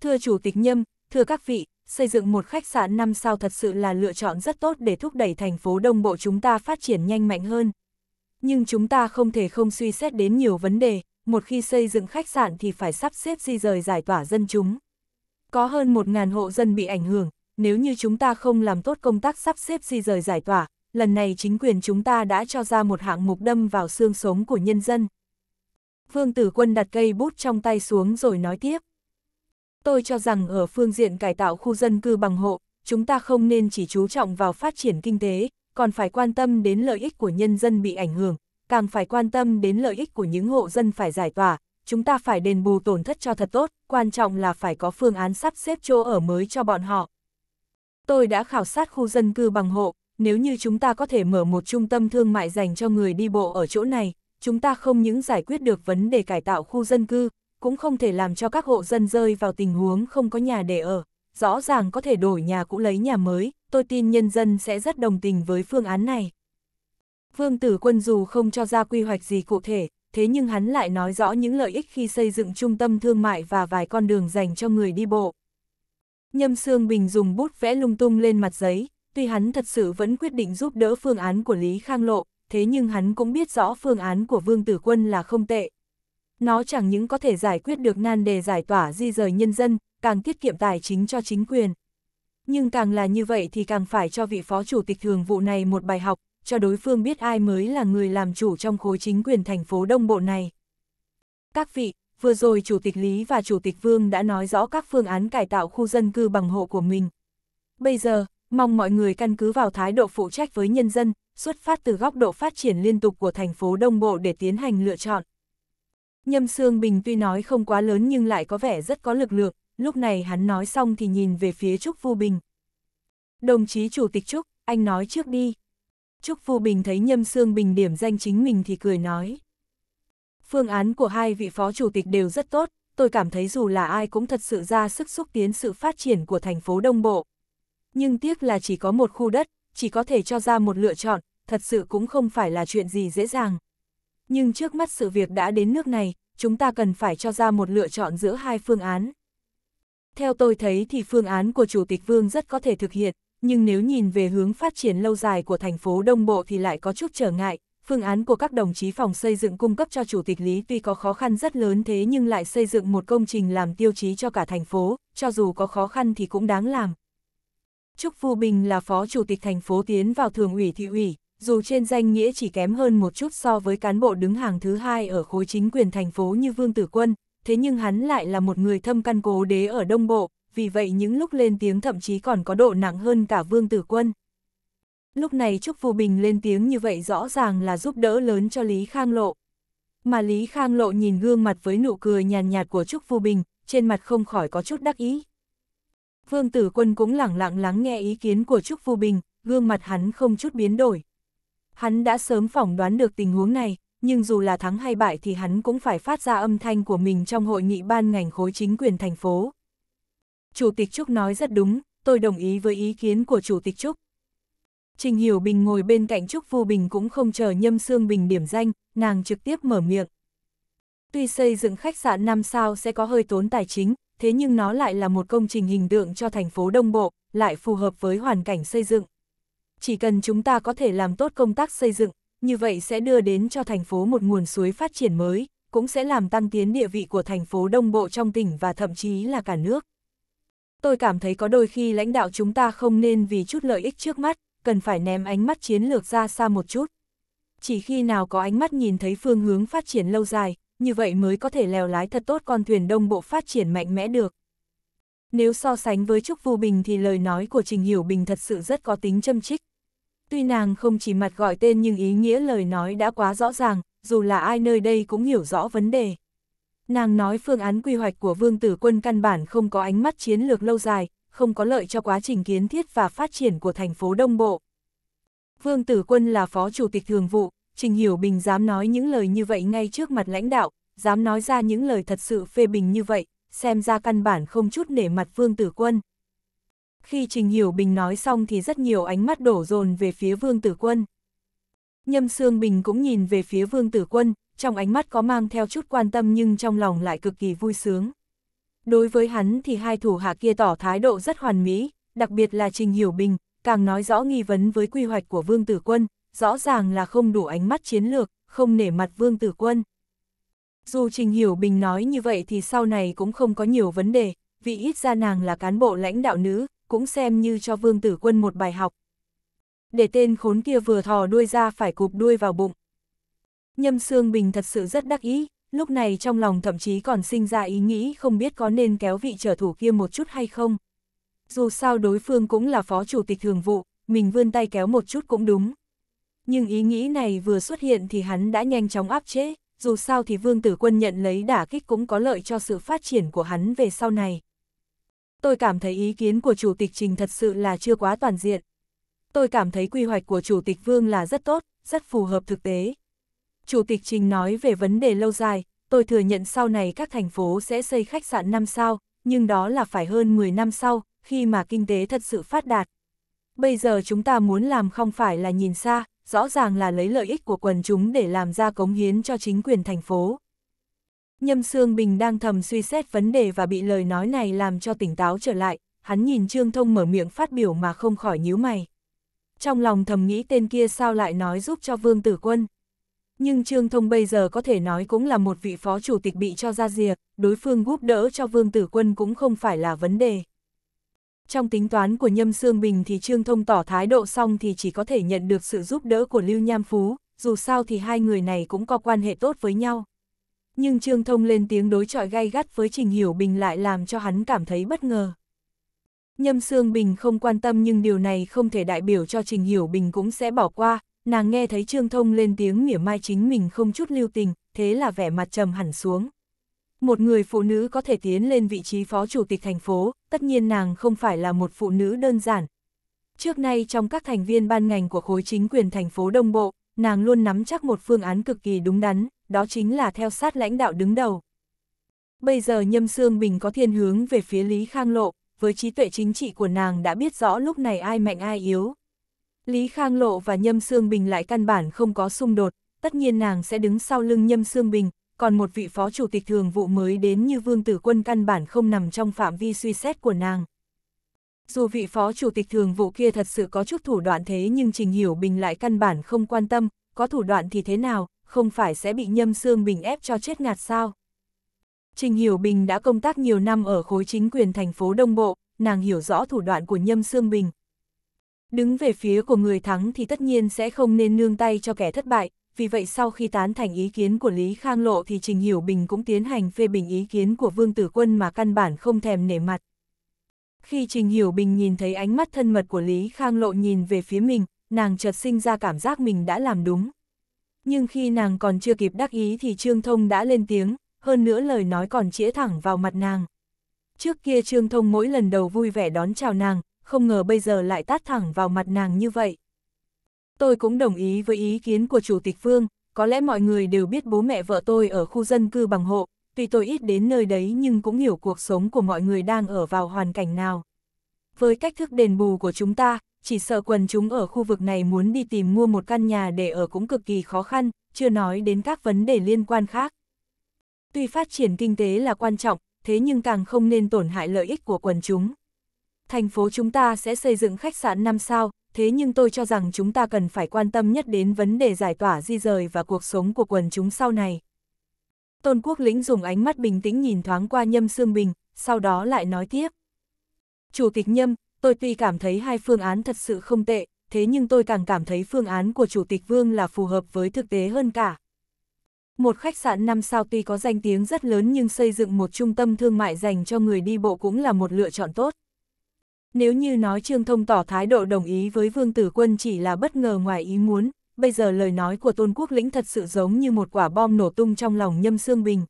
Thưa Chủ tịch Nhâm, thưa các vị, xây dựng một khách sạn 5 sao thật sự là lựa chọn rất tốt để thúc đẩy thành phố Đông Bộ chúng ta phát triển nhanh mạnh hơn. Nhưng chúng ta không thể không suy xét đến nhiều vấn đề, một khi xây dựng khách sạn thì phải sắp xếp di rời giải tỏa dân chúng. Có hơn 1.000 hộ dân bị ảnh hưởng, nếu như chúng ta không làm tốt công tác sắp xếp di rời giải tỏa, lần này chính quyền chúng ta đã cho ra một hạng mục đâm vào xương sống của nhân dân. Vương Tử Quân đặt cây bút trong tay xuống rồi nói tiếp. Tôi cho rằng ở phương diện cải tạo khu dân cư bằng hộ, chúng ta không nên chỉ chú trọng vào phát triển kinh tế, còn phải quan tâm đến lợi ích của nhân dân bị ảnh hưởng, càng phải quan tâm đến lợi ích của những hộ dân phải giải tỏa, chúng ta phải đền bù tổn thất cho thật tốt, quan trọng là phải có phương án sắp xếp chỗ ở mới cho bọn họ tôi đã khảo sát khu dân cư bằng hộ, nếu như chúng ta có thể mở một trung tâm thương mại dành cho người đi bộ ở chỗ này, chúng ta không những giải quyết được vấn đề cải tạo khu dân cư, cũng không thể làm cho các hộ dân rơi vào tình huống không có nhà để ở, rõ ràng có thể đổi nhà cũ lấy nhà mới, tôi tin nhân dân sẽ rất đồng tình với phương án này. Vương Tử Quân dù không cho ra quy hoạch gì cụ thể, thế nhưng hắn lại nói rõ những lợi ích khi xây dựng trung tâm thương mại và vài con đường dành cho người đi bộ. Nhâm Sương Bình dùng bút vẽ lung tung lên mặt giấy, tuy hắn thật sự vẫn quyết định giúp đỡ phương án của Lý Khang Lộ, thế nhưng hắn cũng biết rõ phương án của Vương Tử Quân là không tệ. Nó chẳng những có thể giải quyết được nan đề giải tỏa di rời nhân dân, càng tiết kiệm tài chính cho chính quyền. Nhưng càng là như vậy thì càng phải cho vị phó chủ tịch thường vụ này một bài học, cho đối phương biết ai mới là người làm chủ trong khối chính quyền thành phố Đông Bộ này. Các vị, vừa rồi Chủ tịch Lý và Chủ tịch Vương đã nói rõ các phương án cải tạo khu dân cư bằng hộ của mình. Bây giờ, mong mọi người căn cứ vào thái độ phụ trách với nhân dân, xuất phát từ góc độ phát triển liên tục của thành phố Đông Bộ để tiến hành lựa chọn. Nhâm Sương Bình tuy nói không quá lớn nhưng lại có vẻ rất có lực lượng, lúc này hắn nói xong thì nhìn về phía Trúc Vu Bình. Đồng chí Chủ tịch Trúc, anh nói trước đi. Trúc Vu Bình thấy Nhâm Sương Bình điểm danh chính mình thì cười nói phương án của hai vị phó chủ tịch đều rất tốt, tôi cảm thấy dù là ai cũng thật sự ra sức xúc tiến sự phát triển của thành phố Đông Bộ. Nhưng tiếc là chỉ có một khu đất, chỉ có thể cho ra một lựa chọn, thật sự cũng không phải là chuyện gì dễ dàng. Nhưng trước mắt sự việc đã đến nước này, chúng ta cần phải cho ra một lựa chọn giữa hai phương án. Theo tôi thấy thì phương án của Chủ tịch Vương rất có thể thực hiện, nhưng nếu nhìn về hướng phát triển lâu dài của thành phố Đông Bộ thì lại có chút trở ngại, phương án của các đồng chí phòng xây dựng cung cấp cho Chủ tịch Lý tuy có khó khăn rất lớn thế nhưng lại xây dựng một công trình làm tiêu chí cho cả thành phố, cho dù có khó khăn thì cũng đáng làm. Trúc Phu Bình là Phó Chủ tịch thành phố tiến vào Thường ủy Thị ủy, dù trên danh nghĩa chỉ kém hơn một chút so với cán bộ đứng hàng thứ hai ở khối chính quyền thành phố như Vương Tử Quân, thế nhưng hắn lại là một người thâm căn cố đế ở Đông Bộ, vì vậy những lúc lên tiếng thậm chí còn có độ nặng hơn cả Vương Tử Quân. Lúc này Trúc Vô Bình lên tiếng như vậy rõ ràng là giúp đỡ lớn cho Lý Khang Lộ. Mà Lý Khang Lộ nhìn gương mặt với nụ cười nhàn nhạt của Trúc Vô Bình, trên mặt không khỏi có chút đắc ý. Vương Tử Quân cũng lẳng lặng lắng nghe ý kiến của Trúc Vô Bình, gương mặt hắn không chút biến đổi. Hắn đã sớm phỏng đoán được tình huống này, nhưng dù là thắng hay bại thì hắn cũng phải phát ra âm thanh của mình trong hội nghị ban ngành khối chính quyền thành phố. Chủ tịch Trúc nói rất đúng, tôi đồng ý với ý kiến của Chủ tịch Trúc. Trình Hiểu Bình ngồi bên cạnh Trúc Vu Bình cũng không chờ Nhâm Sương Bình điểm danh, nàng trực tiếp mở miệng. Tuy xây dựng khách sạn 5 sao sẽ có hơi tốn tài chính, thế nhưng nó lại là một công trình hình tượng cho thành phố Đông Bộ, lại phù hợp với hoàn cảnh xây dựng. Chỉ cần chúng ta có thể làm tốt công tác xây dựng, như vậy sẽ đưa đến cho thành phố một nguồn suối phát triển mới, cũng sẽ làm tăng tiến địa vị của thành phố Đông Bộ trong tỉnh và thậm chí là cả nước. Tôi cảm thấy có đôi khi lãnh đạo chúng ta không nên vì chút lợi ích trước mắt cần phải ném ánh mắt chiến lược ra xa một chút. Chỉ khi nào có ánh mắt nhìn thấy phương hướng phát triển lâu dài, như vậy mới có thể lèo lái thật tốt con thuyền đông bộ phát triển mạnh mẽ được. Nếu so sánh với Trúc Vu Bình thì lời nói của Trình Hiểu Bình thật sự rất có tính châm trích. Tuy nàng không chỉ mặt gọi tên nhưng ý nghĩa lời nói đã quá rõ ràng, dù là ai nơi đây cũng hiểu rõ vấn đề. Nàng nói phương án quy hoạch của Vương Tử Quân căn bản không có ánh mắt chiến lược lâu dài, không có lợi cho quá trình kiến thiết và phát triển của thành phố Đông Bộ. Vương Tử Quân là Phó Chủ tịch Thường vụ, Trình Hiểu Bình dám nói những lời như vậy ngay trước mặt lãnh đạo, dám nói ra những lời thật sự phê bình như vậy, xem ra căn bản không chút nể mặt Vương Tử Quân. Khi Trình Hiểu Bình nói xong thì rất nhiều ánh mắt đổ dồn về phía Vương Tử Quân. Nhâm Sương Bình cũng nhìn về phía Vương Tử Quân, trong ánh mắt có mang theo chút quan tâm nhưng trong lòng lại cực kỳ vui sướng. Đối với hắn thì hai thủ hạ kia tỏ thái độ rất hoàn mỹ, đặc biệt là Trình Hiểu Bình, càng nói rõ nghi vấn với quy hoạch của Vương Tử Quân, rõ ràng là không đủ ánh mắt chiến lược, không nể mặt Vương Tử Quân. Dù Trình Hiểu Bình nói như vậy thì sau này cũng không có nhiều vấn đề, vì ít ra nàng là cán bộ lãnh đạo nữ, cũng xem như cho Vương Tử Quân một bài học. Để tên khốn kia vừa thò đuôi ra phải cụp đuôi vào bụng. Nhâm Sương Bình thật sự rất đắc ý, lúc này trong lòng thậm chí còn sinh ra ý nghĩ không biết có nên kéo vị trợ thủ kia một chút hay không. Dù sao đối phương cũng là phó chủ tịch thường vụ, mình vươn tay kéo một chút cũng đúng. Nhưng ý nghĩ này vừa xuất hiện thì hắn đã nhanh chóng áp chế, dù sao thì vương tử quân nhận lấy đả kích cũng có lợi cho sự phát triển của hắn về sau này. Tôi cảm thấy ý kiến của chủ tịch trình thật sự là chưa quá toàn diện. Tôi cảm thấy quy hoạch của chủ tịch vương là rất tốt, rất phù hợp thực tế, Chủ tịch Trình nói về vấn đề lâu dài, tôi thừa nhận sau này các thành phố sẽ xây khách sạn 5 sao, nhưng đó là phải hơn 10 năm sau, khi mà kinh tế thật sự phát đạt. Bây giờ chúng ta muốn làm không phải là nhìn xa, rõ ràng là lấy lợi ích của quần chúng để làm ra cống hiến cho chính quyền thành phố. Nhâm Sương Bình đang thầm suy xét vấn đề và bị lời nói này làm cho tỉnh táo trở lại, hắn nhìn Trương Thông mở miệng phát biểu mà không khỏi nhíu mày. Trong lòng thầm nghĩ tên kia sao lại nói giúp cho Vương Tử Quân nhưng Trương Thông bây giờ có thể nói cũng là một vị phó chủ tịch bị cho ra rìa, đối phương giúp đỡ cho Vương Tử Quân cũng không phải là vấn đề. Trong tính toán của Nhâm Sương Bình thì Trương Thông tỏ thái độ xong thì chỉ có thể nhận được sự giúp đỡ của Lưu Nham Phú, dù sao thì hai người này cũng có quan hệ tốt với nhau. Nhưng Trương Thông lên tiếng đối chọi gay gắt với Trình Hiểu Bình lại làm cho hắn cảm thấy bất ngờ. Nhâm Sương Bình không quan tâm nhưng điều này không thể đại biểu cho Trình Hiểu Bình cũng sẽ bỏ qua, nàng nghe thấy Trương Thông lên tiếng mỉa mai chính mình không chút lưu tình, thế là vẻ mặt trầm hẳn xuống. Một người phụ nữ có thể tiến lên vị trí phó chủ tịch thành phố, tất nhiên nàng không phải là một phụ nữ đơn giản. Trước nay trong các thành viên ban ngành của khối chính quyền thành phố Đông Bộ, nàng luôn nắm chắc một phương án cực kỳ đúng đắn, đó chính là theo sát lãnh đạo đứng đầu. Bây giờ Nhâm Sương Bình có thiên hướng về phía Lý Khang Lộ, với trí tuệ chính trị của nàng đã biết rõ lúc này ai mạnh ai yếu, Lý Khang Lộ và Nhâm Sương Bình lại căn bản không có xung đột, tất nhiên nàng sẽ đứng sau lưng Nhâm Sương Bình, còn một vị phó chủ tịch thường vụ mới đến như Vương Tử Quân căn bản không nằm trong phạm vi suy xét của nàng. Dù vị phó chủ tịch thường vụ kia thật sự có chút thủ đoạn thế nhưng Trình Hiểu Bình lại căn bản không quan tâm, có thủ đoạn thì thế nào, không phải sẽ bị Nhâm Sương Bình ép cho chết ngạt sao. Trình Hiểu Bình đã công tác nhiều năm ở khối chính quyền thành phố Đông Bộ, nàng hiểu rõ thủ đoạn của Nhâm Sương Bình. Đứng về phía của người thắng thì tất nhiên sẽ không nên nương tay cho kẻ thất bại, vì vậy sau khi tán thành ý kiến của Lý Khang Lộ thì Trình Hiểu Bình cũng tiến hành phê bình ý kiến của Vương Tử Quân mà căn bản không thèm nể mặt. Khi Trình Hiểu Bình nhìn thấy ánh mắt thân mật của Lý Khang Lộ nhìn về phía mình, nàng chợt sinh ra cảm giác mình đã làm đúng. Nhưng khi nàng còn chưa kịp đắc ý thì Trương Thông đã lên tiếng, hơn nữa lời nói còn chĩa thẳng vào mặt nàng. Trước kia Trương Thông mỗi lần đầu vui vẻ đón chào nàng, không ngờ bây giờ lại tát thẳng vào mặt nàng như vậy. Tôi cũng đồng ý với ý kiến của Chủ tịch Phương, có lẽ mọi người đều biết bố mẹ vợ tôi ở khu dân cư bằng hộ, tuy tôi ít đến nơi đấy nhưng cũng hiểu cuộc sống của mọi người đang ở vào hoàn cảnh nào. Với cách thức đền bù của chúng ta, chỉ sợ quần chúng ở khu vực này muốn đi tìm mua một căn nhà để ở cũng cực kỳ khó khăn, chưa nói đến các vấn đề liên quan khác. Tuy phát triển kinh tế là quan trọng, thế nhưng càng không nên tổn hại lợi ích của quần chúng thành phố chúng ta sẽ xây dựng khách sạn 5 sao, thế nhưng tôi cho rằng chúng ta cần phải quan tâm nhất đến vấn đề giải tỏa di rời và cuộc sống của quần chúng sau này. Tôn Quốc Lĩnh dùng ánh mắt bình tĩnh nhìn thoáng qua Nhâm Sương Bình, sau đó lại nói tiếp. Chủ tịch Nhâm, tôi tuy cảm thấy hai phương án thật sự không tệ, thế nhưng tôi càng cảm thấy phương án của Chủ tịch Vương là phù hợp với thực tế hơn cả. Một khách sạn 5 sao tuy có danh tiếng rất lớn nhưng xây dựng một trung tâm thương mại dành cho người đi bộ cũng là một lựa chọn tốt. Nếu như nói Trương Thông tỏ thái độ đồng ý với Vương Tử Quân chỉ là bất ngờ ngoài ý muốn, bây giờ lời nói của Tôn Quốc Lĩnh thật sự giống như một quả bom nổ tung trong lòng Nhâm Sương Bình.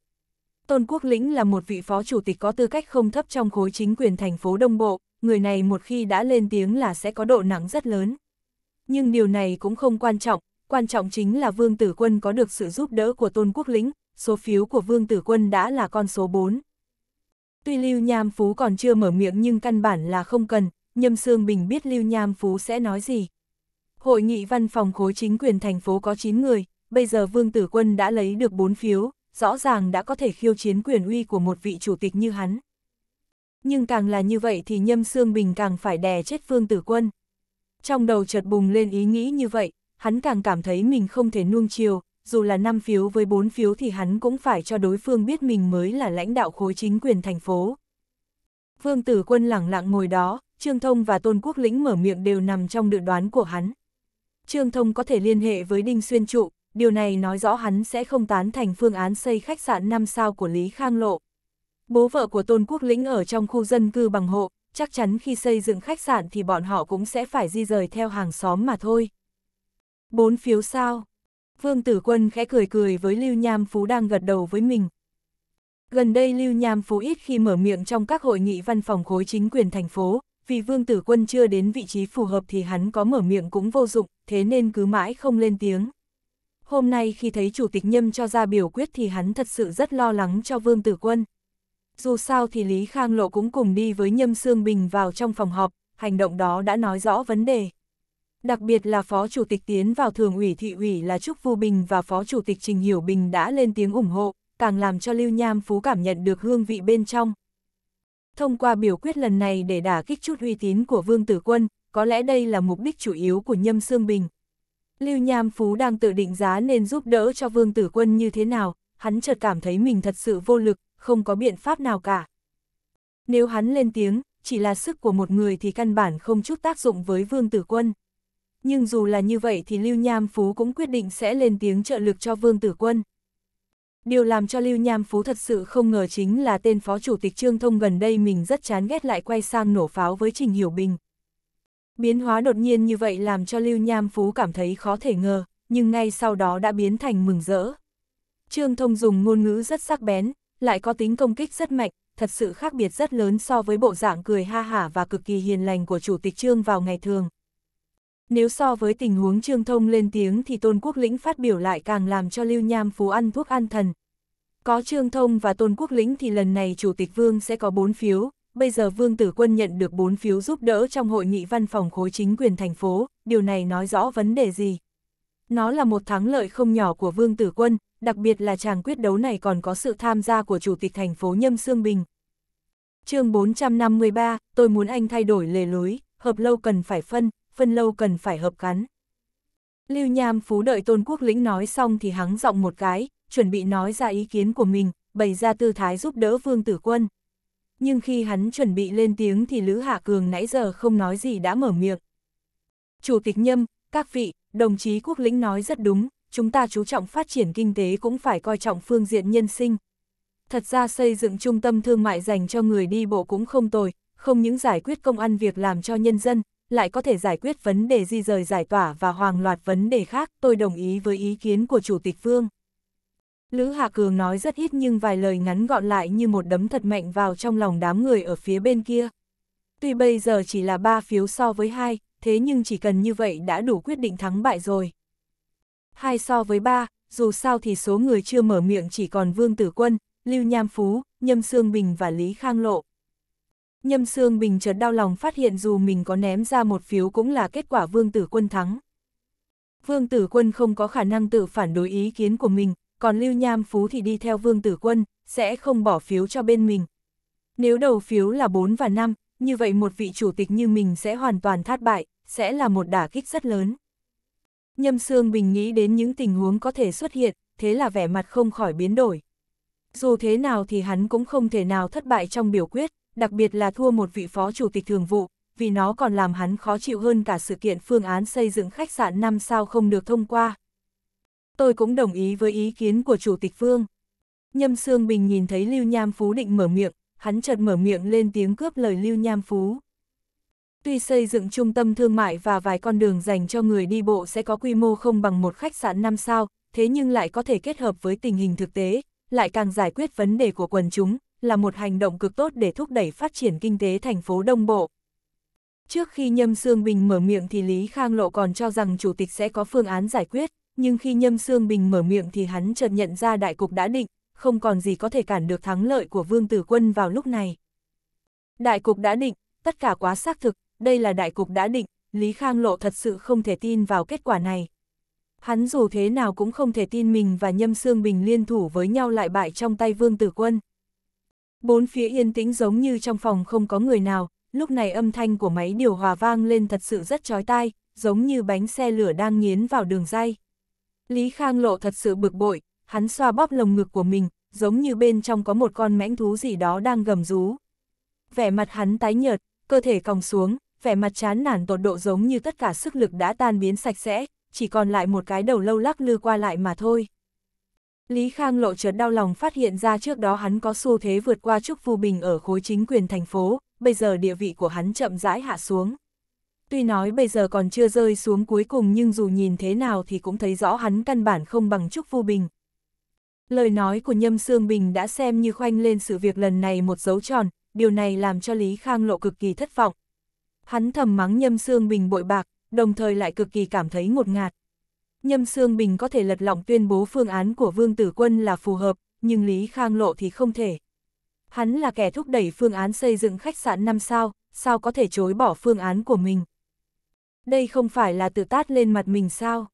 Tôn Quốc Lĩnh là một vị phó chủ tịch có tư cách không thấp trong khối chính quyền thành phố Đông Bộ, người này một khi đã lên tiếng là sẽ có độ nắng rất lớn. Nhưng điều này cũng không quan trọng, quan trọng chính là Vương Tử Quân có được sự giúp đỡ của Tôn Quốc Lĩnh, số phiếu của Vương Tử Quân đã là con số 4. Tuy Lưu Nham Phú còn chưa mở miệng nhưng căn bản là không cần, Nhâm Sương Bình biết Lưu Nham Phú sẽ nói gì. Hội nghị văn phòng khối chính quyền thành phố có 9 người, bây giờ Vương Tử Quân đã lấy được 4 phiếu, rõ ràng đã có thể khiêu chiến quyền uy của một vị chủ tịch như hắn. Nhưng càng là như vậy thì Nhâm Sương Bình càng phải đè chết Vương Tử Quân. Trong đầu chợt bùng lên ý nghĩ như vậy, hắn càng cảm thấy mình không thể nuông chiều, dù là 5 phiếu với 4 phiếu thì hắn cũng phải cho đối phương biết mình mới là lãnh đạo khối chính quyền thành phố. Vương Tử Quân lẳng lặng ngồi đó, Trương Thông và Tôn Quốc Lĩnh mở miệng đều nằm trong dự đoán của hắn. Trương Thông có thể liên hệ với Đinh Xuyên Trụ, điều này nói rõ hắn sẽ không tán thành phương án xây khách sạn 5 sao của Lý Khang Lộ. Bố vợ của Tôn Quốc Lĩnh ở trong khu dân cư bằng hộ, chắc chắn khi xây dựng khách sạn thì bọn họ cũng sẽ phải di rời theo hàng xóm mà thôi. Bốn phiếu sao? Vương Tử Quân khẽ cười cười với Lưu Nham Phú đang gật đầu với mình. Gần đây Lưu Nham Phú ít khi mở miệng trong các hội nghị văn phòng khối chính quyền thành phố, vì Vương Tử Quân chưa đến vị trí phù hợp thì hắn có mở miệng cũng vô dụng, thế nên cứ mãi không lên tiếng. Hôm nay khi thấy Chủ tịch Nhâm cho ra biểu quyết thì hắn thật sự rất lo lắng cho Vương Tử Quân. Dù sao thì Lý Khang Lộ cũng cùng đi với Nhâm Sương Bình vào trong phòng họp, hành động đó đã nói rõ vấn đề đặc biệt là Phó Chủ tịch tiến vào Thường ủy Thị ủy là Trúc Vu Bình và Phó Chủ tịch Trình Hiểu Bình đã lên tiếng ủng hộ, càng làm cho Lưu Nham Phú cảm nhận được hương vị bên trong. Thông qua biểu quyết lần này để đả kích chút uy tín của Vương Tử Quân, có lẽ đây là mục đích chủ yếu của Nhâm Sương Bình. Lưu Nham Phú đang tự định giá nên giúp đỡ cho Vương Tử Quân như thế nào, hắn chợt cảm thấy mình thật sự vô lực, không có biện pháp nào cả. Nếu hắn lên tiếng, chỉ là sức của một người thì căn bản không chút tác dụng với Vương Tử Quân nhưng dù là như vậy thì Lưu Nham Phú cũng quyết định sẽ lên tiếng trợ lực cho Vương Tử Quân. Điều làm cho Lưu Nham Phú thật sự không ngờ chính là tên phó chủ tịch Trương Thông gần đây mình rất chán ghét lại quay sang nổ pháo với Trình Hiểu Bình. Biến hóa đột nhiên như vậy làm cho Lưu Nham Phú cảm thấy khó thể ngờ, nhưng ngay sau đó đã biến thành mừng rỡ. Trương Thông dùng ngôn ngữ rất sắc bén, lại có tính công kích rất mạnh, thật sự khác biệt rất lớn so với bộ dạng cười ha hả và cực kỳ hiền lành của Chủ tịch Trương vào ngày thường. Nếu so với tình huống Trương Thông lên tiếng thì Tôn Quốc Lĩnh phát biểu lại càng làm cho Lưu Nham Phú ăn thuốc an thần. Có Trương Thông và Tôn Quốc Lĩnh thì lần này Chủ tịch Vương sẽ có 4 phiếu, bây giờ Vương Tử Quân nhận được 4 phiếu giúp đỡ trong hội nghị văn phòng khối chính quyền thành phố, điều này nói rõ vấn đề gì. Nó là một thắng lợi không nhỏ của Vương Tử Quân, đặc biệt là chàng quyết đấu này còn có sự tham gia của Chủ tịch thành phố Nhâm Sương Bình. chương 453, tôi muốn anh thay đổi lề lối, hợp lâu cần phải phân, phân Lâu cần phải hợp cắn. Lưu Nham Phú đợi Tôn Quốc Lĩnh nói xong thì hắng giọng một cái, chuẩn bị nói ra ý kiến của mình, bày ra tư thái giúp đỡ Vương Tử Quân. Nhưng khi hắn chuẩn bị lên tiếng thì Lữ Hạ Cường nãy giờ không nói gì đã mở miệng. Chủ tịch Nhâm, các vị, đồng chí Quốc Lĩnh nói rất đúng, chúng ta chú trọng phát triển kinh tế cũng phải coi trọng phương diện nhân sinh. Thật ra xây dựng trung tâm thương mại dành cho người đi bộ cũng không tồi, không những giải quyết công ăn việc làm cho nhân dân, lại có thể giải quyết vấn đề di rời giải tỏa và hoàng loạt vấn đề khác, tôi đồng ý với ý kiến của Chủ tịch Vương. Lữ Hạ Cường nói rất ít nhưng vài lời ngắn gọn lại như một đấm thật mạnh vào trong lòng đám người ở phía bên kia. Tuy bây giờ chỉ là 3 phiếu so với 2, thế nhưng chỉ cần như vậy đã đủ quyết định thắng bại rồi. 2 so với 3, dù sao thì số người chưa mở miệng chỉ còn Vương Tử Quân, Lưu Nham Phú, Nhâm Sương Bình và Lý Khang Lộ. Nhâm Sương Bình chợt đau lòng phát hiện dù mình có ném ra một phiếu cũng là kết quả Vương Tử Quân thắng. Vương Tử Quân không có khả năng tự phản đối ý kiến của mình, còn Lưu Nham Phú thì đi theo Vương Tử Quân, sẽ không bỏ phiếu cho bên mình. Nếu đầu phiếu là 4 và 5, như vậy một vị chủ tịch như mình sẽ hoàn toàn thất bại, sẽ là một đả kích rất lớn. Nhâm Sương Bình nghĩ đến những tình huống có thể xuất hiện, thế là vẻ mặt không khỏi biến đổi. Dù thế nào thì hắn cũng không thể nào thất bại trong biểu quyết đặc biệt là thua một vị phó chủ tịch thường vụ, vì nó còn làm hắn khó chịu hơn cả sự kiện phương án xây dựng khách sạn 5 sao không được thông qua. Tôi cũng đồng ý với ý kiến của Chủ tịch Phương. Nhâm Sương Bình nhìn thấy Lưu Nham Phú định mở miệng, hắn chợt mở miệng lên tiếng cướp lời Lưu Nham Phú. Tuy xây dựng trung tâm thương mại và vài con đường dành cho người đi bộ sẽ có quy mô không bằng một khách sạn 5 sao, thế nhưng lại có thể kết hợp với tình hình thực tế, lại càng giải quyết vấn đề của quần chúng, là một hành động cực tốt để thúc đẩy phát triển kinh tế thành phố Đông Bộ. Trước khi Nhâm Sương Bình mở miệng thì Lý Khang Lộ còn cho rằng Chủ tịch sẽ có phương án giải quyết, nhưng khi Nhâm Sương Bình mở miệng thì hắn chợt nhận ra đại cục đã định, không còn gì có thể cản được thắng lợi của Vương Tử Quân vào lúc này. Đại cục đã định, tất cả quá xác thực, đây là đại cục đã định, Lý Khang Lộ thật sự không thể tin vào kết quả này. Hắn dù thế nào cũng không thể tin mình và Nhâm Sương Bình liên thủ với nhau lại bại trong tay Vương Tử Quân, Bốn phía yên tĩnh giống như trong phòng không có người nào, lúc này âm thanh của máy điều hòa vang lên thật sự rất chói tai, giống như bánh xe lửa đang nghiến vào đường dây. Lý Khang Lộ thật sự bực bội, hắn xoa bóp lồng ngực của mình, giống như bên trong có một con mãnh thú gì đó đang gầm rú. Vẻ mặt hắn tái nhợt, cơ thể còng xuống, vẻ mặt chán nản tột độ giống như tất cả sức lực đã tan biến sạch sẽ, chỉ còn lại một cái đầu lâu lắc lư qua lại mà thôi. Lý Khang Lộ chợt đau lòng phát hiện ra trước đó hắn có xu thế vượt qua Trúc Phu Bình ở khối chính quyền thành phố, bây giờ địa vị của hắn chậm rãi hạ xuống. Tuy nói bây giờ còn chưa rơi xuống cuối cùng nhưng dù nhìn thế nào thì cũng thấy rõ hắn căn bản không bằng Trúc Phu Bình. Lời nói của Nhâm Sương Bình đã xem như khoanh lên sự việc lần này một dấu tròn, điều này làm cho Lý Khang Lộ cực kỳ thất vọng. Hắn thầm mắng Nhâm Sương Bình bội bạc, đồng thời lại cực kỳ cảm thấy ngột ngạt. Nhâm Sương Bình có thể lật lọng tuyên bố phương án của Vương Tử Quân là phù hợp, nhưng Lý Khang Lộ thì không thể. Hắn là kẻ thúc đẩy phương án xây dựng khách sạn 5 sao, sao có thể chối bỏ phương án của mình. Đây không phải là tự tát lên mặt mình sao?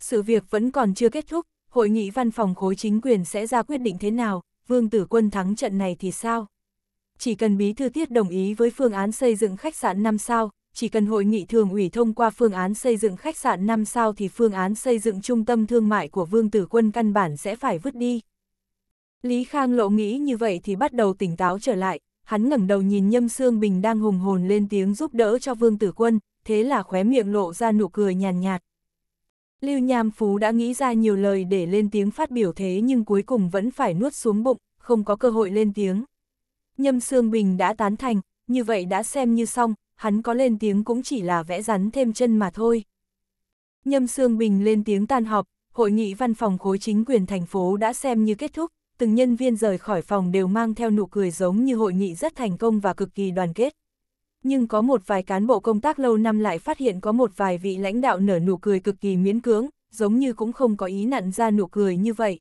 Sự việc vẫn còn chưa kết thúc, hội nghị văn phòng khối chính quyền sẽ ra quyết định thế nào, Vương Tử Quân thắng trận này thì sao? Chỉ cần bí thư tiết đồng ý với phương án xây dựng khách sạn 5 sao, chỉ cần hội nghị thường ủy thông qua phương án xây dựng khách sạn 5 sao thì phương án xây dựng trung tâm thương mại của Vương Tử Quân căn bản sẽ phải vứt đi. Lý Khang Lộ nghĩ như vậy thì bắt đầu tỉnh táo trở lại, hắn ngẩng đầu nhìn Nhâm Sương Bình đang hùng hồn lên tiếng giúp đỡ cho Vương Tử Quân, thế là khóe miệng lộ ra nụ cười nhàn nhạt. nhạt. Lưu Nham Phú đã nghĩ ra nhiều lời để lên tiếng phát biểu thế nhưng cuối cùng vẫn phải nuốt xuống bụng, không có cơ hội lên tiếng. Nhâm Sương Bình đã tán thành, như vậy đã xem như xong, hắn có lên tiếng cũng chỉ là vẽ rắn thêm chân mà thôi. Nhâm Sương Bình lên tiếng tan họp, hội nghị văn phòng khối chính quyền thành phố đã xem như kết thúc, từng nhân viên rời khỏi phòng đều mang theo nụ cười giống như hội nghị rất thành công và cực kỳ đoàn kết. Nhưng có một vài cán bộ công tác lâu năm lại phát hiện có một vài vị lãnh đạo nở nụ cười cực kỳ miễn cưỡng, giống như cũng không có ý nặn ra nụ cười như vậy.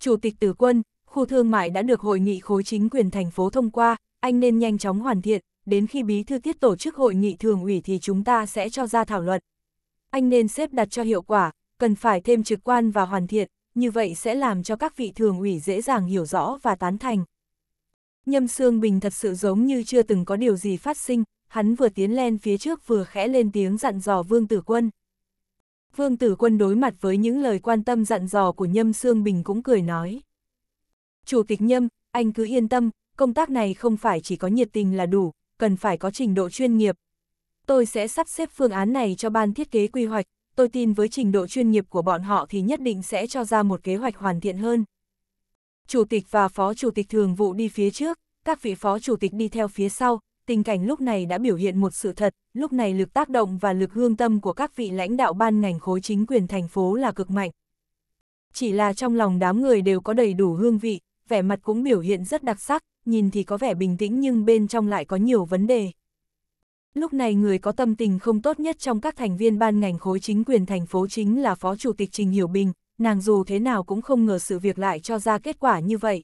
Chủ tịch Tử Quân, khu thương mại đã được hội nghị khối chính quyền thành phố thông qua, anh nên nhanh chóng hoàn thiện, đến khi bí thư tiết tổ chức hội nghị thường ủy thì chúng ta sẽ cho ra thảo luận. Anh nên xếp đặt cho hiệu quả, cần phải thêm trực quan và hoàn thiện, như vậy sẽ làm cho các vị thường ủy dễ dàng hiểu rõ và tán thành. Nhâm Sương Bình thật sự giống như chưa từng có điều gì phát sinh, hắn vừa tiến lên phía trước vừa khẽ lên tiếng dặn dò Vương Tử Quân. Vương Tử Quân đối mặt với những lời quan tâm dặn dò của Nhâm Sương Bình cũng cười nói. Chủ tịch Nhâm, anh cứ yên tâm, công tác này không phải chỉ có nhiệt tình là đủ, cần phải có trình độ chuyên nghiệp. Tôi sẽ sắp xếp phương án này cho ban thiết kế quy hoạch, tôi tin với trình độ chuyên nghiệp của bọn họ thì nhất định sẽ cho ra một kế hoạch hoàn thiện hơn. Chủ tịch và phó chủ tịch thường vụ đi phía trước, các vị phó chủ tịch đi theo phía sau, tình cảnh lúc này đã biểu hiện một sự thật, lúc này lực tác động và lực hương tâm của các vị lãnh đạo ban ngành khối chính quyền thành phố là cực mạnh. Chỉ là trong lòng đám người đều có đầy đủ hương vị, vẻ mặt cũng biểu hiện rất đặc sắc, nhìn thì có vẻ bình tĩnh nhưng bên trong lại có nhiều vấn đề. Lúc này người có tâm tình không tốt nhất trong các thành viên ban ngành khối chính quyền thành phố chính là Phó Chủ tịch Trình Hiểu Bình, nàng dù thế nào cũng không ngờ sự việc lại cho ra kết quả như vậy.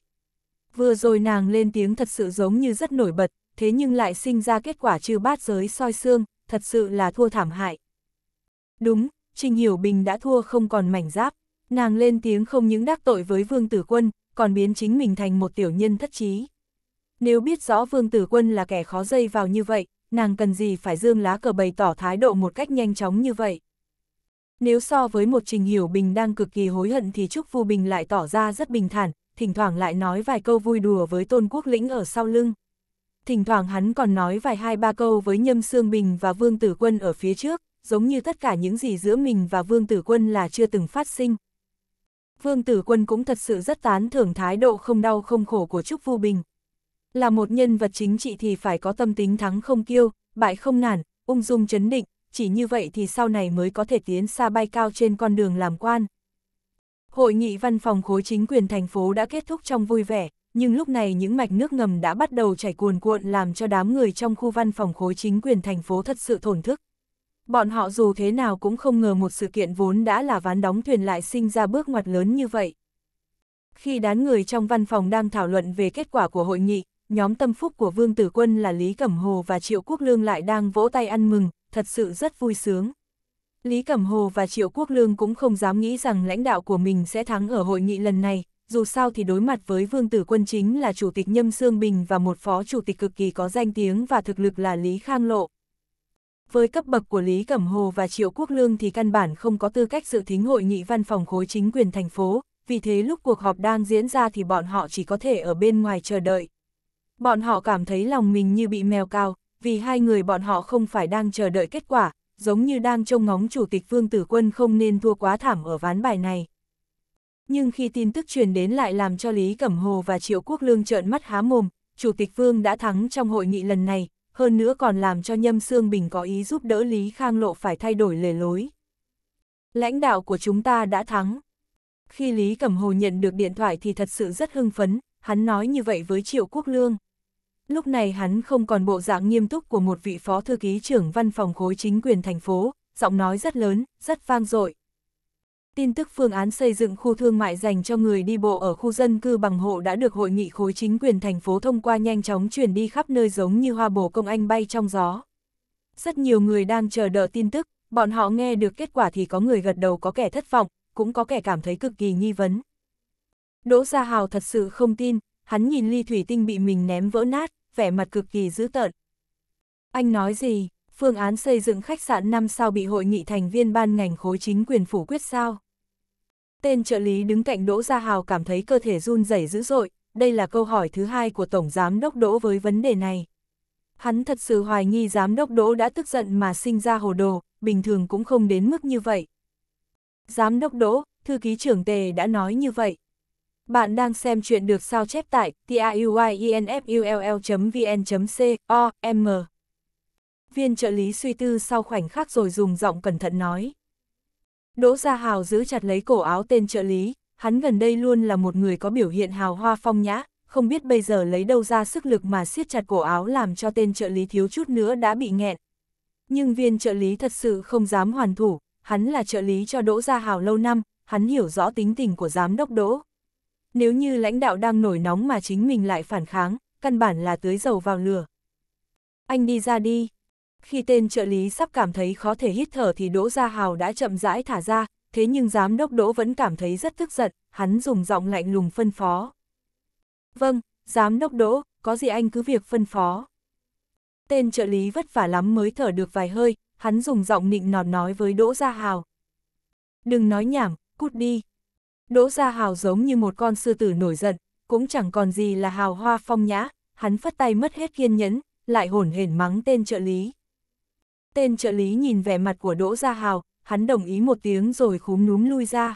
Vừa rồi nàng lên tiếng thật sự giống như rất nổi bật, thế nhưng lại sinh ra kết quả trừ bát giới soi xương, thật sự là thua thảm hại. Đúng, Trình Hiểu Bình đã thua không còn mảnh giáp, nàng lên tiếng không những đắc tội với Vương Tử Quân, còn biến chính mình thành một tiểu nhân thất trí. Nếu biết rõ Vương Tử Quân là kẻ khó dây vào như vậy, nàng cần gì phải dương lá cờ bày tỏ thái độ một cách nhanh chóng như vậy. Nếu so với một Trình Hiểu Bình đang cực kỳ hối hận thì Trúc Vu Bình lại tỏ ra rất bình thản, thỉnh thoảng lại nói vài câu vui đùa với Tôn Quốc Lĩnh ở sau lưng. Thỉnh thoảng hắn còn nói vài hai ba câu với Nhâm Sương Bình và Vương Tử Quân ở phía trước, giống như tất cả những gì giữa mình và Vương Tử Quân là chưa từng phát sinh. Vương Tử Quân cũng thật sự rất tán thưởng thái độ không đau không khổ của Trúc Vu Bình. Là một nhân vật chính trị thì phải có tâm tính thắng không kiêu, bại không nản, ung dung chấn định, chỉ như vậy thì sau này mới có thể tiến xa bay cao trên con đường làm quan. Hội nghị văn phòng khối chính quyền thành phố đã kết thúc trong vui vẻ, nhưng lúc này những mạch nước ngầm đã bắt đầu chảy cuồn cuộn làm cho đám người trong khu văn phòng khối chính quyền thành phố thật sự thổn thức. Bọn họ dù thế nào cũng không ngờ một sự kiện vốn đã là ván đóng thuyền lại sinh ra bước ngoặt lớn như vậy. Khi đám người trong văn phòng đang thảo luận về kết quả của hội nghị, nhóm tâm phúc của Vương Tử Quân là Lý Cẩm Hồ và Triệu Quốc Lương lại đang vỗ tay ăn mừng, thật sự rất vui sướng. Lý Cẩm Hồ và Triệu Quốc Lương cũng không dám nghĩ rằng lãnh đạo của mình sẽ thắng ở hội nghị lần này, dù sao thì đối mặt với Vương Tử Quân chính là Chủ tịch Nhâm Sương Bình và một Phó Chủ tịch cực kỳ có danh tiếng và thực lực là Lý Khang Lộ. Với cấp bậc của Lý Cẩm Hồ và Triệu Quốc Lương thì căn bản không có tư cách dự thính hội nghị văn phòng khối chính quyền thành phố, vì thế lúc cuộc họp đang diễn ra thì bọn họ chỉ có thể ở bên ngoài chờ đợi. Bọn họ cảm thấy lòng mình như bị mèo cao, vì hai người bọn họ không phải đang chờ đợi kết quả, giống như đang trông ngóng Chủ tịch Vương Tử Quân không nên thua quá thảm ở ván bài này. Nhưng khi tin tức truyền đến lại làm cho Lý Cẩm Hồ và Triệu Quốc Lương trợn mắt há mồm, Chủ tịch Vương đã thắng trong hội nghị lần này, hơn nữa còn làm cho Nhâm Sương Bình có ý giúp đỡ Lý Khang Lộ phải thay đổi lề lối. Lãnh đạo của chúng ta đã thắng. Khi Lý Cẩm Hồ nhận được điện thoại thì thật sự rất hưng phấn, hắn nói như vậy với Triệu Quốc Lương lúc này hắn không còn bộ dạng nghiêm túc của một vị phó thư ký trưởng văn phòng khối chính quyền thành phố, giọng nói rất lớn, rất vang dội. Tin tức phương án xây dựng khu thương mại dành cho người đi bộ ở khu dân cư bằng hộ đã được hội nghị khối chính quyền thành phố thông qua nhanh chóng chuyển đi khắp nơi giống như hoa bổ công anh bay trong gió. Rất nhiều người đang chờ đợi tin tức, bọn họ nghe được kết quả thì có người gật đầu có kẻ thất vọng, cũng có kẻ cảm thấy cực kỳ nghi vấn. Đỗ Gia Hào thật sự không tin, hắn nhìn ly thủy tinh bị mình ném vỡ nát, vẻ mặt cực kỳ dữ tợn. Anh nói gì, phương án xây dựng khách sạn năm sao bị hội nghị thành viên ban ngành khối chính quyền phủ quyết sao? Tên trợ lý đứng cạnh Đỗ Gia Hào cảm thấy cơ thể run rẩy dữ dội, đây là câu hỏi thứ hai của Tổng Giám Đốc Đỗ với vấn đề này. Hắn thật sự hoài nghi Giám Đốc Đỗ đã tức giận mà sinh ra hồ đồ, bình thường cũng không đến mức như vậy. Giám Đốc Đỗ, Thư ký trưởng Tề đã nói như vậy. Bạn đang xem chuyện được sao chép tại tiuinfull.vn.com. Viên trợ lý suy tư sau khoảnh khắc rồi dùng giọng cẩn thận nói. Đỗ Gia Hào giữ chặt lấy cổ áo tên trợ lý, hắn gần đây luôn là một người có biểu hiện hào hoa phong nhã, không biết bây giờ lấy đâu ra sức lực mà siết chặt cổ áo làm cho tên trợ lý thiếu chút nữa đã bị nghẹn. Nhưng viên trợ lý thật sự không dám hoàn thủ, hắn là trợ lý cho Đỗ Gia Hào lâu năm, hắn hiểu rõ tính tình của giám đốc Đỗ. Nếu như lãnh đạo đang nổi nóng mà chính mình lại phản kháng, căn bản là tưới dầu vào lửa. Anh đi ra đi. Khi tên trợ lý sắp cảm thấy khó thể hít thở thì Đỗ Gia Hào đã chậm rãi thả ra, thế nhưng giám đốc Đỗ vẫn cảm thấy rất tức giận, hắn dùng giọng lạnh lùng phân phó. Vâng, giám đốc Đỗ, có gì anh cứ việc phân phó. Tên trợ lý vất vả lắm mới thở được vài hơi, hắn dùng giọng nịnh nọt nói với Đỗ Gia Hào. Đừng nói nhảm, cút đi, Đỗ Gia Hào giống như một con sư tử nổi giận, cũng chẳng còn gì là hào hoa phong nhã, hắn phất tay mất hết kiên nhẫn, lại hổn hển mắng tên trợ lý. Tên trợ lý nhìn vẻ mặt của Đỗ Gia Hào, hắn đồng ý một tiếng rồi khúm núm lui ra.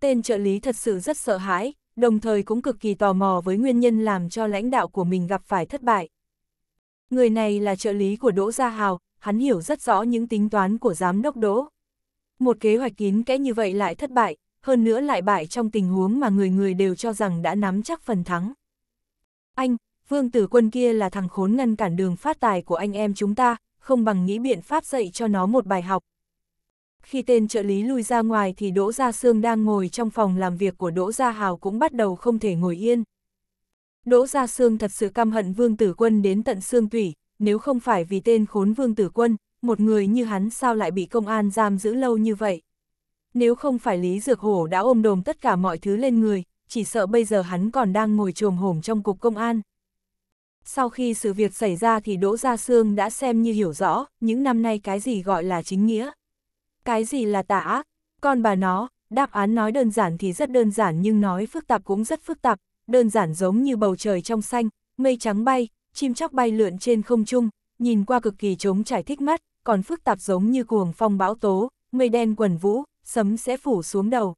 Tên trợ lý thật sự rất sợ hãi, đồng thời cũng cực kỳ tò mò với nguyên nhân làm cho lãnh đạo của mình gặp phải thất bại. Người này là trợ lý của Đỗ Gia Hào, hắn hiểu rất rõ những tính toán của giám đốc Đỗ. Một kế hoạch kín kẽ như vậy lại thất bại, hơn nữa lại bại trong tình huống mà người người đều cho rằng đã nắm chắc phần thắng. Anh, vương tử quân kia là thằng khốn ngăn cản đường phát tài của anh em chúng ta, không bằng nghĩ biện pháp dạy cho nó một bài học. Khi tên trợ lý lui ra ngoài thì Đỗ Gia Sương đang ngồi trong phòng làm việc của Đỗ Gia Hào cũng bắt đầu không thể ngồi yên. Đỗ Gia Sương thật sự căm hận Vương Tử Quân đến tận xương tủy, nếu không phải vì tên khốn Vương Tử Quân, một người như hắn sao lại bị công an giam giữ lâu như vậy. Nếu không phải Lý Dược Hổ đã ôm đồm tất cả mọi thứ lên người, chỉ sợ bây giờ hắn còn đang ngồi trồm hổm trong cục công an. Sau khi sự việc xảy ra thì Đỗ Gia Sương đã xem như hiểu rõ, những năm nay cái gì gọi là chính nghĩa. Cái gì là tà ác, con bà nó, đáp án nói đơn giản thì rất đơn giản nhưng nói phức tạp cũng rất phức tạp, đơn giản giống như bầu trời trong xanh, mây trắng bay, chim chóc bay lượn trên không trung, nhìn qua cực kỳ trống trải thích mắt, còn phức tạp giống như cuồng phong bão tố, mây đen quần vũ, sấm sẽ phủ xuống đầu.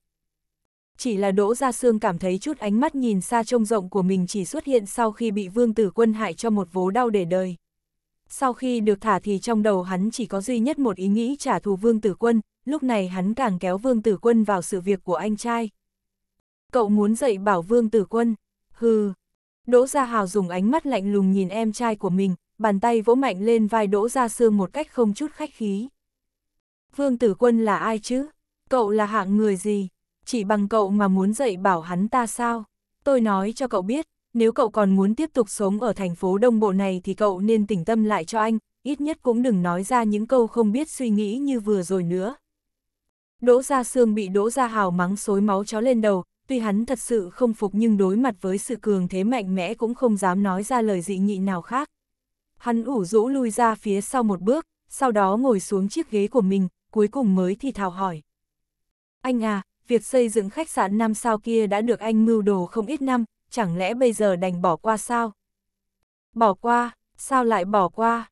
Chỉ là Đỗ Gia Sương cảm thấy chút ánh mắt nhìn xa trông rộng của mình chỉ xuất hiện sau khi bị vương tử quân hại cho một vố đau để đời. Sau khi được thả thì trong đầu hắn chỉ có duy nhất một ý nghĩ trả thù vương tử quân, lúc này hắn càng kéo vương tử quân vào sự việc của anh trai. Cậu muốn dạy bảo vương tử quân, hừ. Đỗ Gia Hào dùng ánh mắt lạnh lùng nhìn em trai của mình, bàn tay vỗ mạnh lên vai Đỗ Gia Sương một cách không chút khách khí. Vương tử quân là ai chứ? Cậu là hạng người gì? Chỉ bằng cậu mà muốn dạy bảo hắn ta sao? Tôi nói cho cậu biết, nếu cậu còn muốn tiếp tục sống ở thành phố đông bộ này thì cậu nên tỉnh tâm lại cho anh, ít nhất cũng đừng nói ra những câu không biết suy nghĩ như vừa rồi nữa. Đỗ Gia Sương bị Đỗ Gia Hào mắng xối máu chó lên đầu, tuy hắn thật sự không phục nhưng đối mặt với sự cường thế mạnh mẽ cũng không dám nói ra lời dị nghị nào khác. Hắn ủ rũ lui ra phía sau một bước, sau đó ngồi xuống chiếc ghế của mình, cuối cùng mới thì thào hỏi. Anh à, việc xây dựng khách sạn năm sao kia đã được anh mưu đồ không ít năm, chẳng lẽ bây giờ đành bỏ qua sao? Bỏ qua, sao lại bỏ qua?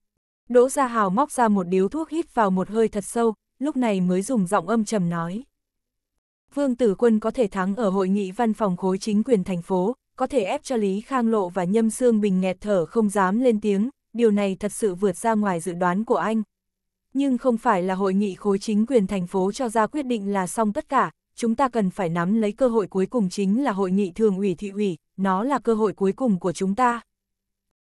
Đỗ Gia Hào móc ra một điếu thuốc hít vào một hơi thật sâu, lúc này mới dùng giọng âm trầm nói. Vương Tử Quân có thể thắng ở hội nghị văn phòng khối chính quyền thành phố, có thể ép cho Lý Khang Lộ và Nhâm Sương Bình nghẹt thở không dám lên tiếng, điều này thật sự vượt ra ngoài dự đoán của anh nhưng không phải là hội nghị khối chính quyền thành phố cho ra quyết định là xong tất cả, chúng ta cần phải nắm lấy cơ hội cuối cùng chính là hội nghị thường ủy thị ủy, nó là cơ hội cuối cùng của chúng ta.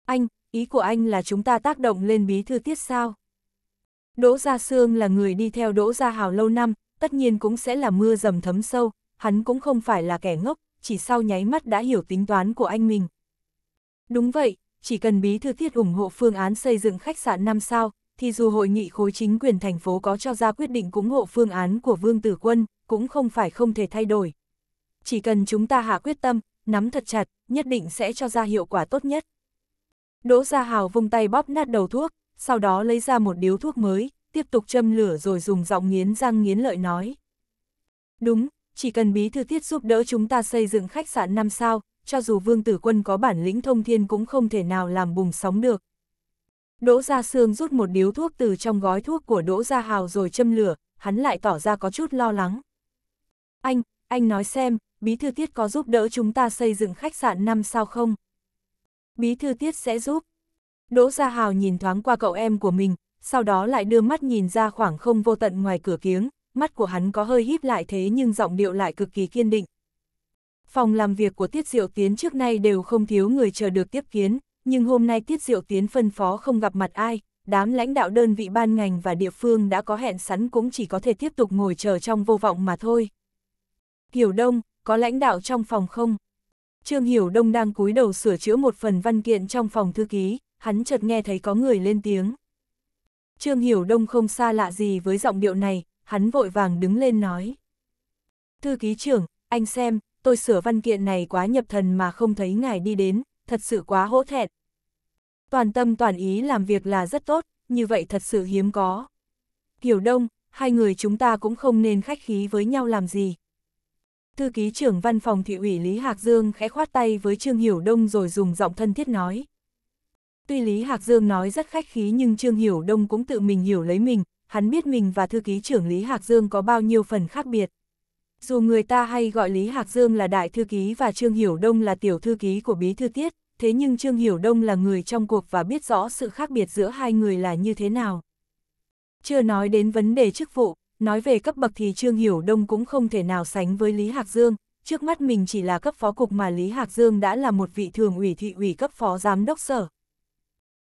Anh, ý của anh là chúng ta tác động lên bí thư tiết sao? Đỗ Gia Sương là người đi theo Đỗ Gia Hào lâu năm, tất nhiên cũng sẽ là mưa dầm thấm sâu, hắn cũng không phải là kẻ ngốc, chỉ sau nháy mắt đã hiểu tính toán của anh mình. Đúng vậy, chỉ cần bí thư tiết ủng hộ phương án xây dựng khách sạn 5 sao, thì dù hội nghị khối chính quyền thành phố có cho ra quyết định cúng hộ phương án của Vương Tử Quân, cũng không phải không thể thay đổi. Chỉ cần chúng ta hạ quyết tâm, nắm thật chặt, nhất định sẽ cho ra hiệu quả tốt nhất. Đỗ Gia Hào vung tay bóp nát đầu thuốc, sau đó lấy ra một điếu thuốc mới, tiếp tục châm lửa rồi dùng giọng nghiến răng nghiến lợi nói. Đúng, chỉ cần bí thư tiết giúp đỡ chúng ta xây dựng khách sạn 5 sao, cho dù vương tử quân có bản lĩnh thông thiên cũng không thể nào làm bùng sóng được, Đỗ Gia Sương rút một điếu thuốc từ trong gói thuốc của Đỗ Gia Hào rồi châm lửa, hắn lại tỏ ra có chút lo lắng. Anh, anh nói xem, Bí Thư Tiết có giúp đỡ chúng ta xây dựng khách sạn năm sao không? Bí Thư Tiết sẽ giúp. Đỗ Gia Hào nhìn thoáng qua cậu em của mình, sau đó lại đưa mắt nhìn ra khoảng không vô tận ngoài cửa kiếng, mắt của hắn có hơi híp lại thế nhưng giọng điệu lại cực kỳ kiên định. Phòng làm việc của Tiết Diệu Tiến trước nay đều không thiếu người chờ được tiếp kiến, nhưng hôm nay Tiết Diệu Tiến phân phó không gặp mặt ai, đám lãnh đạo đơn vị ban ngành và địa phương đã có hẹn sẵn cũng chỉ có thể tiếp tục ngồi chờ trong vô vọng mà thôi. Hiểu Đông, có lãnh đạo trong phòng không? Trương Hiểu Đông đang cúi đầu sửa chữa một phần văn kiện trong phòng thư ký, hắn chợt nghe thấy có người lên tiếng. Trương Hiểu Đông không xa lạ gì với giọng điệu này, hắn vội vàng đứng lên nói. Thư ký trưởng, anh xem, tôi sửa văn kiện này quá nhập thần mà không thấy ngài đi đến, thật sự quá hỗ thẹn. Toàn tâm toàn ý làm việc là rất tốt, như vậy thật sự hiếm có. Hiểu đông, hai người chúng ta cũng không nên khách khí với nhau làm gì. Thư ký trưởng văn phòng thị ủy Lý Hạc Dương khẽ khoát tay với Trương Hiểu Đông rồi dùng giọng thân thiết nói. Tuy Lý Hạc Dương nói rất khách khí nhưng Trương Hiểu Đông cũng tự mình hiểu lấy mình, hắn biết mình và thư ký trưởng Lý Hạc Dương có bao nhiêu phần khác biệt. Dù người ta hay gọi Lý Hạc Dương là đại thư ký và Trương Hiểu Đông là tiểu thư ký của bí thư tiết, thế nhưng Trương Hiểu Đông là người trong cuộc và biết rõ sự khác biệt giữa hai người là như thế nào. Chưa nói đến vấn đề chức vụ, nói về cấp bậc thì Trương Hiểu Đông cũng không thể nào sánh với Lý Hạc Dương, trước mắt mình chỉ là cấp phó cục mà Lý Hạc Dương đã là một vị thường ủy thị ủy cấp phó giám đốc sở.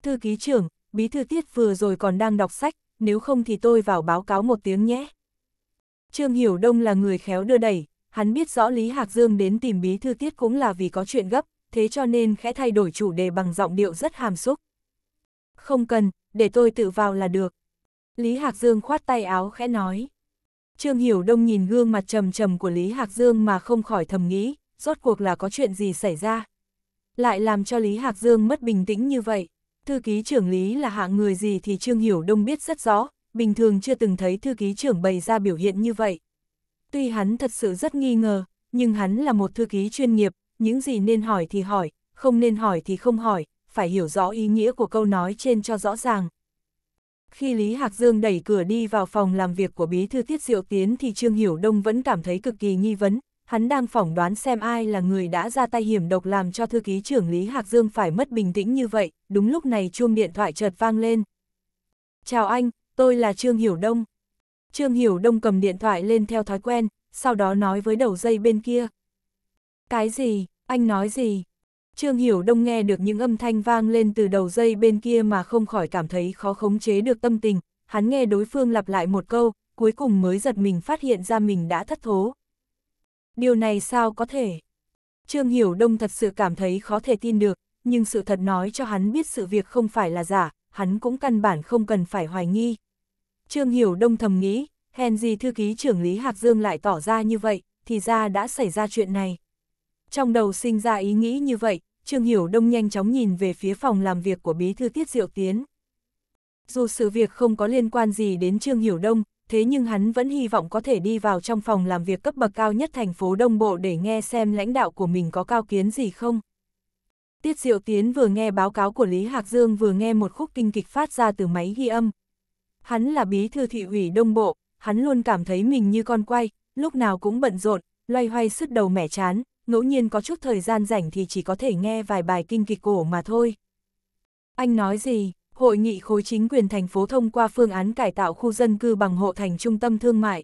Thư ký trưởng, bí thư tiết vừa rồi còn đang đọc sách, nếu không thì tôi vào báo cáo một tiếng nhé. Trương Hiểu Đông là người khéo đưa đẩy, hắn biết rõ Lý Hạc Dương đến tìm bí thư tiết cũng là vì có chuyện gấp, thế cho nên khẽ thay đổi chủ đề bằng giọng điệu rất hàm xúc. Không cần, để tôi tự vào là được. Lý Hạc Dương khoát tay áo khẽ nói. Trương Hiểu Đông nhìn gương mặt trầm trầm của Lý Hạc Dương mà không khỏi thầm nghĩ, rốt cuộc là có chuyện gì xảy ra. Lại làm cho Lý Hạc Dương mất bình tĩnh như vậy. Thư ký trưởng Lý là hạng người gì thì Trương Hiểu Đông biết rất rõ, bình thường chưa từng thấy thư ký trưởng bày ra biểu hiện như vậy. Tuy hắn thật sự rất nghi ngờ, nhưng hắn là một thư ký chuyên nghiệp, những gì nên hỏi thì hỏi, không nên hỏi thì không hỏi, phải hiểu rõ ý nghĩa của câu nói trên cho rõ ràng. Khi Lý Hạc Dương đẩy cửa đi vào phòng làm việc của bí thư Tiết Diệu Tiến thì Trương Hiểu Đông vẫn cảm thấy cực kỳ nghi vấn, hắn đang phỏng đoán xem ai là người đã ra tay hiểm độc làm cho thư ký trưởng Lý Hạc Dương phải mất bình tĩnh như vậy, đúng lúc này chuông điện thoại chợt vang lên. Chào anh, tôi là Trương Hiểu Đông. Trương Hiểu Đông cầm điện thoại lên theo thói quen, sau đó nói với đầu dây bên kia. Cái gì, anh nói gì? Trương Hiểu Đông nghe được những âm thanh vang lên từ đầu dây bên kia mà không khỏi cảm thấy khó khống chế được tâm tình, hắn nghe đối phương lặp lại một câu, cuối cùng mới giật mình phát hiện ra mình đã thất thố. Điều này sao có thể? Trương Hiểu Đông thật sự cảm thấy khó thể tin được, nhưng sự thật nói cho hắn biết sự việc không phải là giả, hắn cũng căn bản không cần phải hoài nghi. Trương Hiểu Đông thầm nghĩ, hèn gì thư ký trưởng Lý Hạc Dương lại tỏ ra như vậy, thì ra đã xảy ra chuyện này. Trong đầu sinh ra ý nghĩ như vậy, Trương Hiểu Đông nhanh chóng nhìn về phía phòng làm việc của bí thư Tiết Diệu Tiến. Dù sự việc không có liên quan gì đến Trương Hiểu Đông, thế nhưng hắn vẫn hy vọng có thể đi vào trong phòng làm việc cấp bậc cao nhất thành phố Đông Bộ để nghe xem lãnh đạo của mình có cao kiến gì không. Tiết Diệu Tiến vừa nghe báo cáo của Lý Hạc Dương vừa nghe một khúc kinh kịch phát ra từ máy ghi âm, hắn là bí thư thị ủy đông bộ, hắn luôn cảm thấy mình như con quay, lúc nào cũng bận rộn, loay hoay sứt đầu mẻ chán, ngẫu nhiên có chút thời gian rảnh thì chỉ có thể nghe vài bài kinh kịch cổ mà thôi. Anh nói gì? Hội nghị khối chính quyền thành phố thông qua phương án cải tạo khu dân cư bằng hộ thành trung tâm thương mại.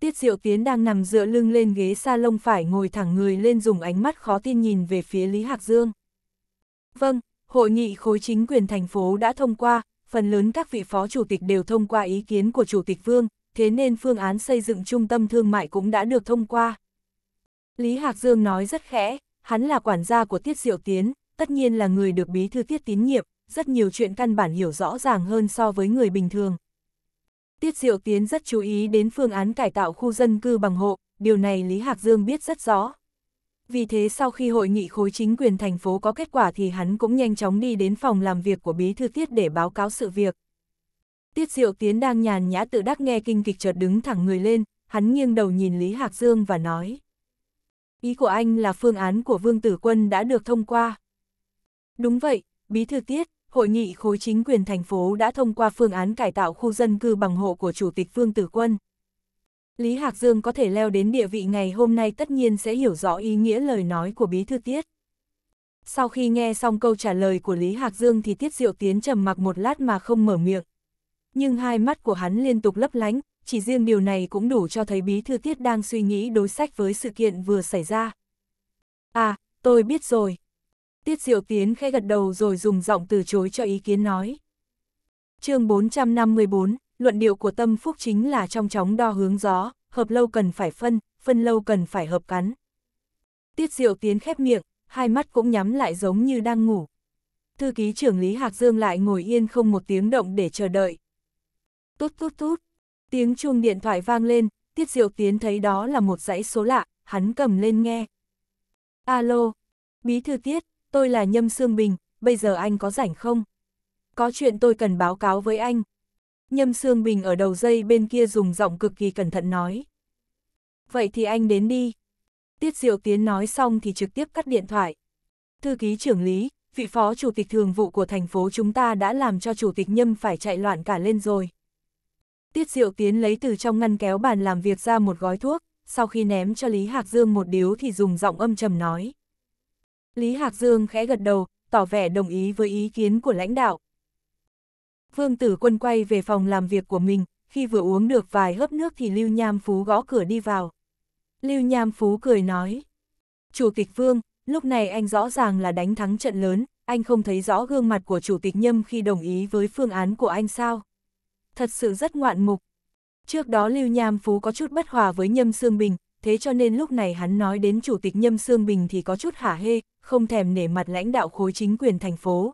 Tiết Diệu Tiến đang nằm dựa lưng lên ghế sa lông phải ngồi thẳng người lên dùng ánh mắt khó tin nhìn về phía Lý Hạc Dương. Vâng, hội nghị khối chính quyền thành phố đã thông qua, phần lớn các vị phó chủ tịch đều thông qua ý kiến của Chủ tịch Vương, thế nên phương án xây dựng trung tâm thương mại cũng đã được thông qua. Lý Hạc Dương nói rất khẽ, hắn là quản gia của Tiết Diệu Tiến, tất nhiên là người được bí thư Tiết tín nhiệm, rất nhiều chuyện căn bản hiểu rõ ràng hơn so với người bình thường. Tiết Diệu Tiến rất chú ý đến phương án cải tạo khu dân cư bằng hộ, điều này Lý Hạc Dương biết rất rõ. Vì thế sau khi hội nghị khối chính quyền thành phố có kết quả thì hắn cũng nhanh chóng đi đến phòng làm việc của bí thư tiết để báo cáo sự việc. Tiết Diệu Tiến đang nhàn nhã tự đắc nghe kinh kịch chợt đứng thẳng người lên, hắn nghiêng đầu nhìn Lý Hạc Dương và nói. Ý của anh là phương án của Vương Tử Quân đã được thông qua. Đúng vậy, Bí Thư Tiết, Hội nghị khối chính quyền thành phố đã thông qua phương án cải tạo khu dân cư bằng hộ của Chủ tịch Vương Tử Quân. Lý Hạc Dương có thể leo đến địa vị ngày hôm nay tất nhiên sẽ hiểu rõ ý nghĩa lời nói của Bí Thư Tiết. Sau khi nghe xong câu trả lời của Lý Hạc Dương thì Tiết Diệu Tiến trầm mặc một lát mà không mở miệng. Nhưng hai mắt của hắn liên tục lấp lánh, chỉ riêng điều này cũng đủ cho thấy Bí Thư Tiết đang suy nghĩ đối sách với sự kiện vừa xảy ra. À, tôi biết rồi. Tiết Diệu Tiến khẽ gật đầu rồi dùng giọng từ chối cho ý kiến nói. chương 454, luận điệu của tâm phúc chính là trong chóng đo hướng gió, hợp lâu cần phải phân, phân lâu cần phải hợp cắn. Tiết diệu tiến khép miệng, hai mắt cũng nhắm lại giống như đang ngủ. Thư ký trưởng Lý Hạc Dương lại ngồi yên không một tiếng động để chờ đợi. Tút tút tút, tiếng chuông điện thoại vang lên, Tiết Diệu Tiến thấy đó là một dãy số lạ, hắn cầm lên nghe. Alo, Bí Thư Tiết, tôi là Nhâm Sương Bình, bây giờ anh có rảnh không? Có chuyện tôi cần báo cáo với anh, Nhâm Sương Bình ở đầu dây bên kia dùng giọng cực kỳ cẩn thận nói. Vậy thì anh đến đi. Tiết Diệu Tiến nói xong thì trực tiếp cắt điện thoại. Thư ký trưởng lý, vị phó chủ tịch thường vụ của thành phố chúng ta đã làm cho chủ tịch Nhâm phải chạy loạn cả lên rồi. Tiết Diệu Tiến lấy từ trong ngăn kéo bàn làm việc ra một gói thuốc, sau khi ném cho Lý Hạc Dương một điếu thì dùng giọng âm trầm nói. Lý Hạc Dương khẽ gật đầu, tỏ vẻ đồng ý với ý kiến của lãnh đạo, Vương tử quân quay về phòng làm việc của mình, khi vừa uống được vài hớp nước thì Lưu Nham Phú gõ cửa đi vào. Lưu Nham Phú cười nói, Chủ tịch Vương, lúc này anh rõ ràng là đánh thắng trận lớn, anh không thấy rõ gương mặt của Chủ tịch Nhâm khi đồng ý với phương án của anh sao. Thật sự rất ngoạn mục. Trước đó Lưu Nham Phú có chút bất hòa với Nhâm Sương Bình, thế cho nên lúc này hắn nói đến Chủ tịch Nhâm Sương Bình thì có chút hả hê, không thèm nể mặt lãnh đạo khối chính quyền thành phố.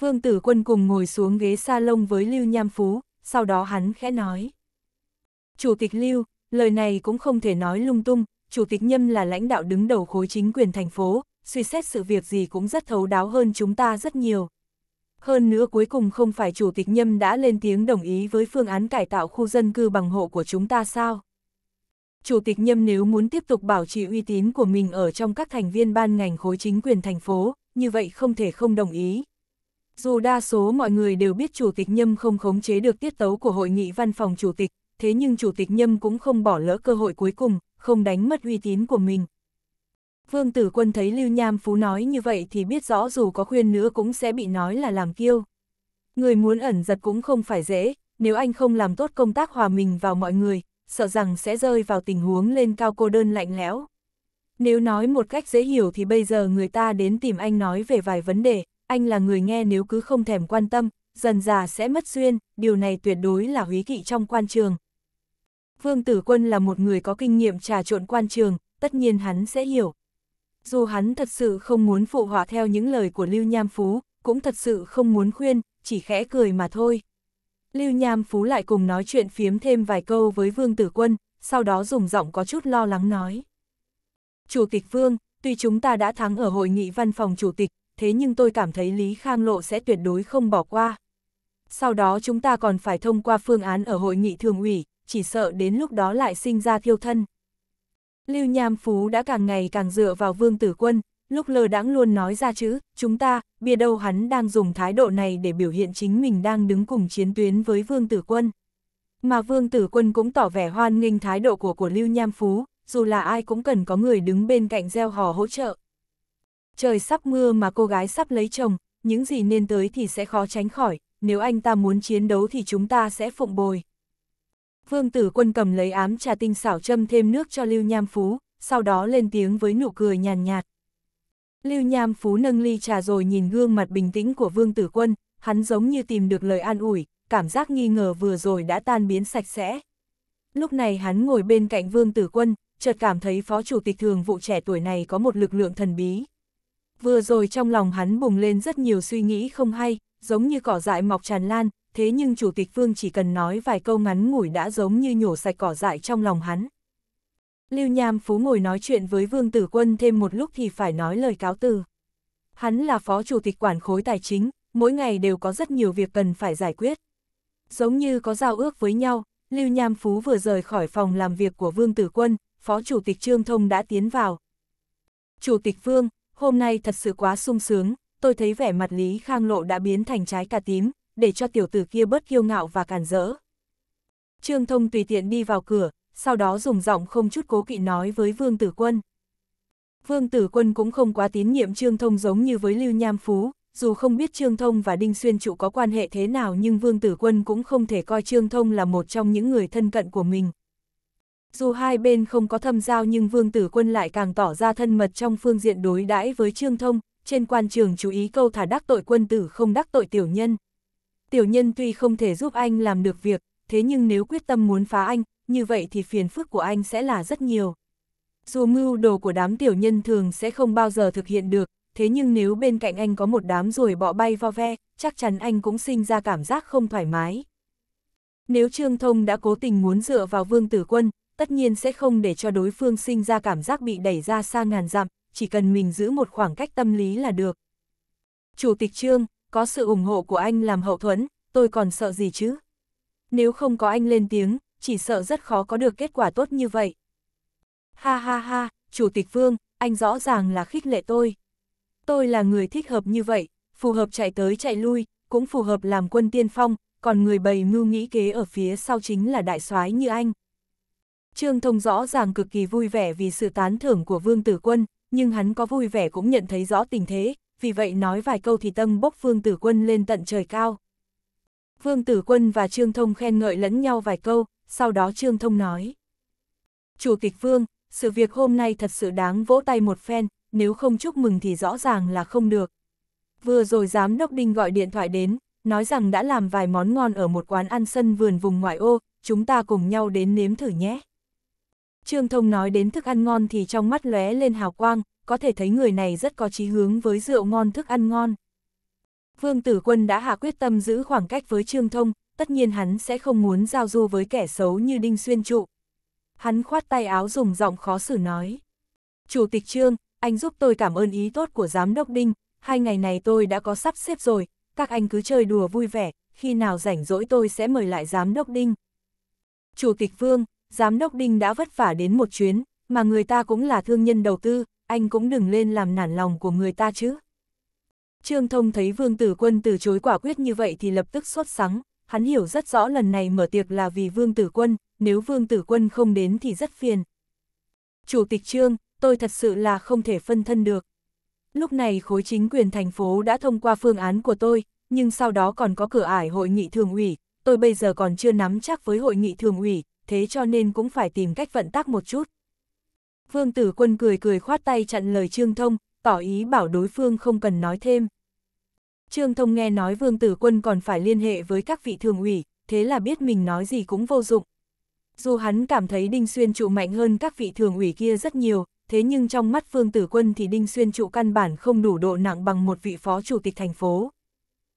Vương Tử Quân cùng ngồi xuống ghế sa lông với Lưu Nham Phú, sau đó hắn khẽ nói. Chủ tịch Lưu, lời này cũng không thể nói lung tung, Chủ tịch Nhâm là lãnh đạo đứng đầu khối chính quyền thành phố, suy xét sự việc gì cũng rất thấu đáo hơn chúng ta rất nhiều. Hơn nữa cuối cùng không phải Chủ tịch Nhâm đã lên tiếng đồng ý với phương án cải tạo khu dân cư bằng hộ của chúng ta sao? Chủ tịch Nhâm nếu muốn tiếp tục bảo trì uy tín của mình ở trong các thành viên ban ngành khối chính quyền thành phố, như vậy không thể không đồng ý. Dù đa số mọi người đều biết Chủ tịch Nhâm không khống chế được tiết tấu của hội nghị văn phòng Chủ tịch, thế nhưng Chủ tịch Nhâm cũng không bỏ lỡ cơ hội cuối cùng, không đánh mất uy tín của mình. Vương Tử Quân thấy Lưu Nham Phú nói như vậy thì biết rõ dù có khuyên nữa cũng sẽ bị nói là làm kiêu. Người muốn ẩn giật cũng không phải dễ, nếu anh không làm tốt công tác hòa mình vào mọi người, sợ rằng sẽ rơi vào tình huống lên cao cô đơn lạnh lẽo. Nếu nói một cách dễ hiểu thì bây giờ người ta đến tìm anh nói về vài vấn đề, anh là người nghe nếu cứ không thèm quan tâm, dần già sẽ mất duyên, điều này tuyệt đối là húy kỵ trong quan trường. Vương Tử Quân là một người có kinh nghiệm trà trộn quan trường, tất nhiên hắn sẽ hiểu. Dù hắn thật sự không muốn phụ họa theo những lời của Lưu Nham Phú, cũng thật sự không muốn khuyên, chỉ khẽ cười mà thôi. Lưu Nham Phú lại cùng nói chuyện phiếm thêm vài câu với Vương Tử Quân, sau đó dùng giọng có chút lo lắng nói. Chủ tịch Vương, tuy chúng ta đã thắng ở hội nghị văn phòng chủ tịch, thế nhưng tôi cảm thấy Lý Khang Lộ sẽ tuyệt đối không bỏ qua. Sau đó chúng ta còn phải thông qua phương án ở hội nghị thường ủy, chỉ sợ đến lúc đó lại sinh ra thiêu thân. Lưu Nham Phú đã càng ngày càng dựa vào Vương Tử Quân, lúc lờ đãng luôn nói ra chữ, chúng ta, bia đâu hắn đang dùng thái độ này để biểu hiện chính mình đang đứng cùng chiến tuyến với Vương Tử Quân. Mà Vương Tử Quân cũng tỏ vẻ hoan nghênh thái độ của của Lưu Nham Phú, dù là ai cũng cần có người đứng bên cạnh gieo hò hỗ trợ. Trời sắp mưa mà cô gái sắp lấy chồng, những gì nên tới thì sẽ khó tránh khỏi, nếu anh ta muốn chiến đấu thì chúng ta sẽ phụng bồi. Vương tử quân cầm lấy ám trà tinh xảo châm thêm nước cho Lưu Nham Phú, sau đó lên tiếng với nụ cười nhàn nhạt. Lưu Nham Phú nâng ly trà rồi nhìn gương mặt bình tĩnh của Vương tử quân, hắn giống như tìm được lời an ủi, cảm giác nghi ngờ vừa rồi đã tan biến sạch sẽ. Lúc này hắn ngồi bên cạnh Vương tử quân, chợt cảm thấy phó chủ tịch thường vụ trẻ tuổi này có một lực lượng thần bí. Vừa rồi trong lòng hắn bùng lên rất nhiều suy nghĩ không hay, giống như cỏ dại mọc tràn lan, thế nhưng Chủ tịch Vương chỉ cần nói vài câu ngắn ngủi đã giống như nhổ sạch cỏ dại trong lòng hắn. Lưu Nham Phú ngồi nói chuyện với Vương Tử Quân thêm một lúc thì phải nói lời cáo từ. Hắn là Phó Chủ tịch Quản khối Tài chính, mỗi ngày đều có rất nhiều việc cần phải giải quyết. Giống như có giao ước với nhau, Lưu Nham Phú vừa rời khỏi phòng làm việc của Vương Tử Quân, Phó Chủ tịch Trương Thông đã tiến vào. Chủ tịch Vương, hôm nay thật sự quá sung sướng, tôi thấy vẻ mặt Lý Khang Lộ đã biến thành trái cà tím, để cho tiểu tử kia bớt kiêu ngạo và cản rỡ. Trương Thông tùy tiện đi vào cửa, sau đó dùng giọng không chút cố kỵ nói với Vương Tử Quân. Vương Tử Quân cũng không quá tín nhiệm Trương Thông giống như với Lưu Nham Phú, dù không biết Trương Thông và Đinh Xuyên Trụ có quan hệ thế nào nhưng Vương Tử Quân cũng không thể coi Trương Thông là một trong những người thân cận của mình, dù hai bên không có thâm giao nhưng Vương Tử Quân lại càng tỏ ra thân mật trong phương diện đối đãi với Trương Thông, trên quan trường chú ý câu thả đắc tội quân tử không đắc tội tiểu nhân. Tiểu nhân tuy không thể giúp anh làm được việc, thế nhưng nếu quyết tâm muốn phá anh, như vậy thì phiền phức của anh sẽ là rất nhiều. Dù mưu đồ của đám tiểu nhân thường sẽ không bao giờ thực hiện được, thế nhưng nếu bên cạnh anh có một đám ruồi bọ bay vo ve, chắc chắn anh cũng sinh ra cảm giác không thoải mái. Nếu Trương Thông đã cố tình muốn dựa vào Vương Tử Quân, tất nhiên sẽ không để cho đối phương sinh ra cảm giác bị đẩy ra xa ngàn dặm, chỉ cần mình giữ một khoảng cách tâm lý là được. Chủ tịch Trương, có sự ủng hộ của anh làm hậu thuẫn, tôi còn sợ gì chứ? Nếu không có anh lên tiếng, chỉ sợ rất khó có được kết quả tốt như vậy. Ha ha ha, Chủ tịch Vương, anh rõ ràng là khích lệ tôi. Tôi là người thích hợp như vậy, phù hợp chạy tới chạy lui, cũng phù hợp làm quân tiên phong, còn người bày mưu nghĩ kế ở phía sau chính là đại soái như anh. Trương Thông rõ ràng cực kỳ vui vẻ vì sự tán thưởng của Vương Tử Quân, nhưng hắn có vui vẻ cũng nhận thấy rõ tình thế, vì vậy nói vài câu thì tâm bốc Vương Tử Quân lên tận trời cao. Vương Tử Quân và Trương Thông khen ngợi lẫn nhau vài câu, sau đó Trương Thông nói. Chủ tịch Vương, sự việc hôm nay thật sự đáng vỗ tay một phen, nếu không chúc mừng thì rõ ràng là không được. Vừa rồi giám đốc Đinh gọi điện thoại đến, nói rằng đã làm vài món ngon ở một quán ăn sân vườn vùng ngoại ô, chúng ta cùng nhau đến nếm thử nhé. Trương Thông nói đến thức ăn ngon thì trong mắt lóe lên hào quang, có thể thấy người này rất có chí hướng với rượu ngon thức ăn ngon. Vương Tử Quân đã hạ quyết tâm giữ khoảng cách với Trương Thông, tất nhiên hắn sẽ không muốn giao du với kẻ xấu như Đinh Xuyên Trụ. Hắn khoát tay áo dùng giọng khó xử nói. Chủ tịch Trương, anh giúp tôi cảm ơn ý tốt của Giám đốc Đinh, hai ngày này tôi đã có sắp xếp rồi, các anh cứ chơi đùa vui vẻ, khi nào rảnh rỗi tôi sẽ mời lại Giám đốc Đinh. Chủ tịch Vương, giám đốc Đinh đã vất vả đến một chuyến, mà người ta cũng là thương nhân đầu tư, anh cũng đừng lên làm nản lòng của người ta chứ. Trương Thông thấy Vương Tử Quân từ chối quả quyết như vậy thì lập tức sốt sắng, hắn hiểu rất rõ lần này mở tiệc là vì Vương Tử Quân, nếu Vương Tử Quân không đến thì rất phiền. Chủ tịch Trương, tôi thật sự là không thể phân thân được. Lúc này khối chính quyền thành phố đã thông qua phương án của tôi, nhưng sau đó còn có cửa ải hội nghị thường ủy, tôi bây giờ còn chưa nắm chắc với hội nghị thường ủy, thế cho nên cũng phải tìm cách vận tác một chút. Vương Tử Quân cười cười khoát tay chặn lời Trương Thông, tỏ ý bảo đối phương không cần nói thêm. Trương Thông nghe nói Vương Tử Quân còn phải liên hệ với các vị thường ủy, thế là biết mình nói gì cũng vô dụng. Dù hắn cảm thấy Đinh Xuyên trụ mạnh hơn các vị thường ủy kia rất nhiều, thế nhưng trong mắt Vương Tử Quân thì Đinh Xuyên trụ căn bản không đủ độ nặng bằng một vị phó chủ tịch thành phố.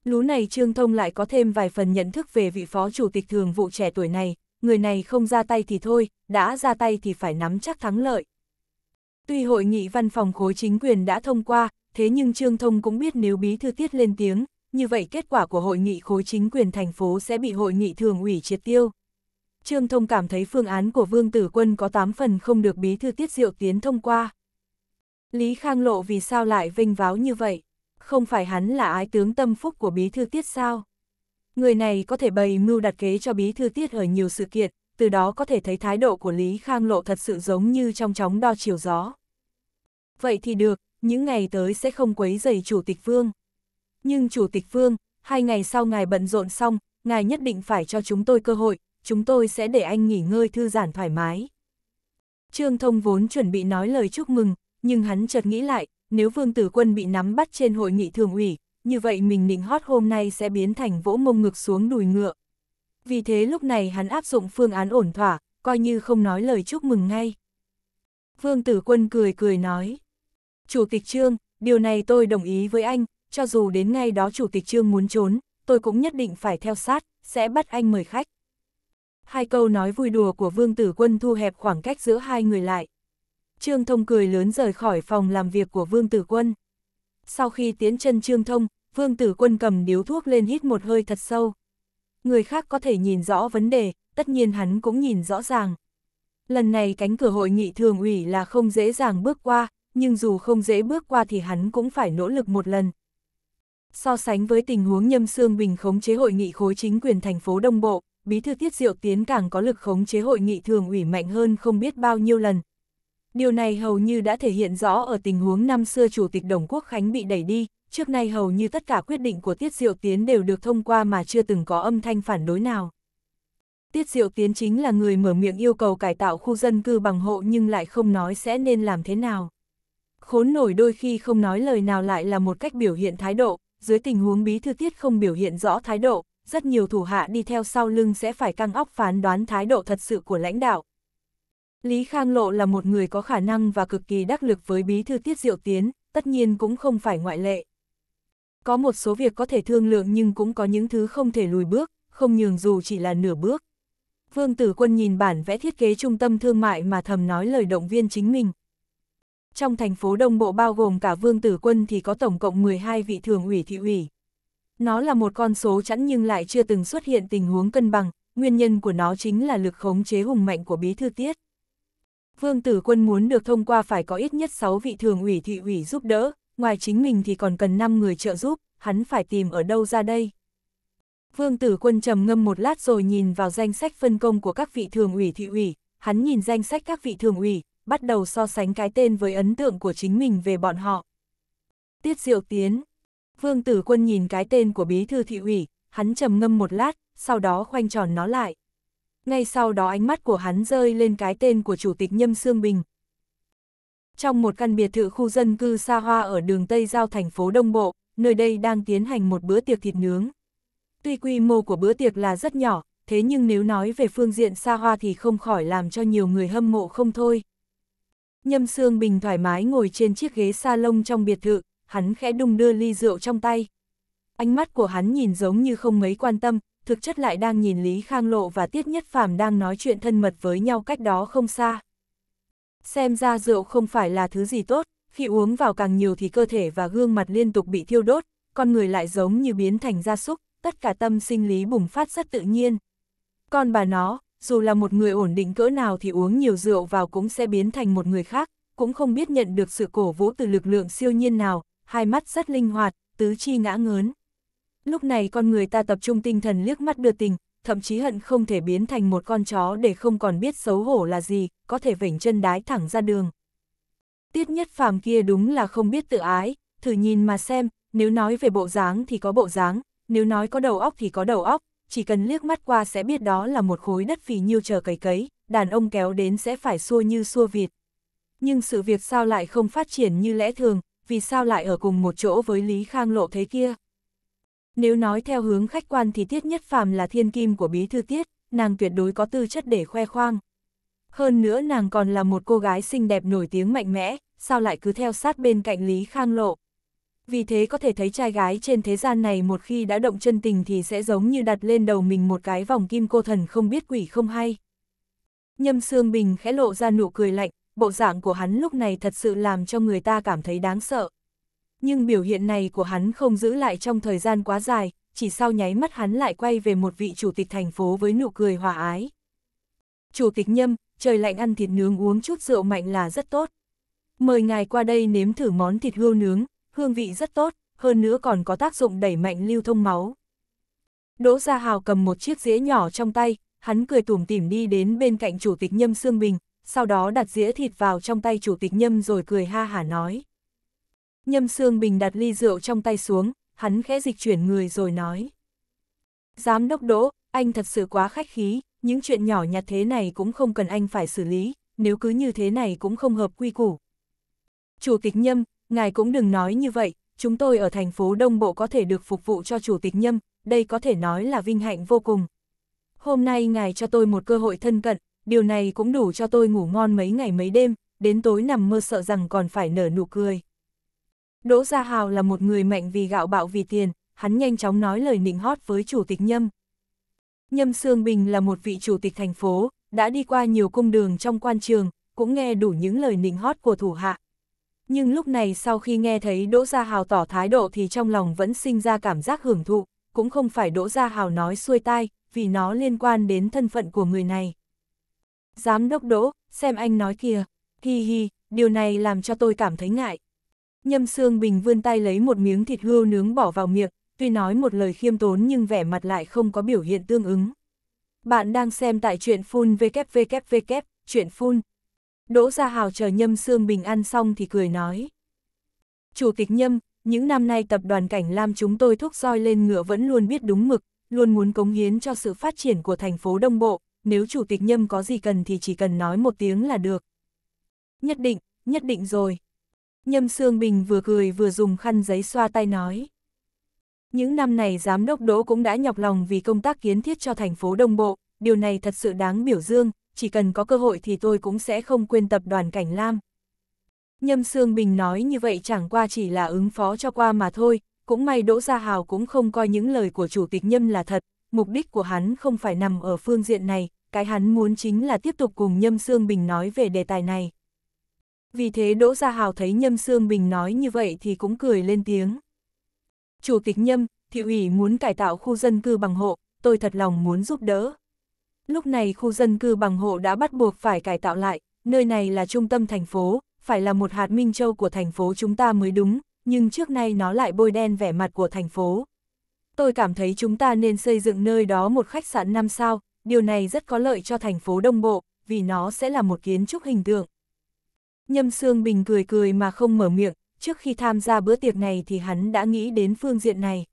Lú này Trương Thông lại có thêm vài phần nhận thức về vị phó chủ tịch thường vụ trẻ tuổi này, người này không ra tay thì thôi, đã ra tay thì phải nắm chắc thắng lợi. Tuy hội nghị văn phòng khối chính quyền đã thông qua, thế nhưng Trương Thông cũng biết nếu bí thư tiết lên tiếng, như vậy kết quả của hội nghị khối chính quyền thành phố sẽ bị hội nghị thường ủy triệt tiêu. Trương Thông cảm thấy phương án của Vương Tử Quân có 8 phần không được bí thư tiết diệu tiến thông qua. Lý Khang Lộ vì sao lại vinh váo như vậy? Không phải hắn là ái tướng tâm phúc của bí thư tiết sao? Người này có thể bày mưu đặt kế cho bí thư tiết ở nhiều sự kiện, từ đó có thể thấy thái độ của Lý Khang Lộ thật sự giống như trong chóng đo chiều gió. Vậy thì được, những ngày tới sẽ không quấy dày Chủ tịch Vương. Nhưng Chủ tịch Vương, hai ngày sau ngài bận rộn xong, ngài nhất định phải cho chúng tôi cơ hội, chúng tôi sẽ để anh nghỉ ngơi thư giãn thoải mái. Trương Thông vốn chuẩn bị nói lời chúc mừng, nhưng hắn chợt nghĩ lại, nếu Vương Tử Quân bị nắm bắt trên hội nghị thường ủy, như vậy mình nịnh hót hôm nay sẽ biến thành vỗ mông ngực xuống đùi ngựa. Vì thế lúc này hắn áp dụng phương án ổn thỏa, coi như không nói lời chúc mừng ngay. Vương Tử Quân cười cười nói. Chủ tịch Trương, điều này tôi đồng ý với anh, cho dù đến ngay đó Chủ tịch Trương muốn trốn, tôi cũng nhất định phải theo sát, sẽ bắt anh mời khách. Hai câu nói vui đùa của Vương Tử Quân thu hẹp khoảng cách giữa hai người lại. Trương Thông cười lớn rời khỏi phòng làm việc của Vương Tử Quân. Sau khi tiến chân trương thông, vương tử quân cầm điếu thuốc lên hít một hơi thật sâu. Người khác có thể nhìn rõ vấn đề, tất nhiên hắn cũng nhìn rõ ràng. Lần này cánh cửa hội nghị thường ủy là không dễ dàng bước qua, nhưng dù không dễ bước qua thì hắn cũng phải nỗ lực một lần. So sánh với tình huống Nhâm xương Bình khống chế hội nghị khối chính quyền thành phố Đông Bộ, Bí thư Tiết Diệu Tiến càng có lực khống chế hội nghị thường ủy mạnh hơn không biết bao nhiêu lần, Điều này hầu như đã thể hiện rõ ở tình huống năm xưa Chủ tịch Đồng Quốc Khánh bị đẩy đi, trước nay hầu như tất cả quyết định của Tiết Diệu Tiến đều được thông qua mà chưa từng có âm thanh phản đối nào. Tiết Diệu Tiến chính là người mở miệng yêu cầu cải tạo khu dân cư bằng hộ nhưng lại không nói sẽ nên làm thế nào. Khốn nổi đôi khi không nói lời nào lại là một cách biểu hiện thái độ, dưới tình huống bí thư tiết không biểu hiện rõ thái độ, rất nhiều thủ hạ đi theo sau lưng sẽ phải căng óc phán đoán thái độ thật sự của lãnh đạo, Lý Khang Lộ là một người có khả năng và cực kỳ đắc lực với bí thư Tiết Diệu Tiến, tất nhiên cũng không phải ngoại lệ. Có một số việc có thể thương lượng nhưng cũng có những thứ không thể lùi bước, không nhường dù chỉ là nửa bước. Vương Tử Quân nhìn bản vẽ thiết kế trung tâm thương mại mà thầm nói lời động viên chính mình. Trong thành phố Đông Bộ bao gồm cả Vương Tử Quân thì có tổng cộng 12 vị thường ủy thị ủy. Nó là một con số chẵn nhưng lại chưa từng xuất hiện tình huống cân bằng, nguyên nhân của nó chính là lực khống chế hùng mạnh của bí thư tiết. Vương Tử Quân muốn được thông qua phải có ít nhất 6 vị thường ủy thị ủy giúp đỡ, ngoài chính mình thì còn cần 5 người trợ giúp, hắn phải tìm ở đâu ra đây. Vương Tử Quân trầm ngâm một lát rồi nhìn vào danh sách phân công của các vị thường ủy thị ủy, hắn nhìn danh sách các vị thường ủy, bắt đầu so sánh cái tên với ấn tượng của chính mình về bọn họ. Tiết Diệu Tiến Vương Tử Quân nhìn cái tên của bí thư thị ủy, hắn trầm ngâm một lát, sau đó khoanh tròn nó lại ngay sau đó ánh mắt của hắn rơi lên cái tên của Chủ tịch Nhâm Sương Bình. Trong một căn biệt thự khu dân cư xa hoa ở đường Tây Giao thành phố Đông Bộ, nơi đây đang tiến hành một bữa tiệc thịt nướng. Tuy quy mô của bữa tiệc là rất nhỏ, thế nhưng nếu nói về phương diện xa hoa thì không khỏi làm cho nhiều người hâm mộ không thôi. Nhâm Sương Bình thoải mái ngồi trên chiếc ghế sa lông trong biệt thự, hắn khẽ đung đưa ly rượu trong tay. Ánh mắt của hắn nhìn giống như không mấy quan tâm, thực chất lại đang nhìn Lý Khang Lộ và Tiết Nhất Phàm đang nói chuyện thân mật với nhau cách đó không xa. Xem ra rượu không phải là thứ gì tốt, khi uống vào càng nhiều thì cơ thể và gương mặt liên tục bị thiêu đốt, con người lại giống như biến thành gia súc, tất cả tâm sinh lý bùng phát rất tự nhiên. Còn bà nó, dù là một người ổn định cỡ nào thì uống nhiều rượu vào cũng sẽ biến thành một người khác, cũng không biết nhận được sự cổ vũ từ lực lượng siêu nhiên nào, hai mắt rất linh hoạt, tứ chi ngã ngớn lúc này con người ta tập trung tinh thần liếc mắt đưa tình, thậm chí hận không thể biến thành một con chó để không còn biết xấu hổ là gì, có thể vểnh chân đái thẳng ra đường. Tiết nhất phàm kia đúng là không biết tự ái, thử nhìn mà xem, nếu nói về bộ dáng thì có bộ dáng, nếu nói có đầu óc thì có đầu óc, chỉ cần liếc mắt qua sẽ biết đó là một khối đất phì nhiêu chờ cấy cấy, đàn ông kéo đến sẽ phải xua như xua vịt Nhưng sự việc sao lại không phát triển như lẽ thường, vì sao lại ở cùng một chỗ với Lý Khang lộ thế kia? Nếu nói theo hướng khách quan thì Tiết Nhất Phàm là thiên kim của bí thư Tiết, nàng tuyệt đối có tư chất để khoe khoang. Hơn nữa nàng còn là một cô gái xinh đẹp nổi tiếng mạnh mẽ, sao lại cứ theo sát bên cạnh Lý Khang Lộ. Vì thế có thể thấy trai gái trên thế gian này một khi đã động chân tình thì sẽ giống như đặt lên đầu mình một cái vòng kim cô thần không biết quỷ không hay. Nhâm Sương Bình khẽ lộ ra nụ cười lạnh, bộ dạng của hắn lúc này thật sự làm cho người ta cảm thấy đáng sợ nhưng biểu hiện này của hắn không giữ lại trong thời gian quá dài, chỉ sau nháy mắt hắn lại quay về một vị chủ tịch thành phố với nụ cười hòa ái. Chủ tịch Nhâm, trời lạnh ăn thịt nướng uống chút rượu mạnh là rất tốt. Mời ngài qua đây nếm thử món thịt hươu nướng, hương vị rất tốt, hơn nữa còn có tác dụng đẩy mạnh lưu thông máu. Đỗ Gia Hào cầm một chiếc dĩa nhỏ trong tay, hắn cười tủm tỉm đi đến bên cạnh chủ tịch Nhâm Sương Bình, sau đó đặt dĩa thịt vào trong tay chủ tịch Nhâm rồi cười ha hả nói. Nhâm Sương Bình đặt ly rượu trong tay xuống, hắn khẽ dịch chuyển người rồi nói. Giám đốc đỗ, anh thật sự quá khách khí, những chuyện nhỏ nhặt thế này cũng không cần anh phải xử lý, nếu cứ như thế này cũng không hợp quy củ. Chủ tịch Nhâm, ngài cũng đừng nói như vậy, chúng tôi ở thành phố Đông Bộ có thể được phục vụ cho Chủ tịch Nhâm, đây có thể nói là vinh hạnh vô cùng. Hôm nay ngài cho tôi một cơ hội thân cận, điều này cũng đủ cho tôi ngủ ngon mấy ngày mấy đêm, đến tối nằm mơ sợ rằng còn phải nở nụ cười. Đỗ Gia Hào là một người mạnh vì gạo bạo vì tiền, hắn nhanh chóng nói lời nịnh hót với chủ tịch Nhâm. Nhâm Sương Bình là một vị chủ tịch thành phố, đã đi qua nhiều cung đường trong quan trường, cũng nghe đủ những lời nịnh hót của thủ hạ. Nhưng lúc này sau khi nghe thấy Đỗ Gia Hào tỏ thái độ thì trong lòng vẫn sinh ra cảm giác hưởng thụ, cũng không phải Đỗ Gia Hào nói xuôi tai, vì nó liên quan đến thân phận của người này. Giám đốc Đỗ, xem anh nói kìa, hi hi, điều này làm cho tôi cảm thấy ngại, Nhâm Sương Bình vươn tay lấy một miếng thịt hươu nướng bỏ vào miệng, tuy nói một lời khiêm tốn nhưng vẻ mặt lại không có biểu hiện tương ứng. Bạn đang xem tại truyện phun www, chuyện Full Đỗ Gia Hào chờ Nhâm Sương Bình ăn xong thì cười nói. Chủ tịch Nhâm, những năm nay tập đoàn Cảnh Lam chúng tôi thúc roi lên ngựa vẫn luôn biết đúng mực, luôn muốn cống hiến cho sự phát triển của thành phố Đông Bộ, nếu Chủ tịch Nhâm có gì cần thì chỉ cần nói một tiếng là được. Nhất định, nhất định rồi. Nhâm Sương Bình vừa cười vừa dùng khăn giấy xoa tay nói. Những năm này giám đốc Đỗ cũng đã nhọc lòng vì công tác kiến thiết cho thành phố Đông Bộ, điều này thật sự đáng biểu dương, chỉ cần có cơ hội thì tôi cũng sẽ không quên tập đoàn Cảnh Lam. Nhâm Sương Bình nói như vậy chẳng qua chỉ là ứng phó cho qua mà thôi, cũng may Đỗ Gia Hào cũng không coi những lời của Chủ tịch Nhâm là thật, mục đích của hắn không phải nằm ở phương diện này, cái hắn muốn chính là tiếp tục cùng Nhâm Sương Bình nói về đề tài này vì thế Đỗ Gia Hào thấy Nhâm Sương Bình nói như vậy thì cũng cười lên tiếng. Chủ tịch Nhâm, thị ủy muốn cải tạo khu dân cư bằng hộ, tôi thật lòng muốn giúp đỡ. Lúc này khu dân cư bằng hộ đã bắt buộc phải cải tạo lại, nơi này là trung tâm thành phố, phải là một hạt minh châu của thành phố chúng ta mới đúng, nhưng trước nay nó lại bôi đen vẻ mặt của thành phố. Tôi cảm thấy chúng ta nên xây dựng nơi đó một khách sạn 5 sao, điều này rất có lợi cho thành phố Đông Bộ, vì nó sẽ là một kiến trúc hình tượng. Nhâm Sương Bình cười cười mà không mở miệng, trước khi tham gia bữa tiệc này thì hắn đã nghĩ đến phương diện này.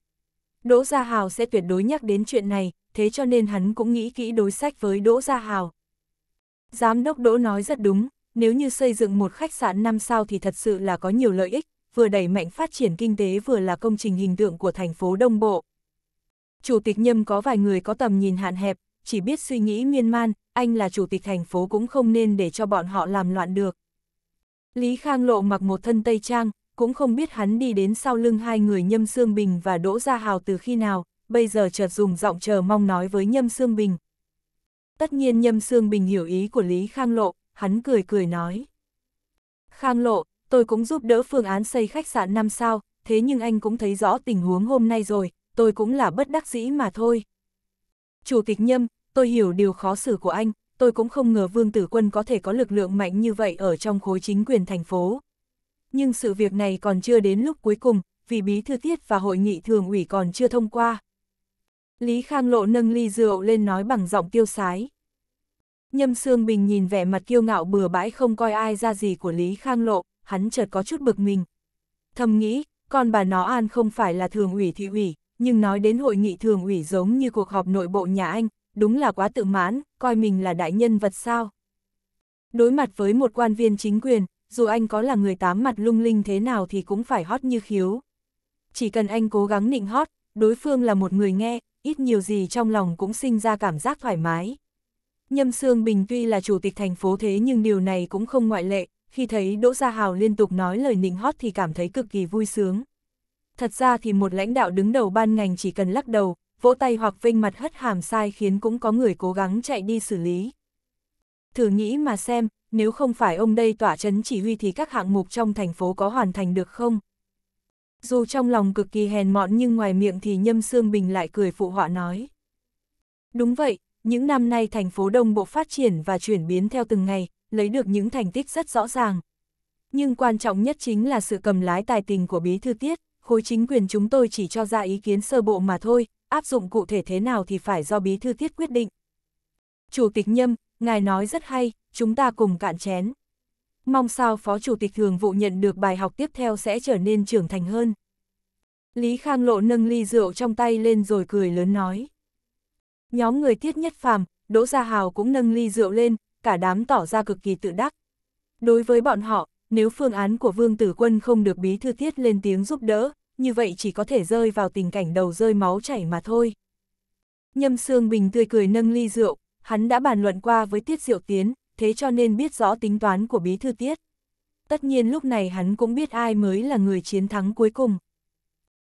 Đỗ Gia Hào sẽ tuyệt đối nhắc đến chuyện này, thế cho nên hắn cũng nghĩ kỹ đối sách với Đỗ Gia Hào. Giám đốc Đỗ nói rất đúng, nếu như xây dựng một khách sạn 5 sao thì thật sự là có nhiều lợi ích, vừa đẩy mạnh phát triển kinh tế vừa là công trình hình tượng của thành phố Đông Bộ. Chủ tịch Nhâm có vài người có tầm nhìn hạn hẹp, chỉ biết suy nghĩ miên man, anh là chủ tịch thành phố cũng không nên để cho bọn họ làm loạn được. Lý Khang Lộ mặc một thân tây trang, cũng không biết hắn đi đến sau lưng hai người Nhâm Sương Bình và Đỗ Gia Hào từ khi nào, bây giờ chợt dùng giọng chờ mong nói với Nhâm Sương Bình. Tất nhiên Nhâm Sương Bình hiểu ý của Lý Khang Lộ, hắn cười cười nói. Khang Lộ, tôi cũng giúp đỡ phương án xây khách sạn 5 sao, thế nhưng anh cũng thấy rõ tình huống hôm nay rồi, tôi cũng là bất đắc dĩ mà thôi. Chủ tịch Nhâm, tôi hiểu điều khó xử của anh, tôi cũng không ngờ Vương Tử Quân có thể có lực lượng mạnh như vậy ở trong khối chính quyền thành phố. Nhưng sự việc này còn chưa đến lúc cuối cùng, vì bí thư tiết và hội nghị thường ủy còn chưa thông qua. Lý Khang Lộ nâng ly rượu lên nói bằng giọng tiêu sái. Nhâm Sương Bình nhìn vẻ mặt kiêu ngạo bừa bãi không coi ai ra gì của Lý Khang Lộ, hắn chợt có chút bực mình. Thầm nghĩ, con bà nó An không phải là thường ủy thị ủy, nhưng nói đến hội nghị thường ủy giống như cuộc họp nội bộ nhà anh, đúng là quá tự mãn, coi mình là đại nhân vật sao. Đối mặt với một quan viên chính quyền, dù anh có là người tám mặt lung linh thế nào thì cũng phải hót như khiếu. Chỉ cần anh cố gắng nịnh hót, đối phương là một người nghe, ít nhiều gì trong lòng cũng sinh ra cảm giác thoải mái. Nhâm Sương Bình tuy là chủ tịch thành phố thế nhưng điều này cũng không ngoại lệ, khi thấy Đỗ Gia Hào liên tục nói lời nịnh hót thì cảm thấy cực kỳ vui sướng. Thật ra thì một lãnh đạo đứng đầu ban ngành chỉ cần lắc đầu, vỗ tay hoặc vinh mặt hất hàm sai khiến cũng có người cố gắng chạy đi xử lý. Thử nghĩ mà xem, nếu không phải ông đây tỏa chấn chỉ huy thì các hạng mục trong thành phố có hoàn thành được không? Dù trong lòng cực kỳ hèn mọn nhưng ngoài miệng thì Nhâm Sương Bình lại cười phụ họa nói. Đúng vậy, những năm nay thành phố Đông Bộ phát triển và chuyển biến theo từng ngày, lấy được những thành tích rất rõ ràng. Nhưng quan trọng nhất chính là sự cầm lái tài tình của bí thư tiết, khối chính quyền chúng tôi chỉ cho ra ý kiến sơ bộ mà thôi, áp dụng cụ thể thế nào thì phải do bí thư tiết quyết định. Chủ tịch Nhâm, ngài nói rất hay, chúng ta cùng cạn chén. Mong sao Phó Chủ tịch Thường vụ nhận được bài học tiếp theo sẽ trở nên trưởng thành hơn. Lý Khang Lộ nâng ly rượu trong tay lên rồi cười lớn nói. Nhóm người tiết nhất phàm, Đỗ Gia Hào cũng nâng ly rượu lên, cả đám tỏ ra cực kỳ tự đắc. Đối với bọn họ, nếu phương án của Vương Tử Quân không được bí thư tiết lên tiếng giúp đỡ, như vậy chỉ có thể rơi vào tình cảnh đầu rơi máu chảy mà thôi. Nhâm Sương Bình tươi cười nâng ly rượu, hắn đã bàn luận qua với Tiết Diệu Tiến, thế cho nên biết rõ tính toán của bí thư Tiết. Tất nhiên lúc này hắn cũng biết ai mới là người chiến thắng cuối cùng.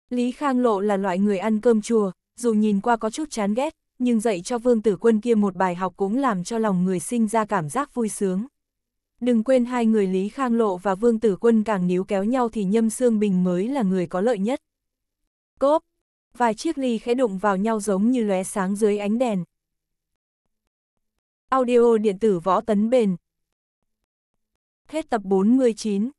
Lý Khang Lộ là loại người ăn cơm chùa, dù nhìn qua có chút chán ghét, nhưng dạy cho Vương Tử Quân kia một bài học cũng làm cho lòng người sinh ra cảm giác vui sướng đừng quên hai người Lý Khang Lộ và Vương Tử Quân càng níu kéo nhau thì Nhâm Sương Bình mới là người có lợi nhất. Cốp! Vài chiếc ly khẽ đụng vào nhau giống như lóe sáng dưới ánh đèn. Audio điện tử võ tấn bền. Hết tập 49